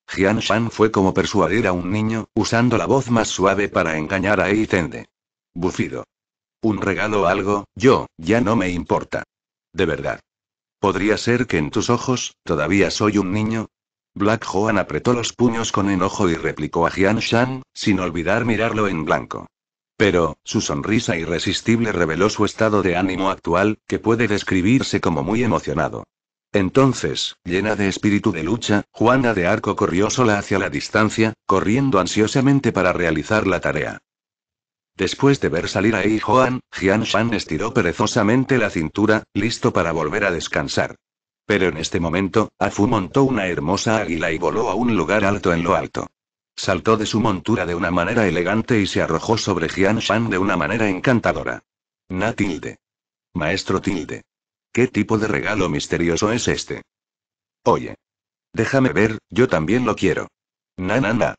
Jian Shan fue como persuadir a un niño, usando la voz más suave para engañar a Eitende. Bufido. Un regalo o algo, yo, ya no me importa. De verdad. Podría ser que en tus ojos, todavía soy un niño, Black Joan apretó los puños con enojo y replicó a Jian Shan, sin olvidar mirarlo en blanco. Pero, su sonrisa irresistible reveló su estado de ánimo actual, que puede describirse como muy emocionado. Entonces, llena de espíritu de lucha, Juana de Arco corrió sola hacia la distancia, corriendo ansiosamente para realizar la tarea. Después de ver salir a Yi Joan, Jian Shan estiró perezosamente la cintura, listo para volver a descansar. Pero en este momento, Afu montó una hermosa águila y voló a un lugar alto en lo alto. Saltó de su montura de una manera elegante y se arrojó sobre Jian Shan de una manera encantadora. Na tilde. Maestro tilde. ¿Qué tipo de regalo misterioso es este? Oye. Déjame ver, yo también lo quiero. Na na na.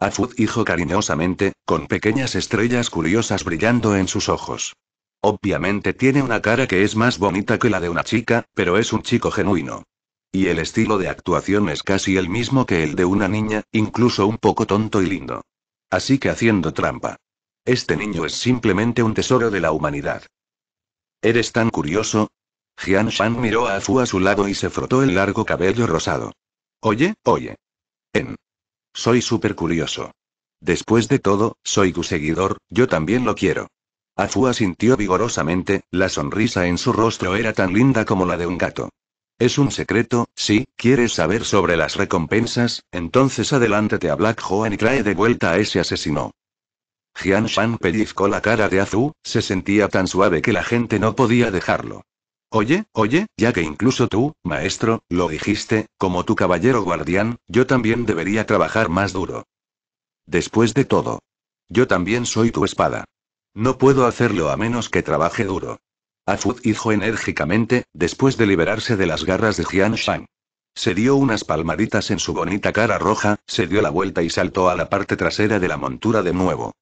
Afu dijo cariñosamente, con pequeñas estrellas curiosas brillando en sus ojos. Obviamente tiene una cara que es más bonita que la de una chica, pero es un chico genuino. Y el estilo de actuación es casi el mismo que el de una niña, incluso un poco tonto y lindo. Así que haciendo trampa. Este niño es simplemente un tesoro de la humanidad. ¿Eres tan curioso? Jian Shan miró a Fu a su lado y se frotó el largo cabello rosado. Oye, oye. En. Soy súper curioso. Después de todo, soy tu seguidor, yo también lo quiero. Azu asintió vigorosamente, la sonrisa en su rostro era tan linda como la de un gato. Es un secreto, si quieres saber sobre las recompensas, entonces adelántate a Black Joan y trae de vuelta a ese asesino. Jian Shan pellizcó la cara de Azu, se sentía tan suave que la gente no podía dejarlo. Oye, oye, ya que incluso tú, maestro, lo dijiste, como tu caballero guardián, yo también debería trabajar más duro. Después de todo. Yo también soy tu espada. No puedo hacerlo a menos que trabaje duro. Afud dijo enérgicamente, después de liberarse de las garras de Jian Shang. Se dio unas palmaditas en su bonita cara roja, se dio la vuelta y saltó a la parte trasera de la montura de nuevo.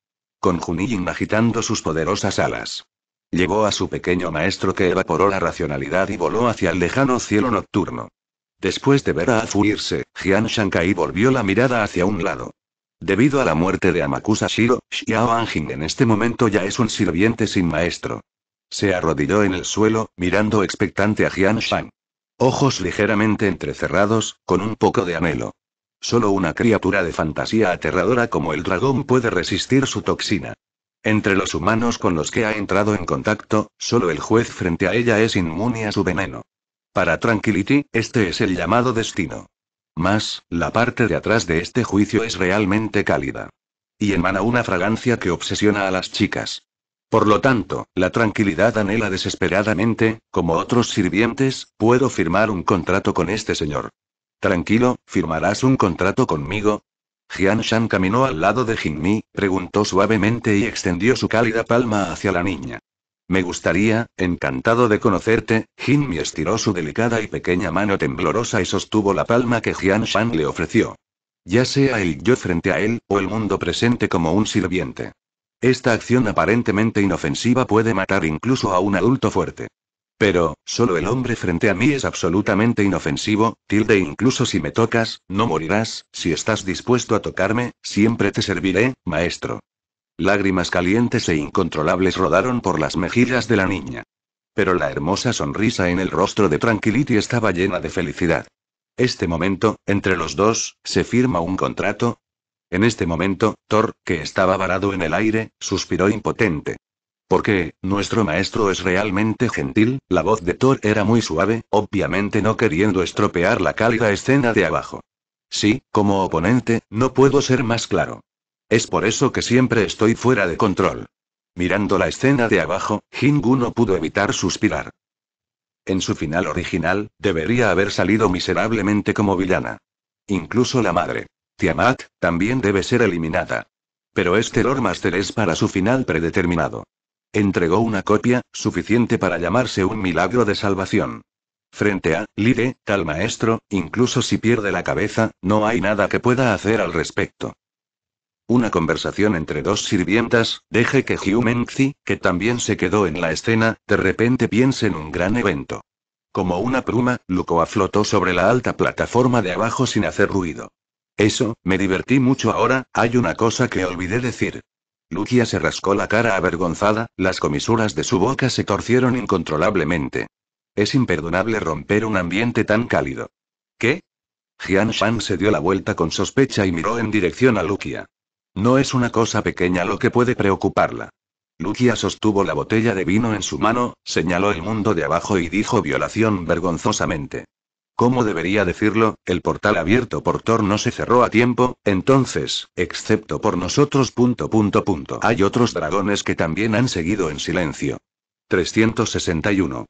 Con Junyin agitando sus poderosas alas. Llegó a su pequeño maestro que evaporó la racionalidad y voló hacia el lejano cielo nocturno. Después de ver a Afu irse, Jian Shankai volvió la mirada hacia un lado. Debido a la muerte de Amakusa Shiro, Xiao Anjing en este momento ya es un sirviente sin maestro. Se arrodilló en el suelo, mirando expectante a Jian Shang. Ojos ligeramente entrecerrados, con un poco de anhelo. Solo una criatura de fantasía aterradora como el dragón puede resistir su toxina. Entre los humanos con los que ha entrado en contacto, solo el juez frente a ella es inmune a su veneno. Para Tranquility, este es el llamado destino. Más, la parte de atrás de este juicio es realmente cálida. Y emana una fragancia que obsesiona a las chicas. Por lo tanto, la tranquilidad anhela desesperadamente, como otros sirvientes, puedo firmar un contrato con este señor. Tranquilo, ¿firmarás un contrato conmigo? Jian Shan caminó al lado de Jin Mi, preguntó suavemente y extendió su cálida palma hacia la niña. Me gustaría, encantado de conocerte, mi estiró su delicada y pequeña mano temblorosa y sostuvo la palma que Jian Shan le ofreció. Ya sea el yo frente a él, o el mundo presente como un sirviente. Esta acción aparentemente inofensiva puede matar incluso a un adulto fuerte. Pero, solo el hombre frente a mí es absolutamente inofensivo, tilde incluso si me tocas, no morirás, si estás dispuesto a tocarme, siempre te serviré, maestro. Lágrimas calientes e incontrolables rodaron por las mejillas de la niña. Pero la hermosa sonrisa en el rostro de Tranquility estaba llena de felicidad. Este momento, entre los dos, se firma un contrato. En este momento, Thor, que estaba varado en el aire, suspiró impotente. Porque, nuestro maestro es realmente gentil, la voz de Thor era muy suave, obviamente no queriendo estropear la cálida escena de abajo. Sí, como oponente, no puedo ser más claro. Es por eso que siempre estoy fuera de control. Mirando la escena de abajo, Jingu no pudo evitar suspirar. En su final original, debería haber salido miserablemente como villana. Incluso la madre. Tiamat, también debe ser eliminada. Pero este Lord Master es para su final predeterminado. Entregó una copia, suficiente para llamarse un milagro de salvación. Frente a, Lide, tal maestro, incluso si pierde la cabeza, no hay nada que pueda hacer al respecto. Una conversación entre dos sirvientas, deje que Hugh Mengzi, que también se quedó en la escena, de repente piense en un gran evento. Como una pluma, Lukoa flotó sobre la alta plataforma de abajo sin hacer ruido. Eso, me divertí mucho ahora, hay una cosa que olvidé decir. Lukia se rascó la cara avergonzada, las comisuras de su boca se torcieron incontrolablemente. Es imperdonable romper un ambiente tan cálido. ¿Qué? Jian Shan se dio la vuelta con sospecha y miró en dirección a Lukia. No es una cosa pequeña lo que puede preocuparla. Lucia sostuvo la botella de vino en su mano, señaló el mundo de abajo y dijo violación vergonzosamente. ¿Cómo debería decirlo? El portal abierto por Thor no se cerró a tiempo, entonces, excepto por nosotros. Hay otros dragones que también han seguido en silencio. 361.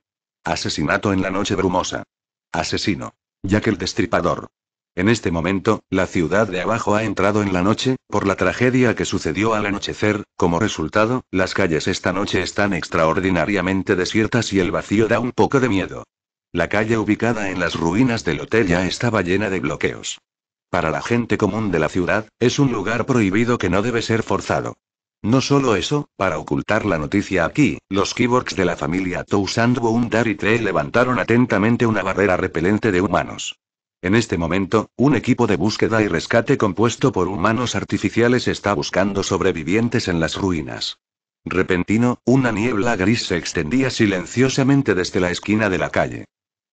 Asesinato en la noche brumosa. Asesino. Ya que el Destripador. En este momento, la ciudad de abajo ha entrado en la noche, por la tragedia que sucedió al anochecer, como resultado, las calles esta noche están extraordinariamente desiertas y el vacío da un poco de miedo. La calle ubicada en las ruinas del hotel ya estaba llena de bloqueos. Para la gente común de la ciudad, es un lugar prohibido que no debe ser forzado. No solo eso, para ocultar la noticia aquí, los kiborgs de la familia Tousand y Tre levantaron atentamente una barrera repelente de humanos. En este momento, un equipo de búsqueda y rescate compuesto por humanos artificiales está buscando sobrevivientes en las ruinas. Repentino, una niebla gris se extendía silenciosamente desde la esquina de la calle.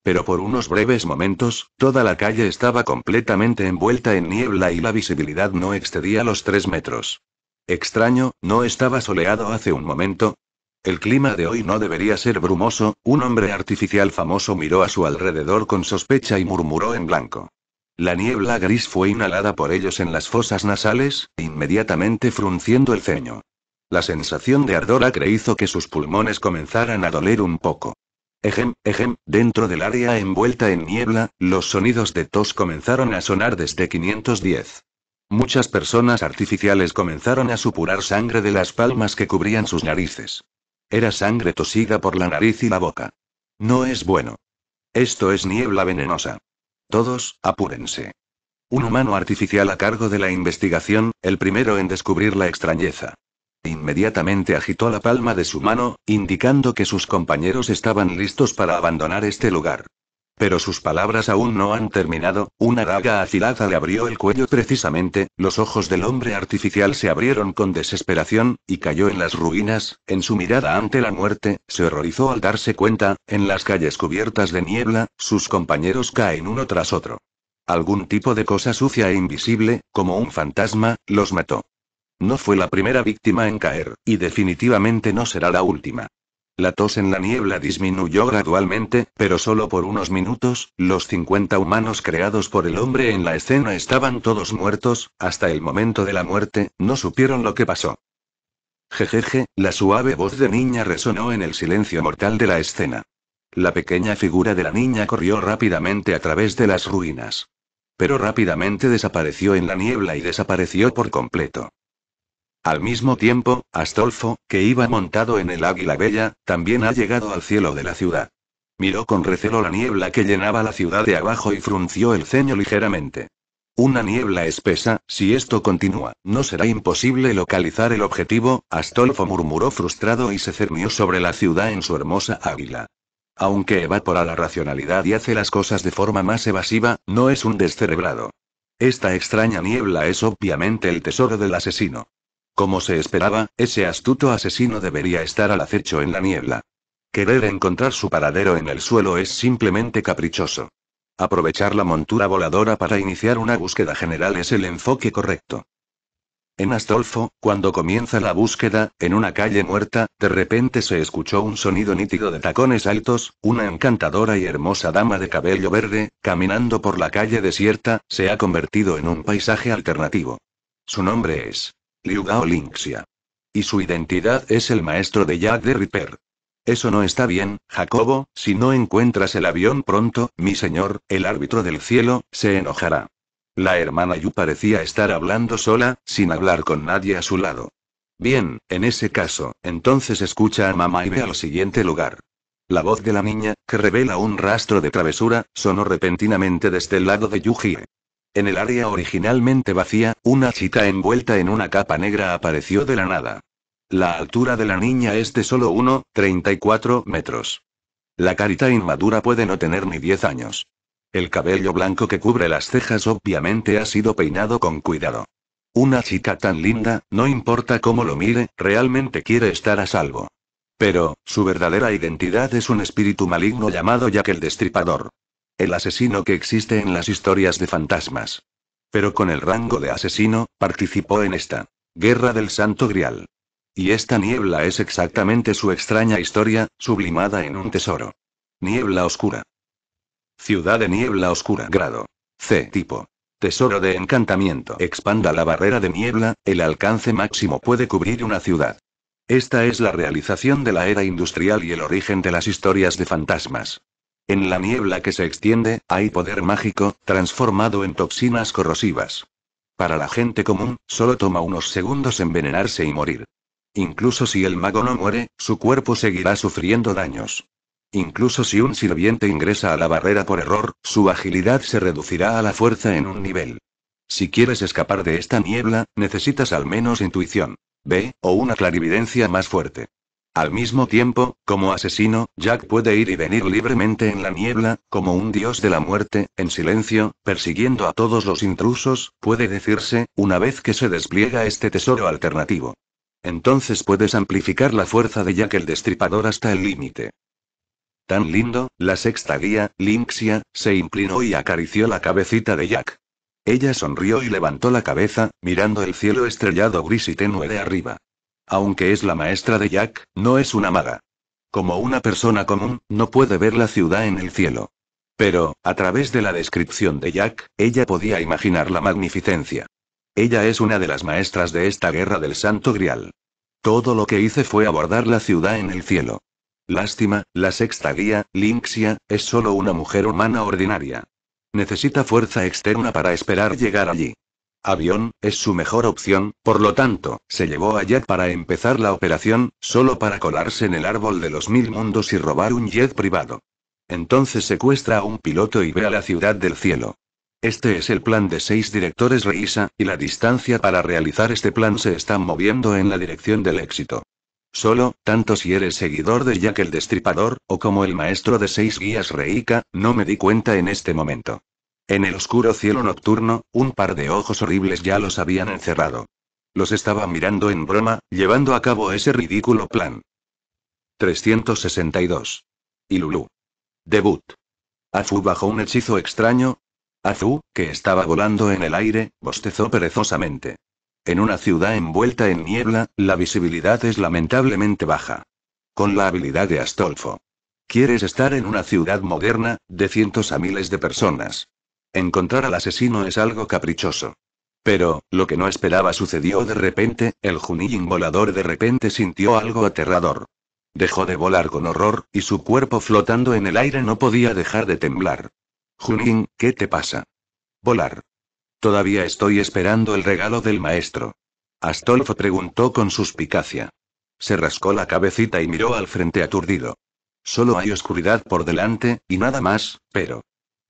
Pero por unos breves momentos, toda la calle estaba completamente envuelta en niebla y la visibilidad no excedía los tres metros. Extraño, no estaba soleado hace un momento, el clima de hoy no debería ser brumoso, un hombre artificial famoso miró a su alrededor con sospecha y murmuró en blanco. La niebla gris fue inhalada por ellos en las fosas nasales, inmediatamente frunciendo el ceño. La sensación de ardor acre hizo que sus pulmones comenzaran a doler un poco. Ejem, ejem, dentro del área envuelta en niebla, los sonidos de tos comenzaron a sonar desde 510. Muchas personas artificiales comenzaron a supurar sangre de las palmas que cubrían sus narices. Era sangre tosida por la nariz y la boca. No es bueno. Esto es niebla venenosa. Todos, apúrense. Un humano artificial a cargo de la investigación, el primero en descubrir la extrañeza. Inmediatamente agitó la palma de su mano, indicando que sus compañeros estaban listos para abandonar este lugar. Pero sus palabras aún no han terminado, una daga afilada le abrió el cuello precisamente, los ojos del hombre artificial se abrieron con desesperación, y cayó en las ruinas, en su mirada ante la muerte, se horrorizó al darse cuenta, en las calles cubiertas de niebla, sus compañeros caen uno tras otro. Algún tipo de cosa sucia e invisible, como un fantasma, los mató. No fue la primera víctima en caer, y definitivamente no será la última. La tos en la niebla disminuyó gradualmente, pero solo por unos minutos, los 50 humanos creados por el hombre en la escena estaban todos muertos, hasta el momento de la muerte, no supieron lo que pasó. Jejeje, la suave voz de niña resonó en el silencio mortal de la escena. La pequeña figura de la niña corrió rápidamente a través de las ruinas. Pero rápidamente desapareció en la niebla y desapareció por completo. Al mismo tiempo, Astolfo, que iba montado en el águila bella, también ha llegado al cielo de la ciudad. Miró con recelo la niebla que llenaba la ciudad de abajo y frunció el ceño ligeramente. Una niebla espesa, si esto continúa, no será imposible localizar el objetivo, Astolfo murmuró frustrado y se cernió sobre la ciudad en su hermosa águila. Aunque evapora la racionalidad y hace las cosas de forma más evasiva, no es un descerebrado. Esta extraña niebla es obviamente el tesoro del asesino. Como se esperaba, ese astuto asesino debería estar al acecho en la niebla. Querer encontrar su paradero en el suelo es simplemente caprichoso. Aprovechar la montura voladora para iniciar una búsqueda general es el enfoque correcto. En Astolfo, cuando comienza la búsqueda, en una calle muerta, de repente se escuchó un sonido nítido de tacones altos, una encantadora y hermosa dama de cabello verde, caminando por la calle desierta, se ha convertido en un paisaje alternativo. Su nombre es Liugao Lingxia Y su identidad es el maestro de Jack de Ripper. Eso no está bien, Jacobo, si no encuentras el avión pronto, mi señor, el árbitro del cielo, se enojará. La hermana Yu parecía estar hablando sola, sin hablar con nadie a su lado. Bien, en ese caso, entonces escucha a mamá y ve al siguiente lugar. La voz de la niña, que revela un rastro de travesura, sonó repentinamente desde el lado de Yuji. En el área originalmente vacía, una chica envuelta en una capa negra apareció de la nada. La altura de la niña es de solo 1,34 metros. La carita inmadura puede no tener ni 10 años. El cabello blanco que cubre las cejas obviamente ha sido peinado con cuidado. Una chica tan linda, no importa cómo lo mire, realmente quiere estar a salvo. Pero, su verdadera identidad es un espíritu maligno llamado Jack el Destripador. El asesino que existe en las historias de fantasmas. Pero con el rango de asesino, participó en esta. Guerra del Santo Grial. Y esta niebla es exactamente su extraña historia, sublimada en un tesoro. Niebla Oscura. Ciudad de Niebla Oscura. Grado. C. Tipo. Tesoro de encantamiento. Expanda la barrera de niebla, el alcance máximo puede cubrir una ciudad. Esta es la realización de la era industrial y el origen de las historias de fantasmas. En la niebla que se extiende, hay poder mágico, transformado en toxinas corrosivas. Para la gente común, solo toma unos segundos envenenarse y morir. Incluso si el mago no muere, su cuerpo seguirá sufriendo daños. Incluso si un sirviente ingresa a la barrera por error, su agilidad se reducirá a la fuerza en un nivel. Si quieres escapar de esta niebla, necesitas al menos intuición. B, o una clarividencia más fuerte. Al mismo tiempo, como asesino, Jack puede ir y venir libremente en la niebla, como un dios de la muerte, en silencio, persiguiendo a todos los intrusos, puede decirse, una vez que se despliega este tesoro alternativo. Entonces puedes amplificar la fuerza de Jack el Destripador hasta el límite. Tan lindo, la sexta guía, Lynxia, se inclinó y acarició la cabecita de Jack. Ella sonrió y levantó la cabeza, mirando el cielo estrellado gris y tenue de arriba. Aunque es la maestra de Jack, no es una maga. Como una persona común, no puede ver la ciudad en el cielo. Pero, a través de la descripción de Jack, ella podía imaginar la magnificencia. Ella es una de las maestras de esta guerra del Santo Grial. Todo lo que hice fue abordar la ciudad en el cielo. Lástima, la sexta guía, Linxia, es solo una mujer humana ordinaria. Necesita fuerza externa para esperar llegar allí. Avión, es su mejor opción, por lo tanto, se llevó a Jack para empezar la operación, solo para colarse en el árbol de los mil mundos y robar un jet privado. Entonces secuestra a un piloto y ve a la ciudad del cielo. Este es el plan de seis directores Reisa, y la distancia para realizar este plan se está moviendo en la dirección del éxito. Solo, tanto si eres seguidor de Jack el Destripador, o como el maestro de seis guías Reika, no me di cuenta en este momento. En el oscuro cielo nocturno, un par de ojos horribles ya los habían encerrado. Los estaba mirando en broma, llevando a cabo ese ridículo plan. 362. Lulu. Debut. Azu bajo un hechizo extraño. Azu, que estaba volando en el aire, bostezó perezosamente. En una ciudad envuelta en niebla, la visibilidad es lamentablemente baja. Con la habilidad de Astolfo. Quieres estar en una ciudad moderna, de cientos a miles de personas. Encontrar al asesino es algo caprichoso. Pero, lo que no esperaba sucedió de repente, el Junín volador de repente sintió algo aterrador. Dejó de volar con horror, y su cuerpo flotando en el aire no podía dejar de temblar. Junín, ¿qué te pasa? Volar. Todavía estoy esperando el regalo del maestro. Astolfo preguntó con suspicacia. Se rascó la cabecita y miró al frente aturdido. Solo hay oscuridad por delante, y nada más, pero...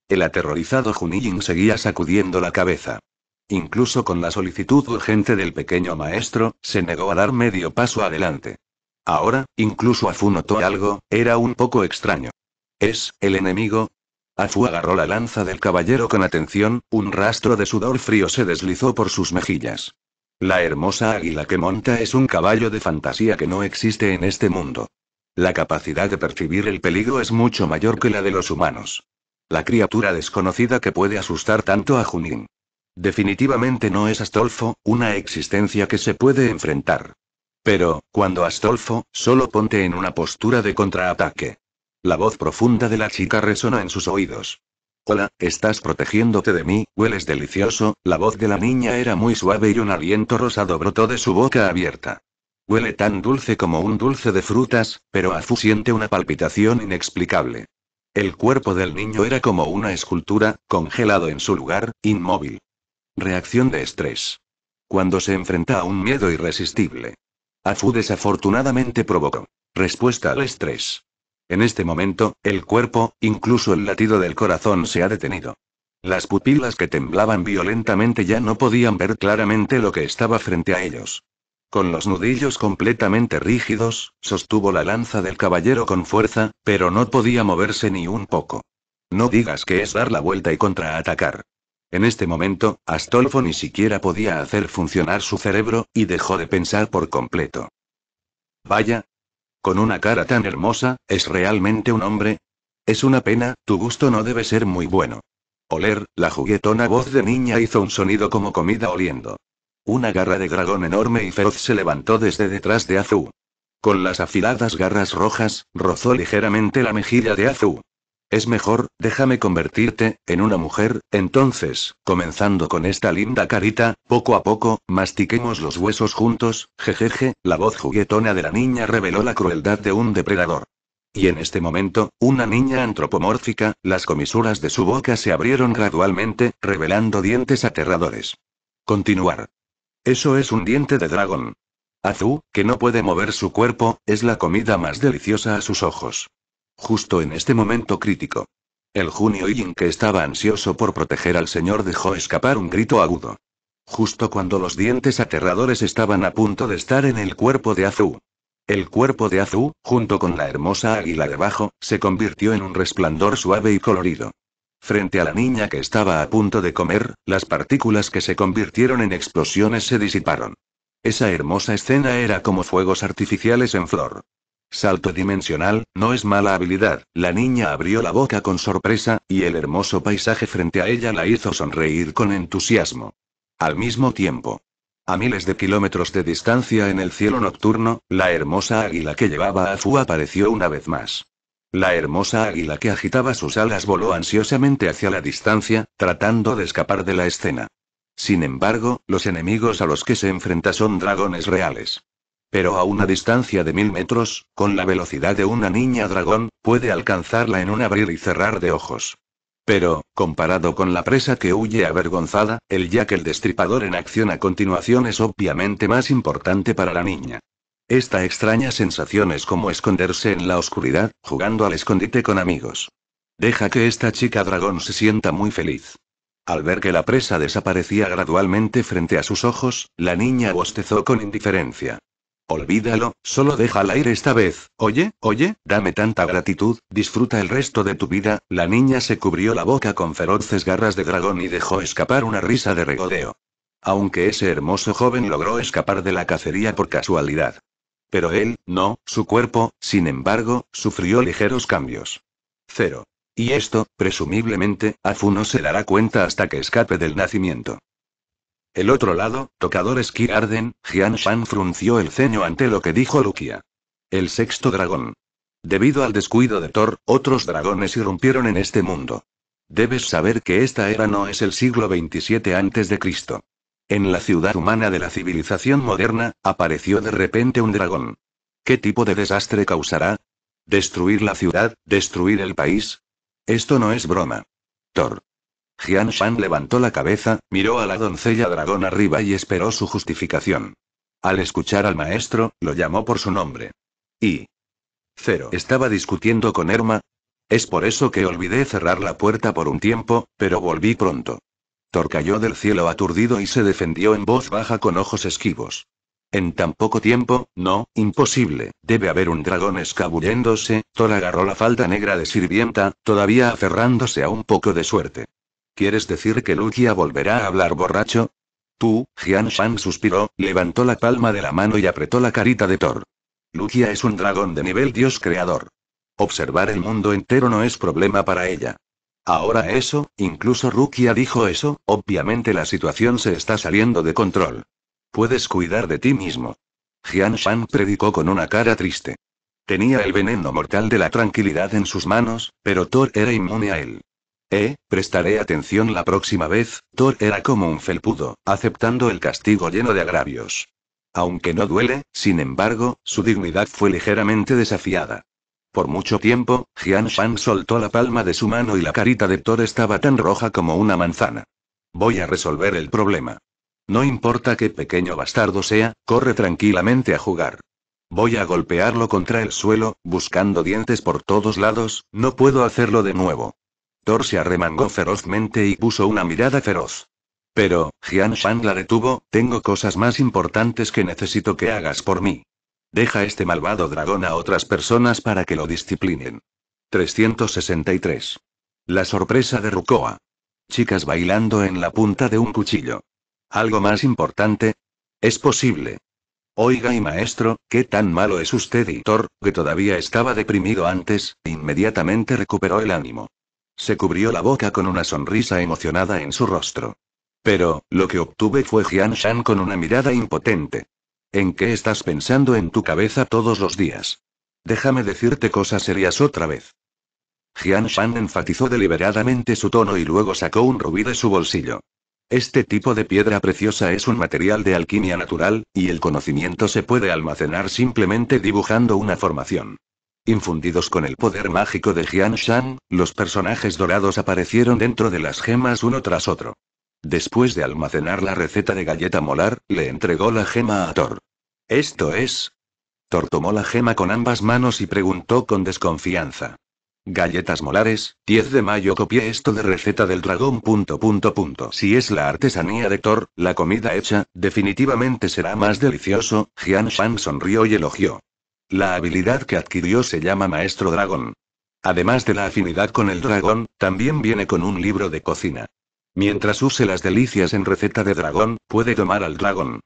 El aterrorizado Junilin seguía sacudiendo la cabeza. Incluso con la solicitud urgente del pequeño maestro, se negó a dar medio paso adelante. Ahora, incluso Afu notó algo, era un poco extraño. ¿Es el enemigo? Afu agarró la lanza del caballero con atención, un rastro de sudor frío se deslizó por sus mejillas. La hermosa águila que monta es un caballo de fantasía que no existe en este mundo. La capacidad de percibir el peligro es mucho mayor que la de los humanos. La criatura desconocida que puede asustar tanto a Junín. Definitivamente no es Astolfo, una existencia que se puede enfrentar. Pero, cuando Astolfo, solo ponte en una postura de contraataque. La voz profunda de la chica resona en sus oídos. Hola, estás protegiéndote de mí, hueles delicioso, la voz de la niña era muy suave y un aliento rosado brotó de su boca abierta. Huele tan dulce como un dulce de frutas, pero Azu siente una palpitación inexplicable. El cuerpo del niño era como una escultura, congelado en su lugar, inmóvil. Reacción de estrés. Cuando se enfrenta a un miedo irresistible. Afu desafortunadamente provocó. Respuesta al estrés. En este momento, el cuerpo, incluso el latido del corazón se ha detenido. Las pupilas que temblaban violentamente ya no podían ver claramente lo que estaba frente a ellos. Con los nudillos completamente rígidos, sostuvo la lanza del caballero con fuerza, pero no podía moverse ni un poco. No digas que es dar la vuelta y contraatacar. En este momento, Astolfo ni siquiera podía hacer funcionar su cerebro, y dejó de pensar por completo. Vaya. Con una cara tan hermosa, ¿es realmente un hombre? Es una pena, tu gusto no debe ser muy bueno. Oler, la juguetona voz de niña hizo un sonido como comida oliendo. Una garra de dragón enorme y feroz se levantó desde detrás de Azu. Con las afiladas garras rojas, rozó ligeramente la mejilla de Azu. Es mejor, déjame convertirte, en una mujer, entonces, comenzando con esta linda carita, poco a poco, mastiquemos los huesos juntos, jejeje, la voz juguetona de la niña reveló la crueldad de un depredador. Y en este momento, una niña antropomórfica, las comisuras de su boca se abrieron gradualmente, revelando dientes aterradores. Continuar. Eso es un diente de dragón. Azu, que no puede mover su cuerpo, es la comida más deliciosa a sus ojos. Justo en este momento crítico. El Junio Yin que estaba ansioso por proteger al señor dejó escapar un grito agudo. Justo cuando los dientes aterradores estaban a punto de estar en el cuerpo de Azu. El cuerpo de Azu, junto con la hermosa águila debajo, se convirtió en un resplandor suave y colorido. Frente a la niña que estaba a punto de comer, las partículas que se convirtieron en explosiones se disiparon. Esa hermosa escena era como fuegos artificiales en flor. Salto dimensional, no es mala habilidad, la niña abrió la boca con sorpresa, y el hermoso paisaje frente a ella la hizo sonreír con entusiasmo. Al mismo tiempo, a miles de kilómetros de distancia en el cielo nocturno, la hermosa águila que llevaba a Fu apareció una vez más. La hermosa águila que agitaba sus alas voló ansiosamente hacia la distancia, tratando de escapar de la escena. Sin embargo, los enemigos a los que se enfrenta son dragones reales. Pero a una distancia de mil metros, con la velocidad de una niña dragón, puede alcanzarla en un abrir y cerrar de ojos. Pero, comparado con la presa que huye avergonzada, el Jack el Destripador en acción a continuación es obviamente más importante para la niña. Esta extraña sensación es como esconderse en la oscuridad, jugando al escondite con amigos. Deja que esta chica dragón se sienta muy feliz. Al ver que la presa desaparecía gradualmente frente a sus ojos, la niña bostezó con indiferencia. Olvídalo, solo deja al aire esta vez. Oye, oye, dame tanta gratitud, disfruta el resto de tu vida. La niña se cubrió la boca con feroces garras de dragón y dejó escapar una risa de regodeo. Aunque ese hermoso joven logró escapar de la cacería por casualidad. Pero él, no, su cuerpo, sin embargo, sufrió ligeros cambios. Cero. Y esto, presumiblemente, Afu no se dará cuenta hasta que escape del nacimiento. El otro lado, tocador Ki Arden, Jian Shan frunció el ceño ante lo que dijo Lukia. El sexto dragón. Debido al descuido de Thor, otros dragones irrumpieron en este mundo. Debes saber que esta era no es el siglo 27 a.C. En la ciudad humana de la civilización moderna, apareció de repente un dragón. ¿Qué tipo de desastre causará? ¿Destruir la ciudad? ¿Destruir el país? Esto no es broma. Thor. Jian Shan levantó la cabeza, miró a la doncella dragón arriba y esperó su justificación. Al escuchar al maestro, lo llamó por su nombre. Y. Cero. Estaba discutiendo con Erma. Es por eso que olvidé cerrar la puerta por un tiempo, pero volví pronto. Thor cayó del cielo aturdido y se defendió en voz baja con ojos esquivos. En tan poco tiempo, no, imposible, debe haber un dragón escabulléndose, Thor agarró la falda negra de sirvienta, todavía aferrándose a un poco de suerte. ¿Quieres decir que Lucia volverá a hablar borracho? Tú, Jian Shan suspiró, levantó la palma de la mano y apretó la carita de Thor. Lugia es un dragón de nivel dios creador. Observar el mundo entero no es problema para ella. Ahora eso, incluso Rukia dijo eso, obviamente la situación se está saliendo de control. Puedes cuidar de ti mismo. Jian Shan predicó con una cara triste. Tenía el veneno mortal de la tranquilidad en sus manos, pero Thor era inmune a él. Eh, prestaré atención la próxima vez, Thor era como un felpudo, aceptando el castigo lleno de agravios. Aunque no duele, sin embargo, su dignidad fue ligeramente desafiada. Por mucho tiempo, Jian Shan soltó la palma de su mano y la carita de Thor estaba tan roja como una manzana. Voy a resolver el problema. No importa qué pequeño bastardo sea, corre tranquilamente a jugar. Voy a golpearlo contra el suelo, buscando dientes por todos lados, no puedo hacerlo de nuevo. Thor se arremangó ferozmente y puso una mirada feroz. Pero, Jian Shan la detuvo, tengo cosas más importantes que necesito que hagas por mí. Deja este malvado dragón a otras personas para que lo disciplinen. 363. La sorpresa de Rukoa. Chicas bailando en la punta de un cuchillo. ¿Algo más importante? Es posible. Oiga y maestro, qué tan malo es usted y Thor, que todavía estaba deprimido antes, e inmediatamente recuperó el ánimo. Se cubrió la boca con una sonrisa emocionada en su rostro. Pero, lo que obtuve fue Jian Shan con una mirada impotente. ¿En qué estás pensando en tu cabeza todos los días? Déjame decirte cosas serias otra vez. Jian Shan enfatizó deliberadamente su tono y luego sacó un rubí de su bolsillo. Este tipo de piedra preciosa es un material de alquimia natural, y el conocimiento se puede almacenar simplemente dibujando una formación. Infundidos con el poder mágico de Jian Shan, los personajes dorados aparecieron dentro de las gemas uno tras otro. Después de almacenar la receta de galleta molar, le entregó la gema a Thor. Esto es. Thor tomó la gema con ambas manos y preguntó con desconfianza. Galletas molares, 10 de mayo copié esto de receta del dragón. Si es la artesanía de Thor, la comida hecha, definitivamente será más delicioso, Jian Shan sonrió y elogió. La habilidad que adquirió se llama Maestro Dragón. Además de la afinidad con el dragón, también viene con un libro de cocina. Mientras use las delicias en receta de dragón, puede tomar al dragón.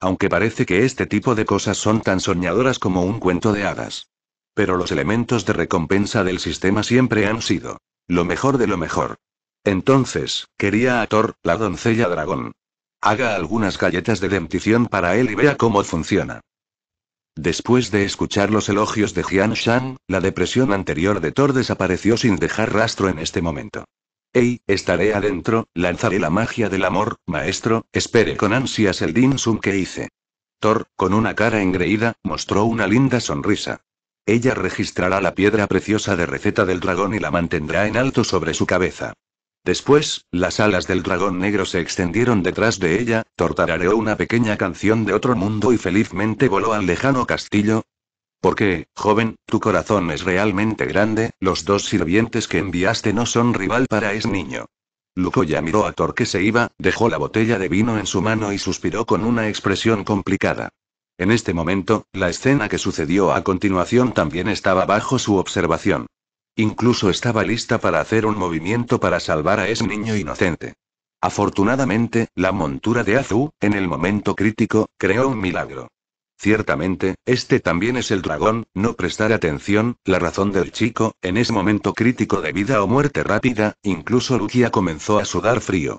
Aunque parece que este tipo de cosas son tan soñadoras como un cuento de hadas. Pero los elementos de recompensa del sistema siempre han sido lo mejor de lo mejor. Entonces, quería a Thor, la doncella dragón. Haga algunas galletas de dentición para él y vea cómo funciona. Después de escuchar los elogios de Jian Shan, la depresión anterior de Thor desapareció sin dejar rastro en este momento. Ey, estaré adentro, lanzaré la magia del amor, maestro, espere con ansias el din sum que hice. Thor, con una cara engreída, mostró una linda sonrisa. Ella registrará la piedra preciosa de receta del dragón y la mantendrá en alto sobre su cabeza. Después, las alas del dragón negro se extendieron detrás de ella, tarareó una pequeña canción de otro mundo y felizmente voló al lejano castillo, porque, joven, tu corazón es realmente grande, los dos sirvientes que enviaste no son rival para ese niño. ya miró a Thor que se iba, dejó la botella de vino en su mano y suspiró con una expresión complicada. En este momento, la escena que sucedió a continuación también estaba bajo su observación. Incluso estaba lista para hacer un movimiento para salvar a ese niño inocente. Afortunadamente, la montura de Azu, en el momento crítico, creó un milagro. Ciertamente, este también es el dragón, no prestar atención, la razón del chico, en ese momento crítico de vida o muerte rápida, incluso Lucia comenzó a sudar frío.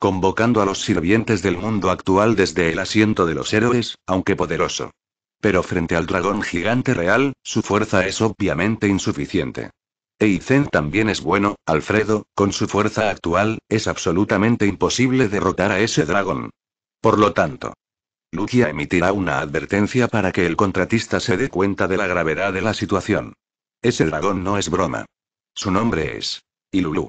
Convocando a los sirvientes del mundo actual desde el asiento de los héroes, aunque poderoso. Pero frente al dragón gigante real, su fuerza es obviamente insuficiente. Eizen también es bueno, Alfredo, con su fuerza actual, es absolutamente imposible derrotar a ese dragón. Por lo tanto, Lucia emitirá una advertencia para que el contratista se dé cuenta de la gravedad de la situación. Ese dragón no es broma. Su nombre es Ilulu.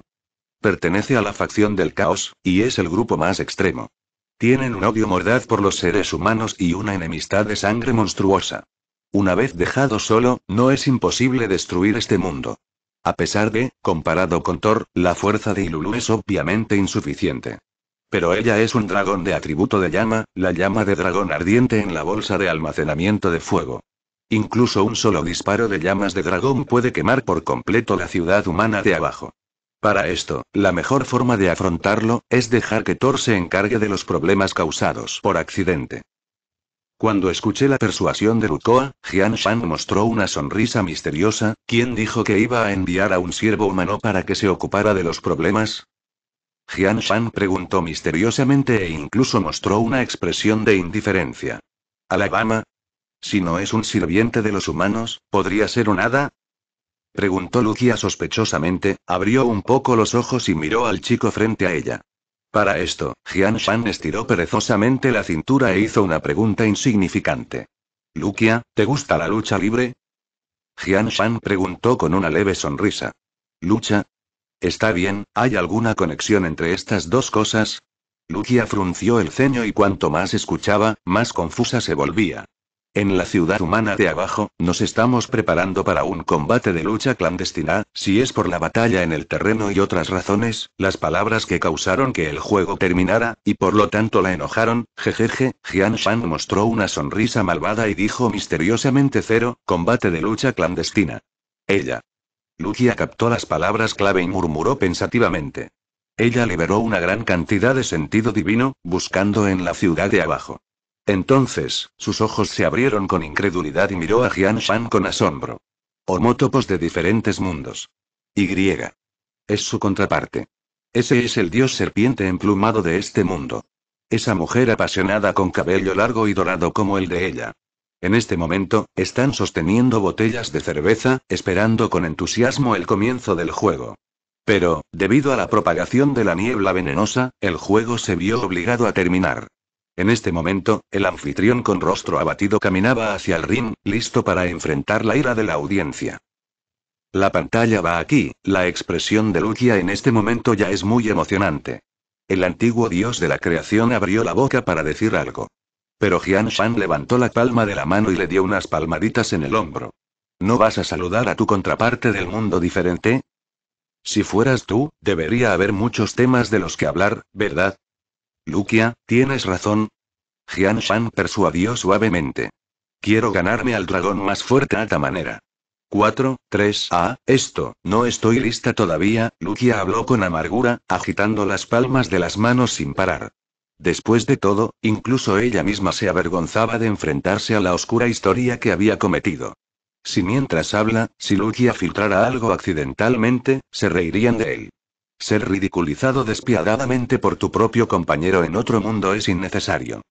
Pertenece a la facción del caos, y es el grupo más extremo. Tienen un odio mordaz por los seres humanos y una enemistad de sangre monstruosa. Una vez dejado solo, no es imposible destruir este mundo. A pesar de, comparado con Thor, la fuerza de Ilulu es obviamente insuficiente. Pero ella es un dragón de atributo de llama, la llama de dragón ardiente en la bolsa de almacenamiento de fuego. Incluso un solo disparo de llamas de dragón puede quemar por completo la ciudad humana de abajo. Para esto, la mejor forma de afrontarlo, es dejar que Thor se encargue de los problemas causados por accidente. Cuando escuché la persuasión de Rukoa, Jian Shan mostró una sonrisa misteriosa, ¿quién dijo que iba a enviar a un siervo humano para que se ocupara de los problemas? Jian Shan preguntó misteriosamente e incluso mostró una expresión de indiferencia. ¿Alabama? Si no es un sirviente de los humanos, ¿podría ser un hada? Preguntó Lucia sospechosamente, abrió un poco los ojos y miró al chico frente a ella. Para esto, Jian Shan estiró perezosamente la cintura e hizo una pregunta insignificante. Lucia, ¿te gusta la lucha libre? Jian Shan preguntó con una leve sonrisa. ¿Lucha? Está bien, ¿hay alguna conexión entre estas dos cosas? Lucia frunció el ceño y cuanto más escuchaba, más confusa se volvía. En la ciudad humana de abajo, nos estamos preparando para un combate de lucha clandestina, si es por la batalla en el terreno y otras razones, las palabras que causaron que el juego terminara, y por lo tanto la enojaron, jejeje, Jian Shan mostró una sonrisa malvada y dijo misteriosamente cero, combate de lucha clandestina. Ella. Lucia captó las palabras clave y murmuró pensativamente. Ella liberó una gran cantidad de sentido divino, buscando en la ciudad de abajo. Entonces, sus ojos se abrieron con incredulidad y miró a Jian Shan con asombro. Homótopos de diferentes mundos. Y. Es su contraparte. Ese es el dios serpiente emplumado de este mundo. Esa mujer apasionada con cabello largo y dorado como el de ella. En este momento, están sosteniendo botellas de cerveza, esperando con entusiasmo el comienzo del juego. Pero, debido a la propagación de la niebla venenosa, el juego se vio obligado a terminar. En este momento, el anfitrión con rostro abatido caminaba hacia el ring, listo para enfrentar la ira de la audiencia. La pantalla va aquí, la expresión de Lucia en este momento ya es muy emocionante. El antiguo dios de la creación abrió la boca para decir algo. Pero Jian Shan levantó la palma de la mano y le dio unas palmaditas en el hombro. ¿No vas a saludar a tu contraparte del mundo diferente? Si fueras tú, debería haber muchos temas de los que hablar, ¿verdad? Lukia, tienes razón. Jian Shan persuadió suavemente. Quiero ganarme al dragón más fuerte a esta manera. 4, 3, ah, esto, no estoy lista todavía, Lukia habló con amargura, agitando las palmas de las manos sin parar. Después de todo, incluso ella misma se avergonzaba de enfrentarse a la oscura historia que había cometido. Si mientras habla, si Lucia filtrara algo accidentalmente, se reirían de él. Ser ridiculizado despiadadamente por tu propio compañero en otro mundo es innecesario.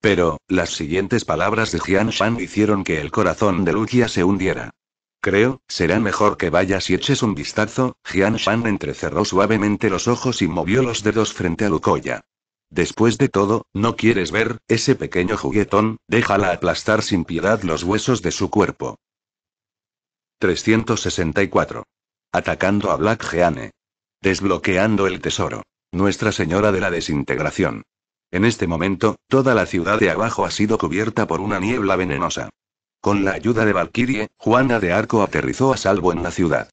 Pero, las siguientes palabras de Jian Shan hicieron que el corazón de Lucia se hundiera. Creo, será mejor que vayas y eches un vistazo. Jian Shan entrecerró suavemente los ojos y movió los dedos frente a Lucoya. Después de todo, ¿no quieres ver, ese pequeño juguetón, déjala aplastar sin piedad los huesos de su cuerpo? 364. Atacando a Black Jeanne. Desbloqueando el tesoro. Nuestra Señora de la Desintegración. En este momento, toda la ciudad de abajo ha sido cubierta por una niebla venenosa. Con la ayuda de Valkyrie, Juana de Arco aterrizó a salvo en la ciudad.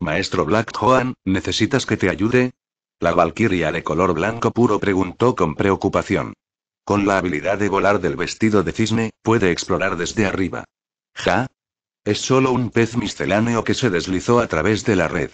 Maestro Black Joan, ¿necesitas que te ayude? La valquiria de color blanco puro preguntó con preocupación. Con la habilidad de volar del vestido de cisne, puede explorar desde arriba. ¿Ja? Es solo un pez misceláneo que se deslizó a través de la red.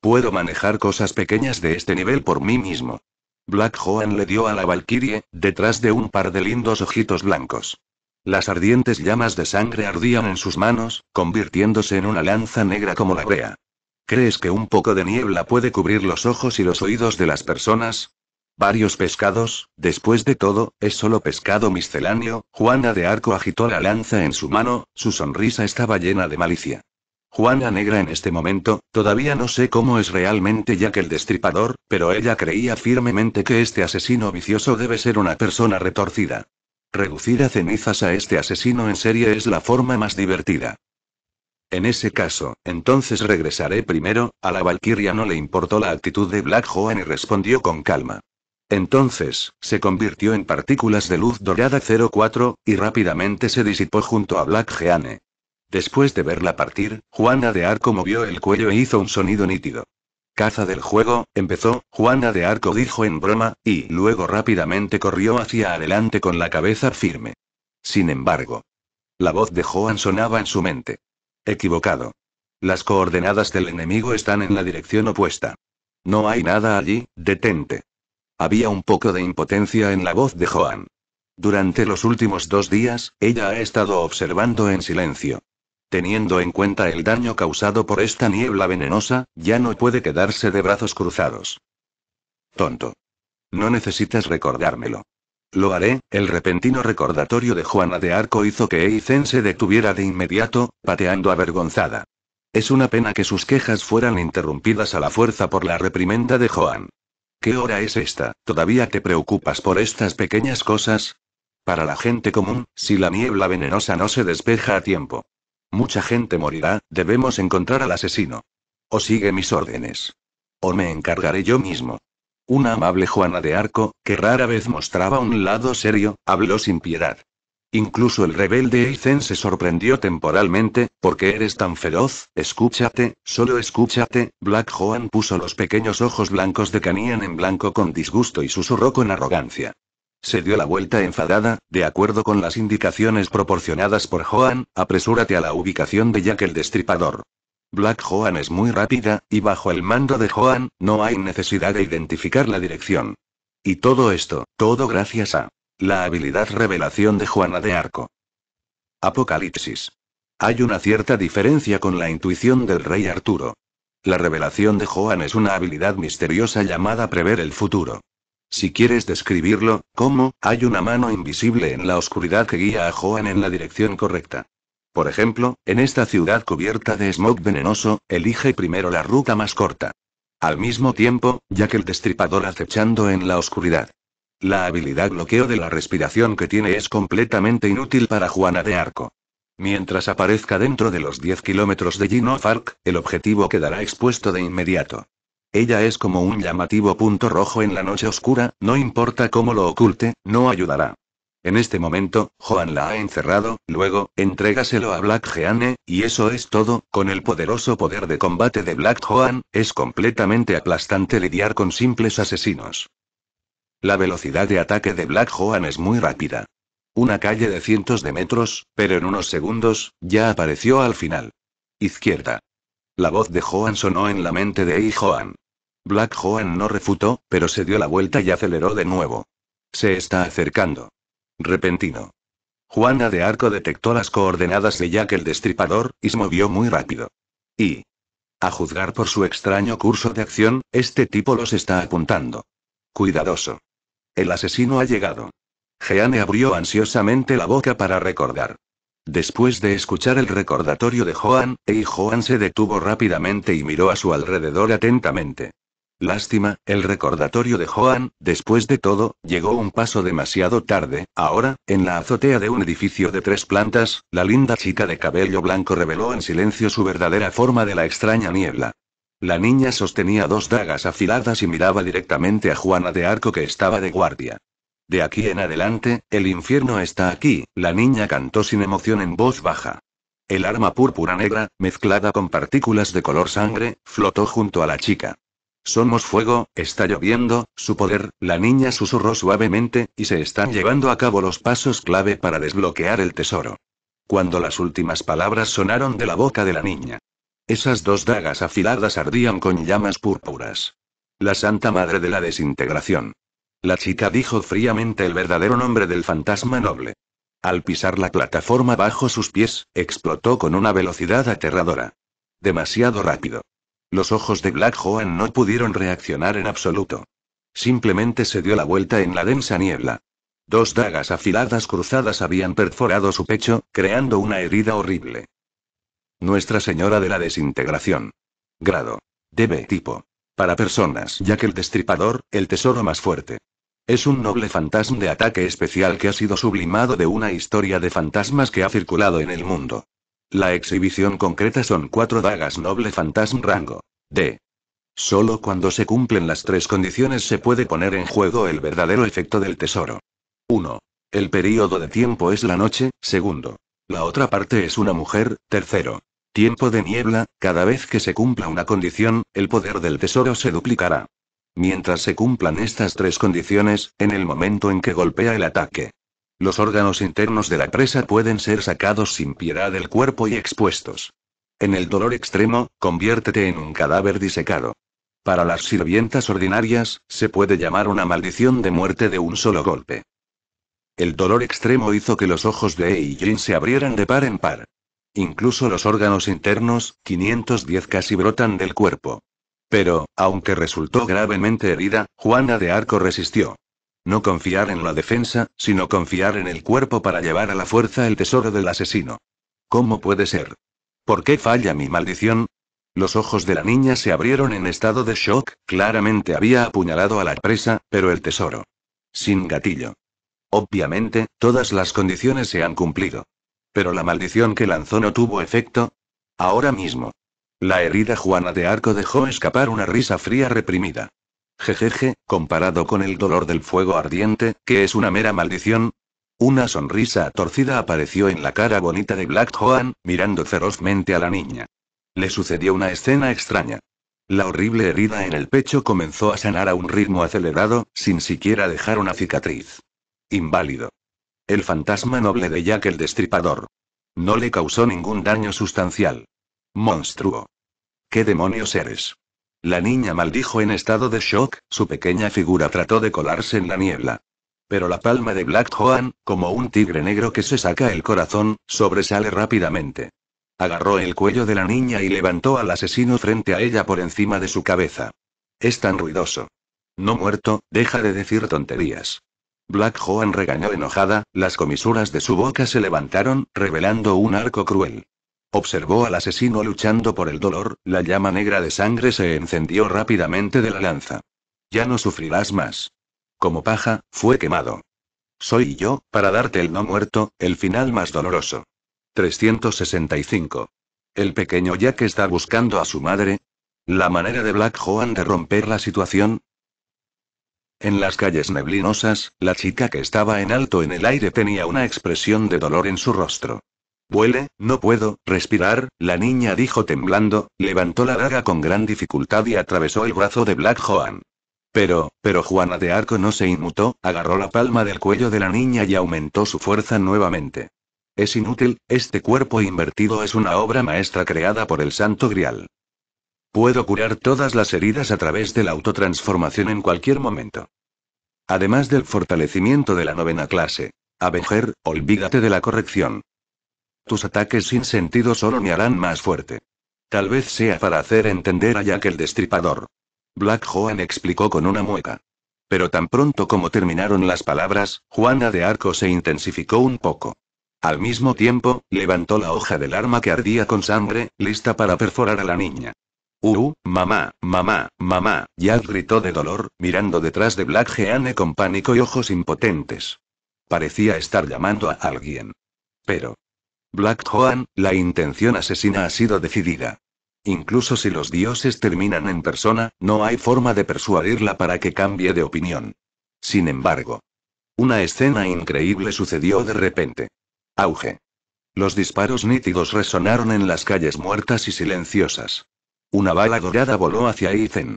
Puedo manejar cosas pequeñas de este nivel por mí mismo. Black Joan le dio a la Valkyrie, detrás de un par de lindos ojitos blancos. Las ardientes llamas de sangre ardían en sus manos, convirtiéndose en una lanza negra como la brea. ¿Crees que un poco de niebla puede cubrir los ojos y los oídos de las personas? Varios pescados, después de todo, es solo pescado misceláneo. Juana de Arco agitó la lanza en su mano, su sonrisa estaba llena de malicia. Juana Negra en este momento, todavía no sé cómo es realmente ya que el Destripador, pero ella creía firmemente que este asesino vicioso debe ser una persona retorcida. Reducir a cenizas a este asesino en serie es la forma más divertida. En ese caso, entonces regresaré primero, a la Valkyria no le importó la actitud de Black Joan y respondió con calma. Entonces, se convirtió en partículas de luz dorada 04, y rápidamente se disipó junto a Black Jeanne. Después de verla partir, Juana de Arco movió el cuello e hizo un sonido nítido. Caza del juego, empezó, Juana de Arco dijo en broma, y luego rápidamente corrió hacia adelante con la cabeza firme. Sin embargo, la voz de Joan sonaba en su mente. Equivocado. Las coordenadas del enemigo están en la dirección opuesta. No hay nada allí, detente. Había un poco de impotencia en la voz de Joan. Durante los últimos dos días, ella ha estado observando en silencio. Teniendo en cuenta el daño causado por esta niebla venenosa, ya no puede quedarse de brazos cruzados. Tonto. No necesitas recordármelo. Lo haré, el repentino recordatorio de Juana de Arco hizo que Eizen se detuviera de inmediato, pateando avergonzada. Es una pena que sus quejas fueran interrumpidas a la fuerza por la reprimenda de Joan. ¿Qué hora es esta? ¿Todavía te preocupas por estas pequeñas cosas? Para la gente común, si la niebla venenosa no se despeja a tiempo. Mucha gente morirá, debemos encontrar al asesino. O sigue mis órdenes. O me encargaré yo mismo. Una amable Juana de Arco, que rara vez mostraba un lado serio, habló sin piedad. Incluso el rebelde Eisen se sorprendió temporalmente, porque eres tan feroz, escúchate, solo escúchate. Black Joan puso los pequeños ojos blancos de Canian en blanco con disgusto y susurró con arrogancia. Se dio la vuelta enfadada, de acuerdo con las indicaciones proporcionadas por Joan, apresúrate a la ubicación de Jack el Destripador. Black Joan es muy rápida, y bajo el mando de Joan, no hay necesidad de identificar la dirección. Y todo esto, todo gracias a la habilidad revelación de Juana de Arco. Apocalipsis. Hay una cierta diferencia con la intuición del rey Arturo. La revelación de Joan es una habilidad misteriosa llamada prever el futuro. Si quieres describirlo, como, hay una mano invisible en la oscuridad que guía a Joan en la dirección correcta. Por ejemplo, en esta ciudad cubierta de smog venenoso, elige primero la ruta más corta. Al mismo tiempo, ya que el destripador acechando en la oscuridad. La habilidad bloqueo de la respiración que tiene es completamente inútil para Juana de Arco. Mientras aparezca dentro de los 10 kilómetros de Gino Fark, el objetivo quedará expuesto de inmediato. Ella es como un llamativo punto rojo en la noche oscura, no importa cómo lo oculte, no ayudará. En este momento, Joan la ha encerrado, luego, entrégaselo a Black Jeanne, y eso es todo, con el poderoso poder de combate de Black Joan, es completamente aplastante lidiar con simples asesinos. La velocidad de ataque de Black Joan es muy rápida. Una calle de cientos de metros, pero en unos segundos, ya apareció al final. Izquierda. La voz de Joan sonó en la mente de E. Joan. Black Joan no refutó, pero se dio la vuelta y aceleró de nuevo. Se está acercando repentino. Juana de Arco detectó las coordenadas de Jack el Destripador, y se movió muy rápido. Y... A juzgar por su extraño curso de acción, este tipo los está apuntando. Cuidadoso. El asesino ha llegado. Jeanne abrió ansiosamente la boca para recordar. Después de escuchar el recordatorio de Joan, Ei Joan se detuvo rápidamente y miró a su alrededor atentamente. Lástima, el recordatorio de Joan, después de todo, llegó un paso demasiado tarde. Ahora, en la azotea de un edificio de tres plantas, la linda chica de cabello blanco reveló en silencio su verdadera forma de la extraña niebla. La niña sostenía dos dagas afiladas y miraba directamente a Juana de Arco que estaba de guardia. De aquí en adelante, el infierno está aquí, la niña cantó sin emoción en voz baja. El arma púrpura negra, mezclada con partículas de color sangre, flotó junto a la chica. Somos fuego, está lloviendo, su poder, la niña susurró suavemente, y se están llevando a cabo los pasos clave para desbloquear el tesoro. Cuando las últimas palabras sonaron de la boca de la niña. Esas dos dagas afiladas ardían con llamas púrpuras. La Santa Madre de la Desintegración. La chica dijo fríamente el verdadero nombre del fantasma noble. Al pisar la plataforma bajo sus pies, explotó con una velocidad aterradora. Demasiado rápido. Los ojos de Black Joan no pudieron reaccionar en absoluto. Simplemente se dio la vuelta en la densa niebla. Dos dagas afiladas cruzadas habían perforado su pecho, creando una herida horrible. Nuestra Señora de la Desintegración. Grado. Debe tipo. Para personas, ya que el destripador, el tesoro más fuerte. Es un noble fantasma de ataque especial que ha sido sublimado de una historia de fantasmas que ha circulado en el mundo. La exhibición concreta son cuatro dagas noble fantasma rango. D. Solo cuando se cumplen las tres condiciones se puede poner en juego el verdadero efecto del tesoro. 1. El periodo de tiempo es la noche, segundo. La otra parte es una mujer, tercero. Tiempo de niebla, cada vez que se cumpla una condición, el poder del tesoro se duplicará. Mientras se cumplan estas tres condiciones, en el momento en que golpea el ataque, los órganos internos de la presa pueden ser sacados sin piedad del cuerpo y expuestos. En el dolor extremo, conviértete en un cadáver disecado. Para las sirvientas ordinarias, se puede llamar una maldición de muerte de un solo golpe. El dolor extremo hizo que los ojos de Eijin se abrieran de par en par. Incluso los órganos internos, 510 casi brotan del cuerpo. Pero, aunque resultó gravemente herida, Juana de Arco resistió. No confiar en la defensa, sino confiar en el cuerpo para llevar a la fuerza el tesoro del asesino. ¿Cómo puede ser? ¿Por qué falla mi maldición? Los ojos de la niña se abrieron en estado de shock, claramente había apuñalado a la presa, pero el tesoro. Sin gatillo. Obviamente, todas las condiciones se han cumplido. Pero la maldición que lanzó no tuvo efecto. Ahora mismo. La herida Juana de Arco dejó escapar una risa fría reprimida. Jejeje, comparado con el dolor del fuego ardiente, que es una mera maldición. Una sonrisa torcida apareció en la cara bonita de Black Joan, mirando ferozmente a la niña. Le sucedió una escena extraña. La horrible herida en el pecho comenzó a sanar a un ritmo acelerado, sin siquiera dejar una cicatriz. Inválido. El fantasma noble de Jack el Destripador. No le causó ningún daño sustancial. Monstruo. ¿Qué demonios eres? La niña maldijo en estado de shock, su pequeña figura trató de colarse en la niebla. Pero la palma de Black Joan, como un tigre negro que se saca el corazón, sobresale rápidamente. Agarró el cuello de la niña y levantó al asesino frente a ella por encima de su cabeza. Es tan ruidoso. No muerto, deja de decir tonterías. Black Joan regañó enojada, las comisuras de su boca se levantaron, revelando un arco cruel. Observó al asesino luchando por el dolor, la llama negra de sangre se encendió rápidamente de la lanza. Ya no sufrirás más. Como paja, fue quemado. Soy yo, para darte el no muerto, el final más doloroso. 365. El pequeño Jack está buscando a su madre. La manera de Black Joan de romper la situación, en las calles neblinosas, la chica que estaba en alto en el aire tenía una expresión de dolor en su rostro. Huele, no puedo, respirar, la niña dijo temblando, levantó la daga con gran dificultad y atravesó el brazo de Black Joan. Pero, pero Juana de Arco no se inmutó, agarró la palma del cuello de la niña y aumentó su fuerza nuevamente. Es inútil, este cuerpo invertido es una obra maestra creada por el Santo Grial. Puedo curar todas las heridas a través de la autotransformación en cualquier momento. Además del fortalecimiento de la novena clase. Avenger, olvídate de la corrección. Tus ataques sin sentido solo me harán más fuerte. Tal vez sea para hacer entender a Jack el destripador. Black Joan explicó con una mueca. Pero tan pronto como terminaron las palabras, Juana de Arco se intensificó un poco. Al mismo tiempo, levantó la hoja del arma que ardía con sangre, lista para perforar a la niña. Uh, mamá, mamá, mamá, Jack gritó de dolor, mirando detrás de Black Jeanne con pánico y ojos impotentes. Parecía estar llamando a alguien. Pero, Black Joan, la intención asesina ha sido decidida. Incluso si los dioses terminan en persona, no hay forma de persuadirla para que cambie de opinión. Sin embargo, una escena increíble sucedió de repente. Auge. Los disparos nítidos resonaron en las calles muertas y silenciosas. Una bala dorada voló hacia Ethan.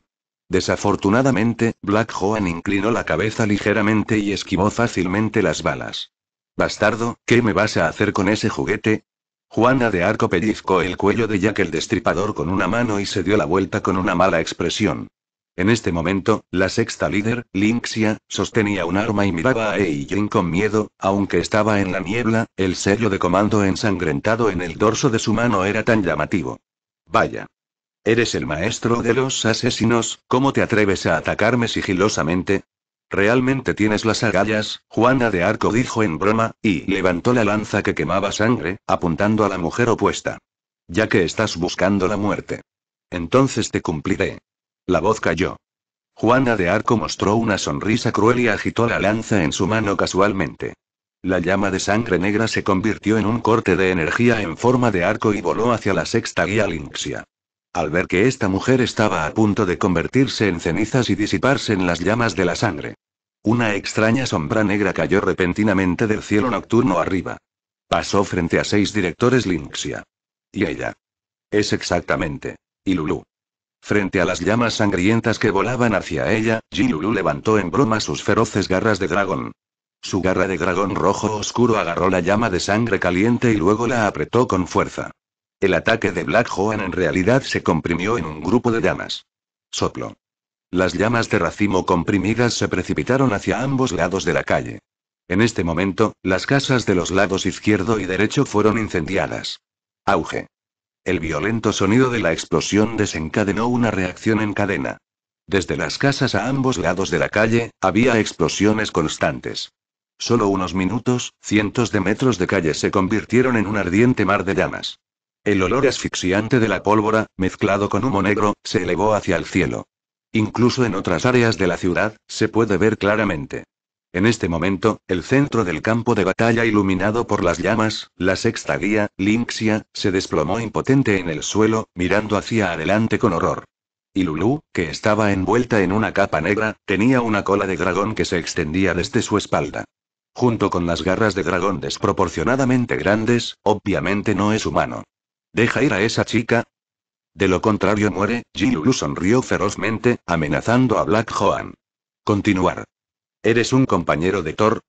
Desafortunadamente, Black Joan inclinó la cabeza ligeramente y esquivó fácilmente las balas. Bastardo, ¿qué me vas a hacer con ese juguete? Juana de Arco pellizcó el cuello de Jack el Destripador con una mano y se dio la vuelta con una mala expresión. En este momento, la sexta líder, Linxia, sostenía un arma y miraba a Eijin con miedo, aunque estaba en la niebla, el sello de comando ensangrentado en el dorso de su mano era tan llamativo. Vaya. Eres el maestro de los asesinos, ¿cómo te atreves a atacarme sigilosamente? Realmente tienes las agallas, Juana de Arco dijo en broma, y levantó la lanza que quemaba sangre, apuntando a la mujer opuesta. Ya que estás buscando la muerte. Entonces te cumpliré. La voz cayó. Juana de Arco mostró una sonrisa cruel y agitó la lanza en su mano casualmente. La llama de sangre negra se convirtió en un corte de energía en forma de arco y voló hacia la sexta guía al ver que esta mujer estaba a punto de convertirse en cenizas y disiparse en las llamas de la sangre. Una extraña sombra negra cayó repentinamente del cielo nocturno arriba. Pasó frente a seis directores Linxia. Y ella. Es exactamente. Y Lulu. Frente a las llamas sangrientas que volaban hacia ella, Lulu levantó en broma sus feroces garras de dragón. Su garra de dragón rojo oscuro agarró la llama de sangre caliente y luego la apretó con fuerza. El ataque de Black Joan en realidad se comprimió en un grupo de llamas. Soplo. Las llamas de racimo comprimidas se precipitaron hacia ambos lados de la calle. En este momento, las casas de los lados izquierdo y derecho fueron incendiadas. Auge. El violento sonido de la explosión desencadenó una reacción en cadena. Desde las casas a ambos lados de la calle, había explosiones constantes. Solo unos minutos, cientos de metros de calle se convirtieron en un ardiente mar de llamas. El olor asfixiante de la pólvora, mezclado con humo negro, se elevó hacia el cielo. Incluso en otras áreas de la ciudad, se puede ver claramente. En este momento, el centro del campo de batalla iluminado por las llamas, la sexta guía, Lynxia, se desplomó impotente en el suelo, mirando hacia adelante con horror. Y Lulu, que estaba envuelta en una capa negra, tenía una cola de dragón que se extendía desde su espalda. Junto con las garras de dragón desproporcionadamente grandes, obviamente no es humano. Deja ir a esa chica. De lo contrario muere, lu sonrió ferozmente, amenazando a Black Joan. Continuar. ¿Eres un compañero de Thor?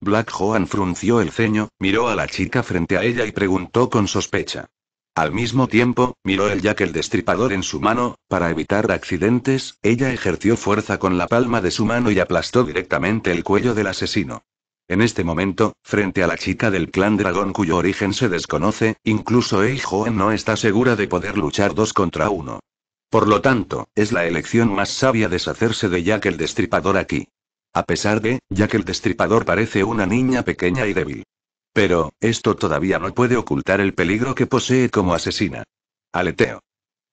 Black Joan frunció el ceño, miró a la chica frente a ella y preguntó con sospecha. Al mismo tiempo, miró el jack el destripador en su mano, para evitar accidentes, ella ejerció fuerza con la palma de su mano y aplastó directamente el cuello del asesino. En este momento, frente a la chica del clan dragón cuyo origen se desconoce, incluso Ei no está segura de poder luchar dos contra uno. Por lo tanto, es la elección más sabia deshacerse de Jack el Destripador aquí. A pesar de, Jack el Destripador parece una niña pequeña y débil. Pero, esto todavía no puede ocultar el peligro que posee como asesina. Aleteo.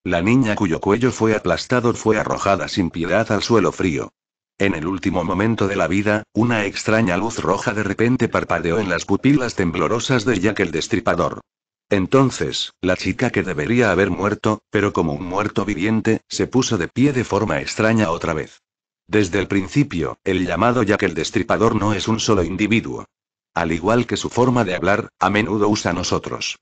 La niña cuyo cuello fue aplastado fue arrojada sin piedad al suelo frío. En el último momento de la vida, una extraña luz roja de repente parpadeó en las pupilas temblorosas de Jack el Destripador. Entonces, la chica que debería haber muerto, pero como un muerto viviente, se puso de pie de forma extraña otra vez. Desde el principio, el llamado Jack el Destripador no es un solo individuo. Al igual que su forma de hablar, a menudo usa nosotros.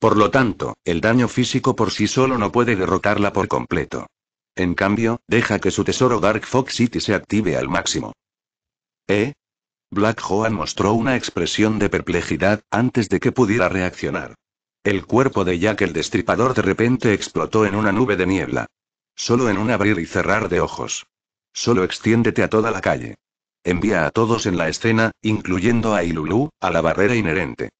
Por lo tanto, el daño físico por sí solo no puede derrotarla por completo. En cambio, deja que su tesoro Dark Fox City se active al máximo. ¿Eh? Black Joan mostró una expresión de perplejidad, antes de que pudiera reaccionar. El cuerpo de Jack el Destripador de repente explotó en una nube de niebla. Solo en un abrir y cerrar de ojos. Solo extiéndete a toda la calle. Envía a todos en la escena, incluyendo a Ilulu, a la barrera inherente.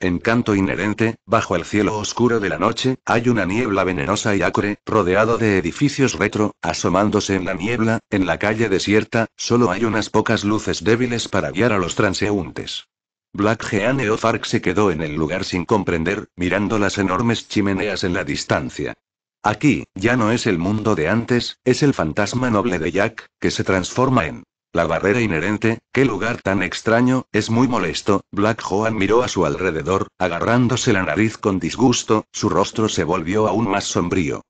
Encanto inherente, bajo el cielo oscuro de la noche, hay una niebla venenosa y acre, rodeado de edificios retro, asomándose en la niebla, en la calle desierta, solo hay unas pocas luces débiles para guiar a los transeúntes. Black Jean Eofark se quedó en el lugar sin comprender, mirando las enormes chimeneas en la distancia. Aquí, ya no es el mundo de antes, es el fantasma noble de Jack, que se transforma en la barrera inherente, qué lugar tan extraño, es muy molesto. Black Joan miró a su alrededor, agarrándose la nariz con disgusto, su rostro se volvió aún más sombrío.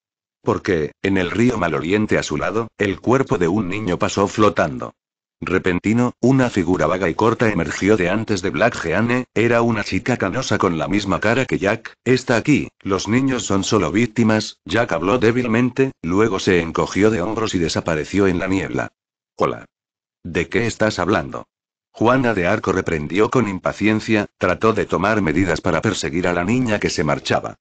Porque, en el río maloliente a su lado, el cuerpo de un niño pasó flotando. Repentino, una figura vaga y corta emergió de antes de Black Jeanne, era una chica canosa con la misma cara que Jack, está aquí, los niños son solo víctimas, Jack habló débilmente, luego se encogió de hombros y desapareció en la niebla. Hola. ¿De qué estás hablando? Juana de Arco reprendió con impaciencia, trató de tomar medidas para perseguir a la niña que se marchaba.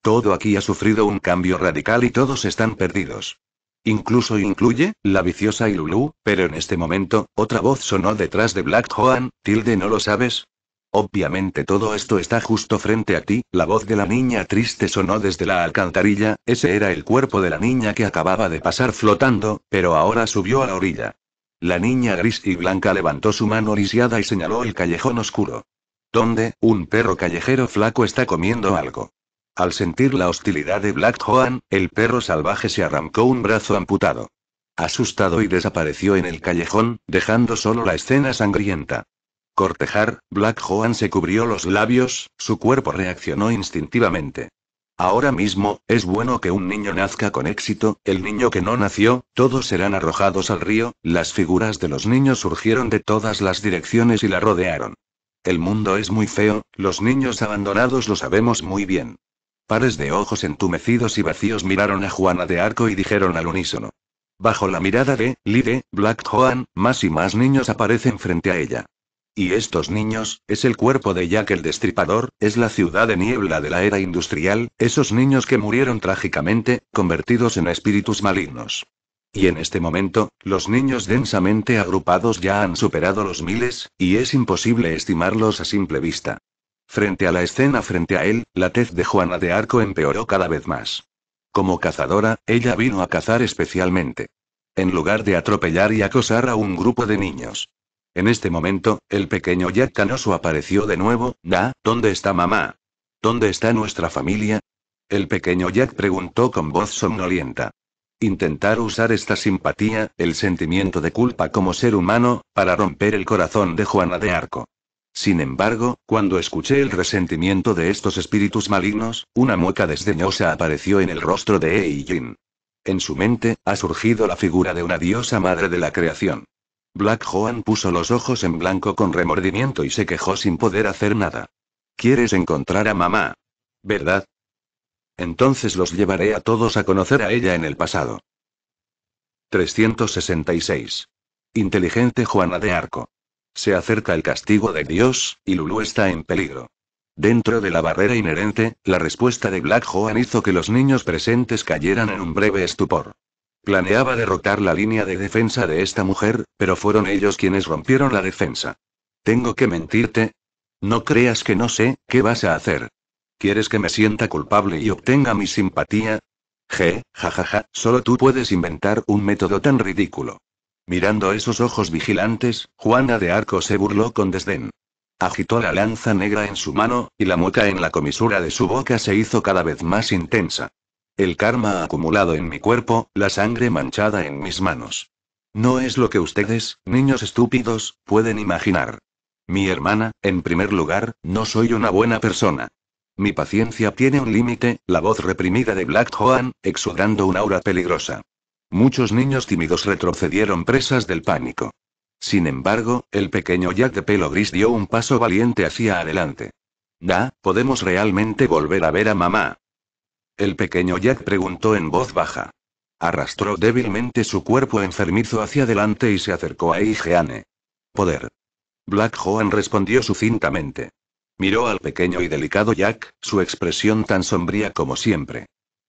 Todo aquí ha sufrido un cambio radical y todos están perdidos. Incluso incluye, la viciosa y Lulu, pero en este momento, otra voz sonó detrás de Black Joan, Tilde no lo sabes, Obviamente todo esto está justo frente a ti, la voz de la niña triste sonó desde la alcantarilla, ese era el cuerpo de la niña que acababa de pasar flotando, pero ahora subió a la orilla. La niña gris y blanca levantó su mano lisiada y señaló el callejón oscuro. Donde, un perro callejero flaco está comiendo algo. Al sentir la hostilidad de Black Joan, el perro salvaje se arrancó un brazo amputado. Asustado y desapareció en el callejón, dejando solo la escena sangrienta. Cortejar, Black Joan se cubrió los labios, su cuerpo reaccionó instintivamente. Ahora mismo, es bueno que un niño nazca con éxito, el niño que no nació, todos serán arrojados al río, las figuras de los niños surgieron de todas las direcciones y la rodearon. El mundo es muy feo, los niños abandonados lo sabemos muy bien. Pares de ojos entumecidos y vacíos miraron a Juana de Arco y dijeron al unísono. Bajo la mirada de Lide, Black Joan, más y más niños aparecen frente a ella. Y estos niños, es el cuerpo de Jack el Destripador, es la ciudad de niebla de la era industrial, esos niños que murieron trágicamente, convertidos en espíritus malignos. Y en este momento, los niños densamente agrupados ya han superado los miles, y es imposible estimarlos a simple vista. Frente a la escena frente a él, la tez de Juana de Arco empeoró cada vez más. Como cazadora, ella vino a cazar especialmente. En lugar de atropellar y acosar a un grupo de niños. En este momento, el pequeño Jack Canoso apareció de nuevo. Da, ¿dónde está mamá? ¿Dónde está nuestra familia? El pequeño Jack preguntó con voz somnolienta. Intentar usar esta simpatía, el sentimiento de culpa como ser humano, para romper el corazón de Juana de Arco. Sin embargo, cuando escuché el resentimiento de estos espíritus malignos, una mueca desdeñosa apareció en el rostro de Eijin. En su mente, ha surgido la figura de una diosa madre de la creación. Black Joan puso los ojos en blanco con remordimiento y se quejó sin poder hacer nada. ¿Quieres encontrar a mamá? ¿Verdad? Entonces los llevaré a todos a conocer a ella en el pasado. 366. Inteligente Juana de Arco. Se acerca el castigo de Dios, y Lulu está en peligro. Dentro de la barrera inherente, la respuesta de Black Joan hizo que los niños presentes cayeran en un breve estupor. Planeaba derrotar la línea de defensa de esta mujer, pero fueron ellos quienes rompieron la defensa. ¿Tengo que mentirte? No creas que no sé, ¿qué vas a hacer? ¿Quieres que me sienta culpable y obtenga mi simpatía? Je, jajaja, solo tú puedes inventar un método tan ridículo. Mirando esos ojos vigilantes, Juana de Arco se burló con desdén. Agitó la lanza negra en su mano, y la mueca en la comisura de su boca se hizo cada vez más intensa. El karma acumulado en mi cuerpo, la sangre manchada en mis manos. No es lo que ustedes, niños estúpidos, pueden imaginar. Mi hermana, en primer lugar, no soy una buena persona. Mi paciencia tiene un límite, la voz reprimida de Black Joan, exudando un aura peligrosa. Muchos niños tímidos retrocedieron presas del pánico. Sin embargo, el pequeño Jack de pelo gris dio un paso valiente hacia adelante. Da, podemos realmente volver a ver a mamá. El pequeño Jack preguntó en voz baja. Arrastró débilmente su cuerpo enfermizo hacia adelante y se acercó a Igeane. Poder. Black Joan respondió sucintamente. Miró al pequeño y delicado Jack, su expresión tan sombría como siempre.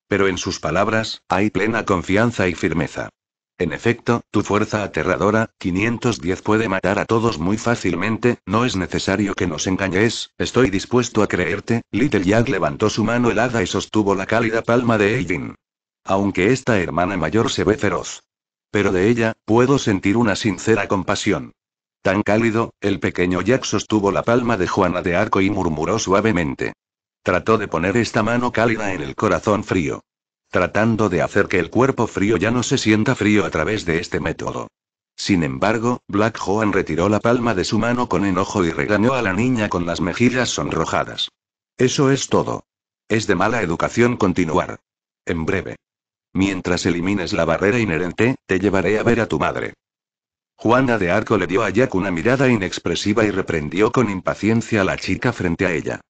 Pero en sus palabras, hay plena confianza y firmeza. En efecto, tu fuerza aterradora, 510 puede matar a todos muy fácilmente, no es necesario que nos engañes, estoy dispuesto a creerte. Little Jack levantó su mano helada y sostuvo la cálida palma de Eivin. Aunque esta hermana mayor se ve feroz. Pero de ella, puedo sentir una sincera compasión. Tan cálido, el pequeño Jack sostuvo la palma de Juana de Arco y murmuró suavemente. Trató de poner esta mano cálida en el corazón frío tratando de hacer que el cuerpo frío ya no se sienta frío a través de este método. Sin embargo, Black Joan retiró la palma de su mano con enojo y regañó a la niña con las mejillas sonrojadas. Eso es todo. Es de mala educación continuar. En breve. Mientras elimines la barrera inherente, te llevaré a ver a tu madre. Juana de Arco le dio a Jack una mirada inexpresiva y reprendió con impaciencia a la chica frente a ella.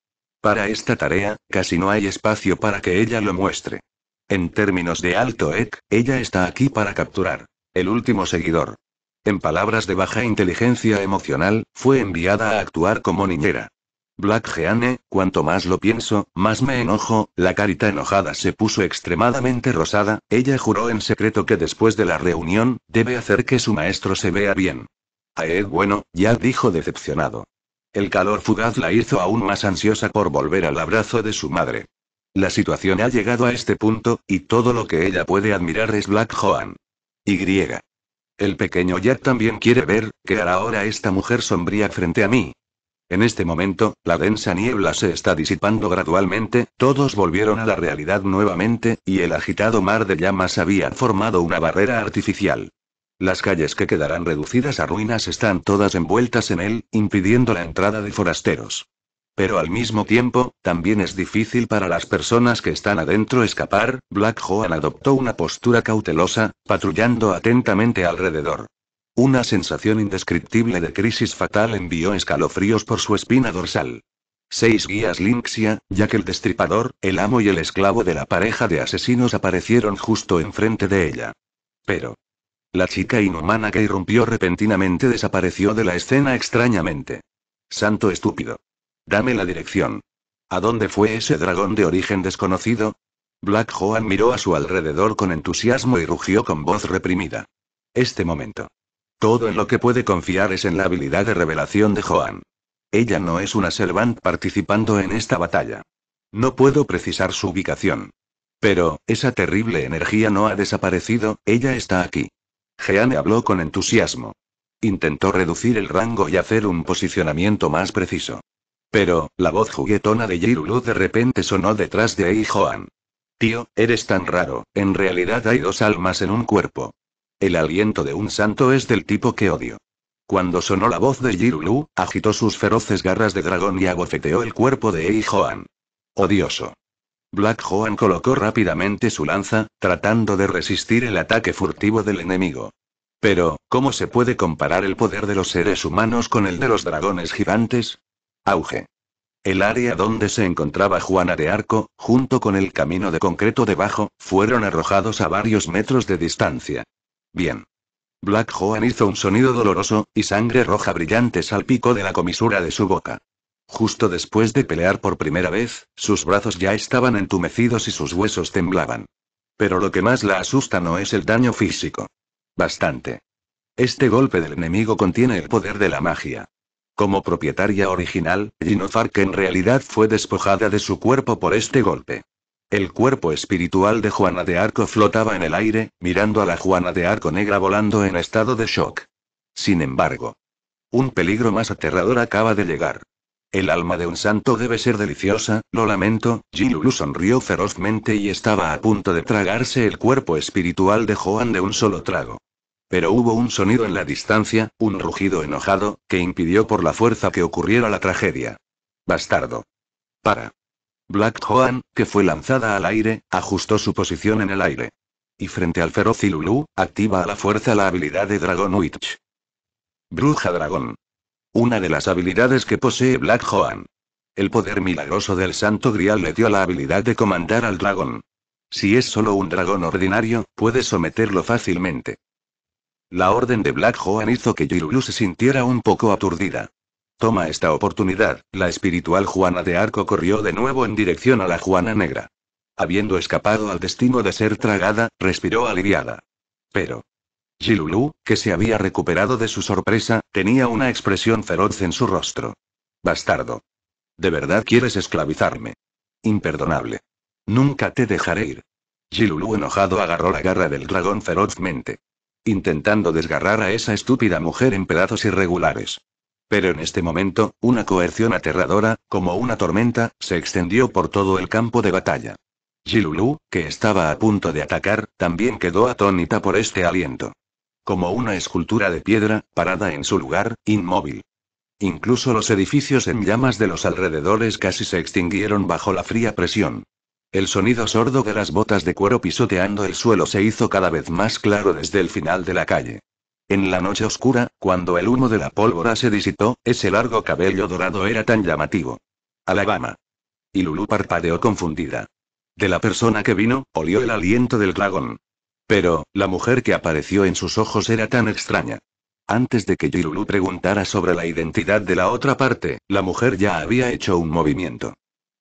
Para esta tarea, casi no hay espacio para que ella lo muestre. En términos de alto EC, ella está aquí para capturar. El último seguidor. En palabras de baja inteligencia emocional, fue enviada a actuar como niñera. Black Jeanne, cuanto más lo pienso, más me enojo, la carita enojada se puso extremadamente rosada, ella juró en secreto que después de la reunión, debe hacer que su maestro se vea bien. Aed ah, eh, bueno, ya dijo decepcionado. El calor fugaz la hizo aún más ansiosa por volver al abrazo de su madre. La situación ha llegado a este punto, y todo lo que ella puede admirar es Black Joan. Y. El pequeño Jack también quiere ver, qué hará ahora esta mujer sombría frente a mí. En este momento, la densa niebla se está disipando gradualmente, todos volvieron a la realidad nuevamente, y el agitado mar de llamas había formado una barrera artificial. Las calles que quedarán reducidas a ruinas están todas envueltas en él, impidiendo la entrada de forasteros. Pero al mismo tiempo, también es difícil para las personas que están adentro escapar. Black Joan adoptó una postura cautelosa, patrullando atentamente alrededor. Una sensación indescriptible de crisis fatal envió escalofríos por su espina dorsal. Seis guías Lynxia, ya que el destripador, el amo y el esclavo de la pareja de asesinos aparecieron justo enfrente de ella. Pero. La chica inhumana que irrumpió repentinamente desapareció de la escena extrañamente. Santo estúpido. Dame la dirección. ¿A dónde fue ese dragón de origen desconocido? Black Joan miró a su alrededor con entusiasmo y rugió con voz reprimida. Este momento. Todo en lo que puede confiar es en la habilidad de revelación de Joan. Ella no es una servant participando en esta batalla. No puedo precisar su ubicación. Pero, esa terrible energía no ha desaparecido, ella está aquí. Jeanne habló con entusiasmo. Intentó reducir el rango y hacer un posicionamiento más preciso. Pero, la voz juguetona de Jirulu de repente sonó detrás de ei Joan. Tío, eres tan raro, en realidad hay dos almas en un cuerpo. El aliento de un santo es del tipo que odio. Cuando sonó la voz de Jirulu, agitó sus feroces garras de dragón y abofeteó el cuerpo de Joan. Odioso. Black Joan colocó rápidamente su lanza, tratando de resistir el ataque furtivo del enemigo. Pero, ¿cómo se puede comparar el poder de los seres humanos con el de los dragones gigantes? Auge. El área donde se encontraba Juana de Arco, junto con el camino de concreto debajo, fueron arrojados a varios metros de distancia. Bien. Black Joan hizo un sonido doloroso, y sangre roja brillante salpicó de la comisura de su boca. Justo después de pelear por primera vez, sus brazos ya estaban entumecidos y sus huesos temblaban. Pero lo que más la asusta no es el daño físico. Bastante. Este golpe del enemigo contiene el poder de la magia. Como propietaria original, que en realidad fue despojada de su cuerpo por este golpe. El cuerpo espiritual de Juana de Arco flotaba en el aire, mirando a la Juana de Arco negra volando en estado de shock. Sin embargo, un peligro más aterrador acaba de llegar. El alma de un santo debe ser deliciosa, lo lamento, Gilulu sonrió ferozmente y estaba a punto de tragarse el cuerpo espiritual de Juan de un solo trago. Pero hubo un sonido en la distancia, un rugido enojado, que impidió por la fuerza que ocurriera la tragedia. Bastardo. Para. Black Joan, que fue lanzada al aire, ajustó su posición en el aire. Y frente al feroz Ilulu, activa a la fuerza la habilidad de Dragon Witch. Bruja Dragón. Una de las habilidades que posee Black Joan. El poder milagroso del Santo Grial le dio la habilidad de comandar al dragón. Si es solo un dragón ordinario, puede someterlo fácilmente. La orden de Black Joan hizo que Jilulu se sintiera un poco aturdida. Toma esta oportunidad, la espiritual Juana de Arco corrió de nuevo en dirección a la Juana Negra. Habiendo escapado al destino de ser tragada, respiró aliviada. Pero. Jilulu, que se había recuperado de su sorpresa, tenía una expresión feroz en su rostro. Bastardo. ¿De verdad quieres esclavizarme? Imperdonable. Nunca te dejaré ir. Jilulu enojado agarró la garra del dragón ferozmente intentando desgarrar a esa estúpida mujer en pedazos irregulares. Pero en este momento, una coerción aterradora, como una tormenta, se extendió por todo el campo de batalla. Jilulu, que estaba a punto de atacar, también quedó atónita por este aliento. Como una escultura de piedra, parada en su lugar, inmóvil. Incluso los edificios en llamas de los alrededores casi se extinguieron bajo la fría presión. El sonido sordo de las botas de cuero pisoteando el suelo se hizo cada vez más claro desde el final de la calle. En la noche oscura, cuando el humo de la pólvora se disipó, ese largo cabello dorado era tan llamativo. Alabama. Y Lulu parpadeó confundida. De la persona que vino, olió el aliento del dragón. Pero, la mujer que apareció en sus ojos era tan extraña. Antes de que Lulu preguntara sobre la identidad de la otra parte, la mujer ya había hecho un movimiento.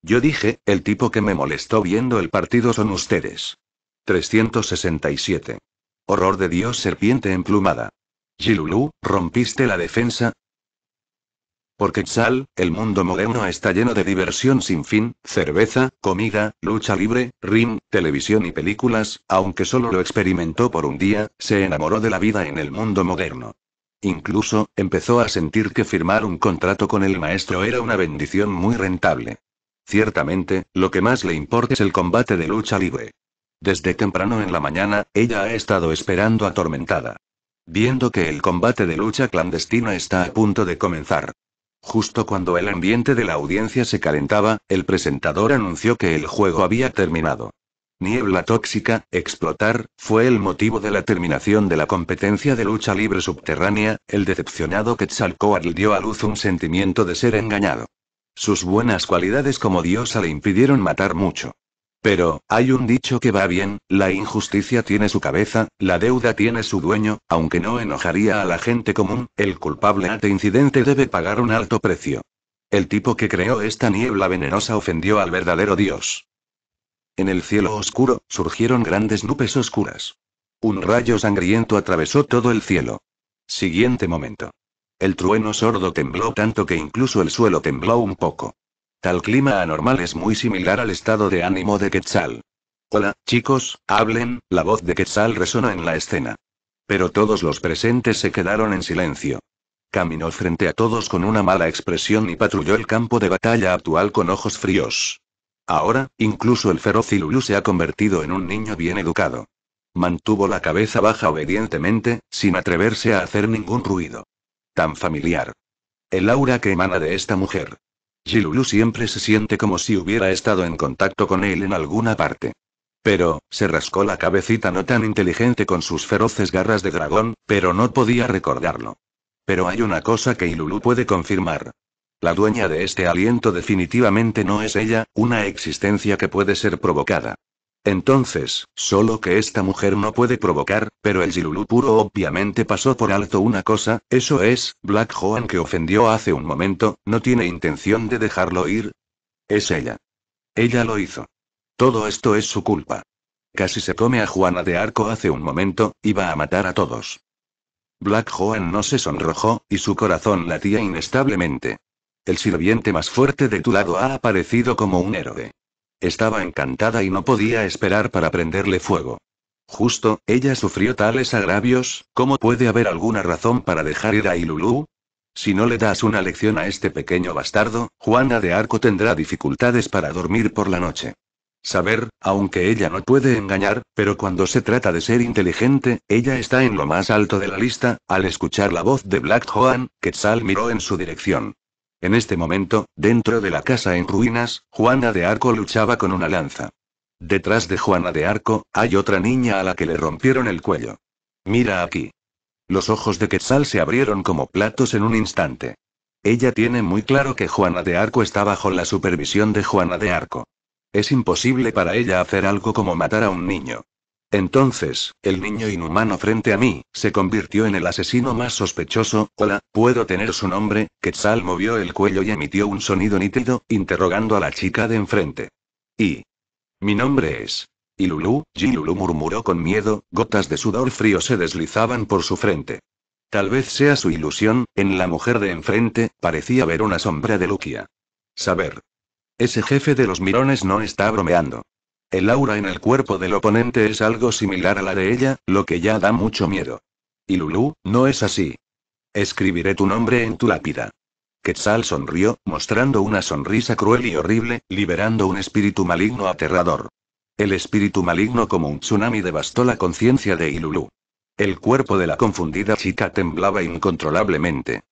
Yo dije, el tipo que me molestó viendo el partido son ustedes. 367. Horror de Dios serpiente emplumada. Jilulú, ¿rompiste la defensa? Porque Sal, el mundo moderno está lleno de diversión sin fin, cerveza, comida, lucha libre, ring, televisión y películas, aunque solo lo experimentó por un día, se enamoró de la vida en el mundo moderno. Incluso, empezó a sentir que firmar un contrato con el maestro era una bendición muy rentable. Ciertamente, lo que más le importa es el combate de lucha libre. Desde temprano en la mañana, ella ha estado esperando atormentada. Viendo que el combate de lucha clandestina está a punto de comenzar. Justo cuando el ambiente de la audiencia se calentaba, el presentador anunció que el juego había terminado. Niebla tóxica, explotar, fue el motivo de la terminación de la competencia de lucha libre subterránea, el decepcionado Quetzalcoatl dio a luz un sentimiento de ser engañado. Sus buenas cualidades como diosa le impidieron matar mucho. Pero, hay un dicho que va bien, la injusticia tiene su cabeza, la deuda tiene su dueño, aunque no enojaría a la gente común, el culpable ante incidente debe pagar un alto precio. El tipo que creó esta niebla venenosa ofendió al verdadero Dios. En el cielo oscuro, surgieron grandes nubes oscuras. Un rayo sangriento atravesó todo el cielo. Siguiente momento. El trueno sordo tembló tanto que incluso el suelo tembló un poco. Tal clima anormal es muy similar al estado de ánimo de Quetzal. Hola, chicos, hablen, la voz de Quetzal resonó en la escena. Pero todos los presentes se quedaron en silencio. Caminó frente a todos con una mala expresión y patrulló el campo de batalla actual con ojos fríos. Ahora, incluso el feroz Ilulú se ha convertido en un niño bien educado. Mantuvo la cabeza baja obedientemente, sin atreverse a hacer ningún ruido. Tan familiar. El aura que emana de esta mujer. Jilulu siempre se siente como si hubiera estado en contacto con él en alguna parte. Pero, se rascó la cabecita no tan inteligente con sus feroces garras de dragón, pero no podía recordarlo. Pero hay una cosa que Ilulu puede confirmar. La dueña de este aliento definitivamente no es ella, una existencia que puede ser provocada. Entonces, solo que esta mujer no puede provocar, pero el Gilulú puro obviamente pasó por alto una cosa, eso es, Black Joan que ofendió hace un momento, no tiene intención de dejarlo ir. Es ella. Ella lo hizo. Todo esto es su culpa. Casi se come a Juana de Arco hace un momento, iba a matar a todos. Black Joan no se sonrojó, y su corazón latía inestablemente. El sirviente más fuerte de tu lado ha aparecido como un héroe. Estaba encantada y no podía esperar para prenderle fuego. Justo, ella sufrió tales agravios, ¿cómo puede haber alguna razón para dejar ir a Ilulú? Si no le das una lección a este pequeño bastardo, Juana de Arco tendrá dificultades para dormir por la noche. Saber, aunque ella no puede engañar, pero cuando se trata de ser inteligente, ella está en lo más alto de la lista. Al escuchar la voz de Black Joan, Quetzal miró en su dirección. En este momento, dentro de la casa en ruinas, Juana de Arco luchaba con una lanza. Detrás de Juana de Arco, hay otra niña a la que le rompieron el cuello. Mira aquí. Los ojos de Quetzal se abrieron como platos en un instante. Ella tiene muy claro que Juana de Arco está bajo la supervisión de Juana de Arco. Es imposible para ella hacer algo como matar a un niño. Entonces, el niño inhumano frente a mí, se convirtió en el asesino más sospechoso. Hola, ¿puedo tener su nombre? Quetzal movió el cuello y emitió un sonido nítido, interrogando a la chica de enfrente. Y. Mi nombre es. Y Lulú, murmuró con miedo, gotas de sudor frío se deslizaban por su frente. Tal vez sea su ilusión, en la mujer de enfrente, parecía ver una sombra de Luquia. Saber. Ese jefe de los mirones no está bromeando. El aura en el cuerpo del oponente es algo similar a la de ella, lo que ya da mucho miedo. Y no es así. Escribiré tu nombre en tu lápida. Quetzal sonrió, mostrando una sonrisa cruel y horrible, liberando un espíritu maligno aterrador. El espíritu maligno como un tsunami devastó la conciencia de Ilulú. El cuerpo de la confundida chica temblaba incontrolablemente.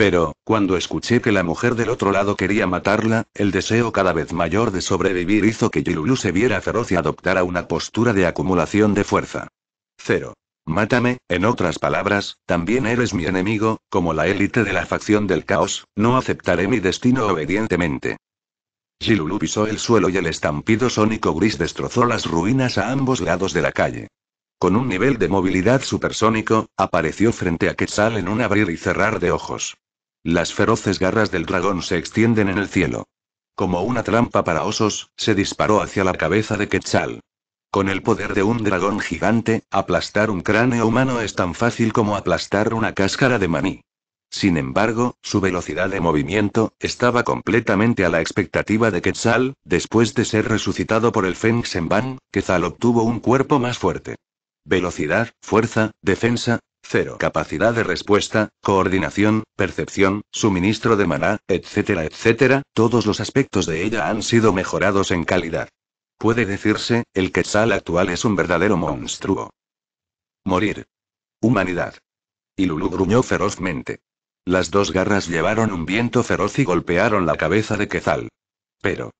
Pero, cuando escuché que la mujer del otro lado quería matarla, el deseo cada vez mayor de sobrevivir hizo que Yululu se viera feroz y adoptara una postura de acumulación de fuerza. Cero. Mátame, en otras palabras, también eres mi enemigo, como la élite de la facción del caos, no aceptaré mi destino obedientemente. Jilulu pisó el suelo y el estampido sónico gris destrozó las ruinas a ambos lados de la calle. Con un nivel de movilidad supersónico, apareció frente a Quetzal en un abrir y cerrar de ojos. Las feroces garras del dragón se extienden en el cielo. Como una trampa para osos, se disparó hacia la cabeza de Quetzal. Con el poder de un dragón gigante, aplastar un cráneo humano es tan fácil como aplastar una cáscara de maní. Sin embargo, su velocidad de movimiento estaba completamente a la expectativa de Quetzal, después de ser resucitado por el Feng Ban, Quetzal obtuvo un cuerpo más fuerte. Velocidad, fuerza, defensa, Cero capacidad de respuesta, coordinación, percepción, suministro de maná, etcétera, etcétera, todos los aspectos de ella han sido mejorados en calidad. Puede decirse, el Quetzal actual es un verdadero monstruo. Morir. Humanidad. Y Lulu gruñó ferozmente. Las dos garras llevaron un viento feroz y golpearon la cabeza de Quetzal. Pero.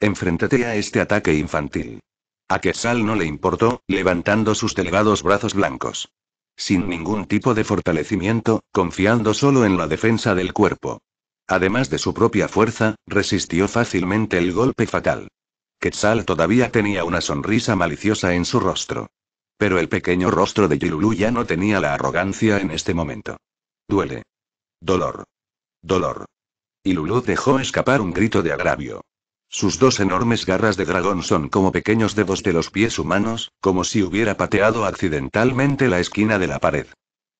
Enfréntate a este ataque infantil. A Quetzal no le importó, levantando sus delgados brazos blancos sin ningún tipo de fortalecimiento, confiando solo en la defensa del cuerpo. Además de su propia fuerza, resistió fácilmente el golpe fatal. Quetzal todavía tenía una sonrisa maliciosa en su rostro. Pero el pequeño rostro de Yilulu ya no tenía la arrogancia en este momento. Duele. Dolor. Dolor. Y lulu dejó escapar un grito de agravio. Sus dos enormes garras de dragón son como pequeños dedos de los pies humanos, como si hubiera pateado accidentalmente la esquina de la pared.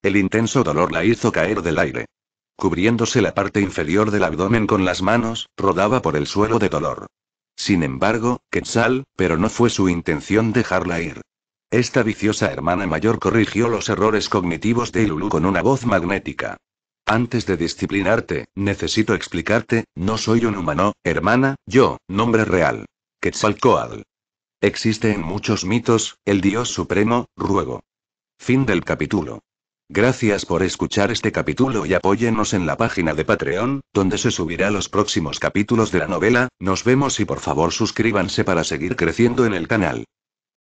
El intenso dolor la hizo caer del aire. Cubriéndose la parte inferior del abdomen con las manos, rodaba por el suelo de dolor. Sin embargo, Quetzal, pero no fue su intención dejarla ir. Esta viciosa hermana mayor corrigió los errores cognitivos de ilulu con una voz magnética. Antes de disciplinarte, necesito explicarte, no soy un humano, hermana, yo, nombre real. Quetzalcoatl. Existe en muchos mitos, el Dios Supremo, ruego. Fin del capítulo. Gracias por escuchar este capítulo y apóyenos en la página de Patreon, donde se subirá los próximos capítulos de la novela, nos vemos y por favor suscríbanse para seguir creciendo en el canal.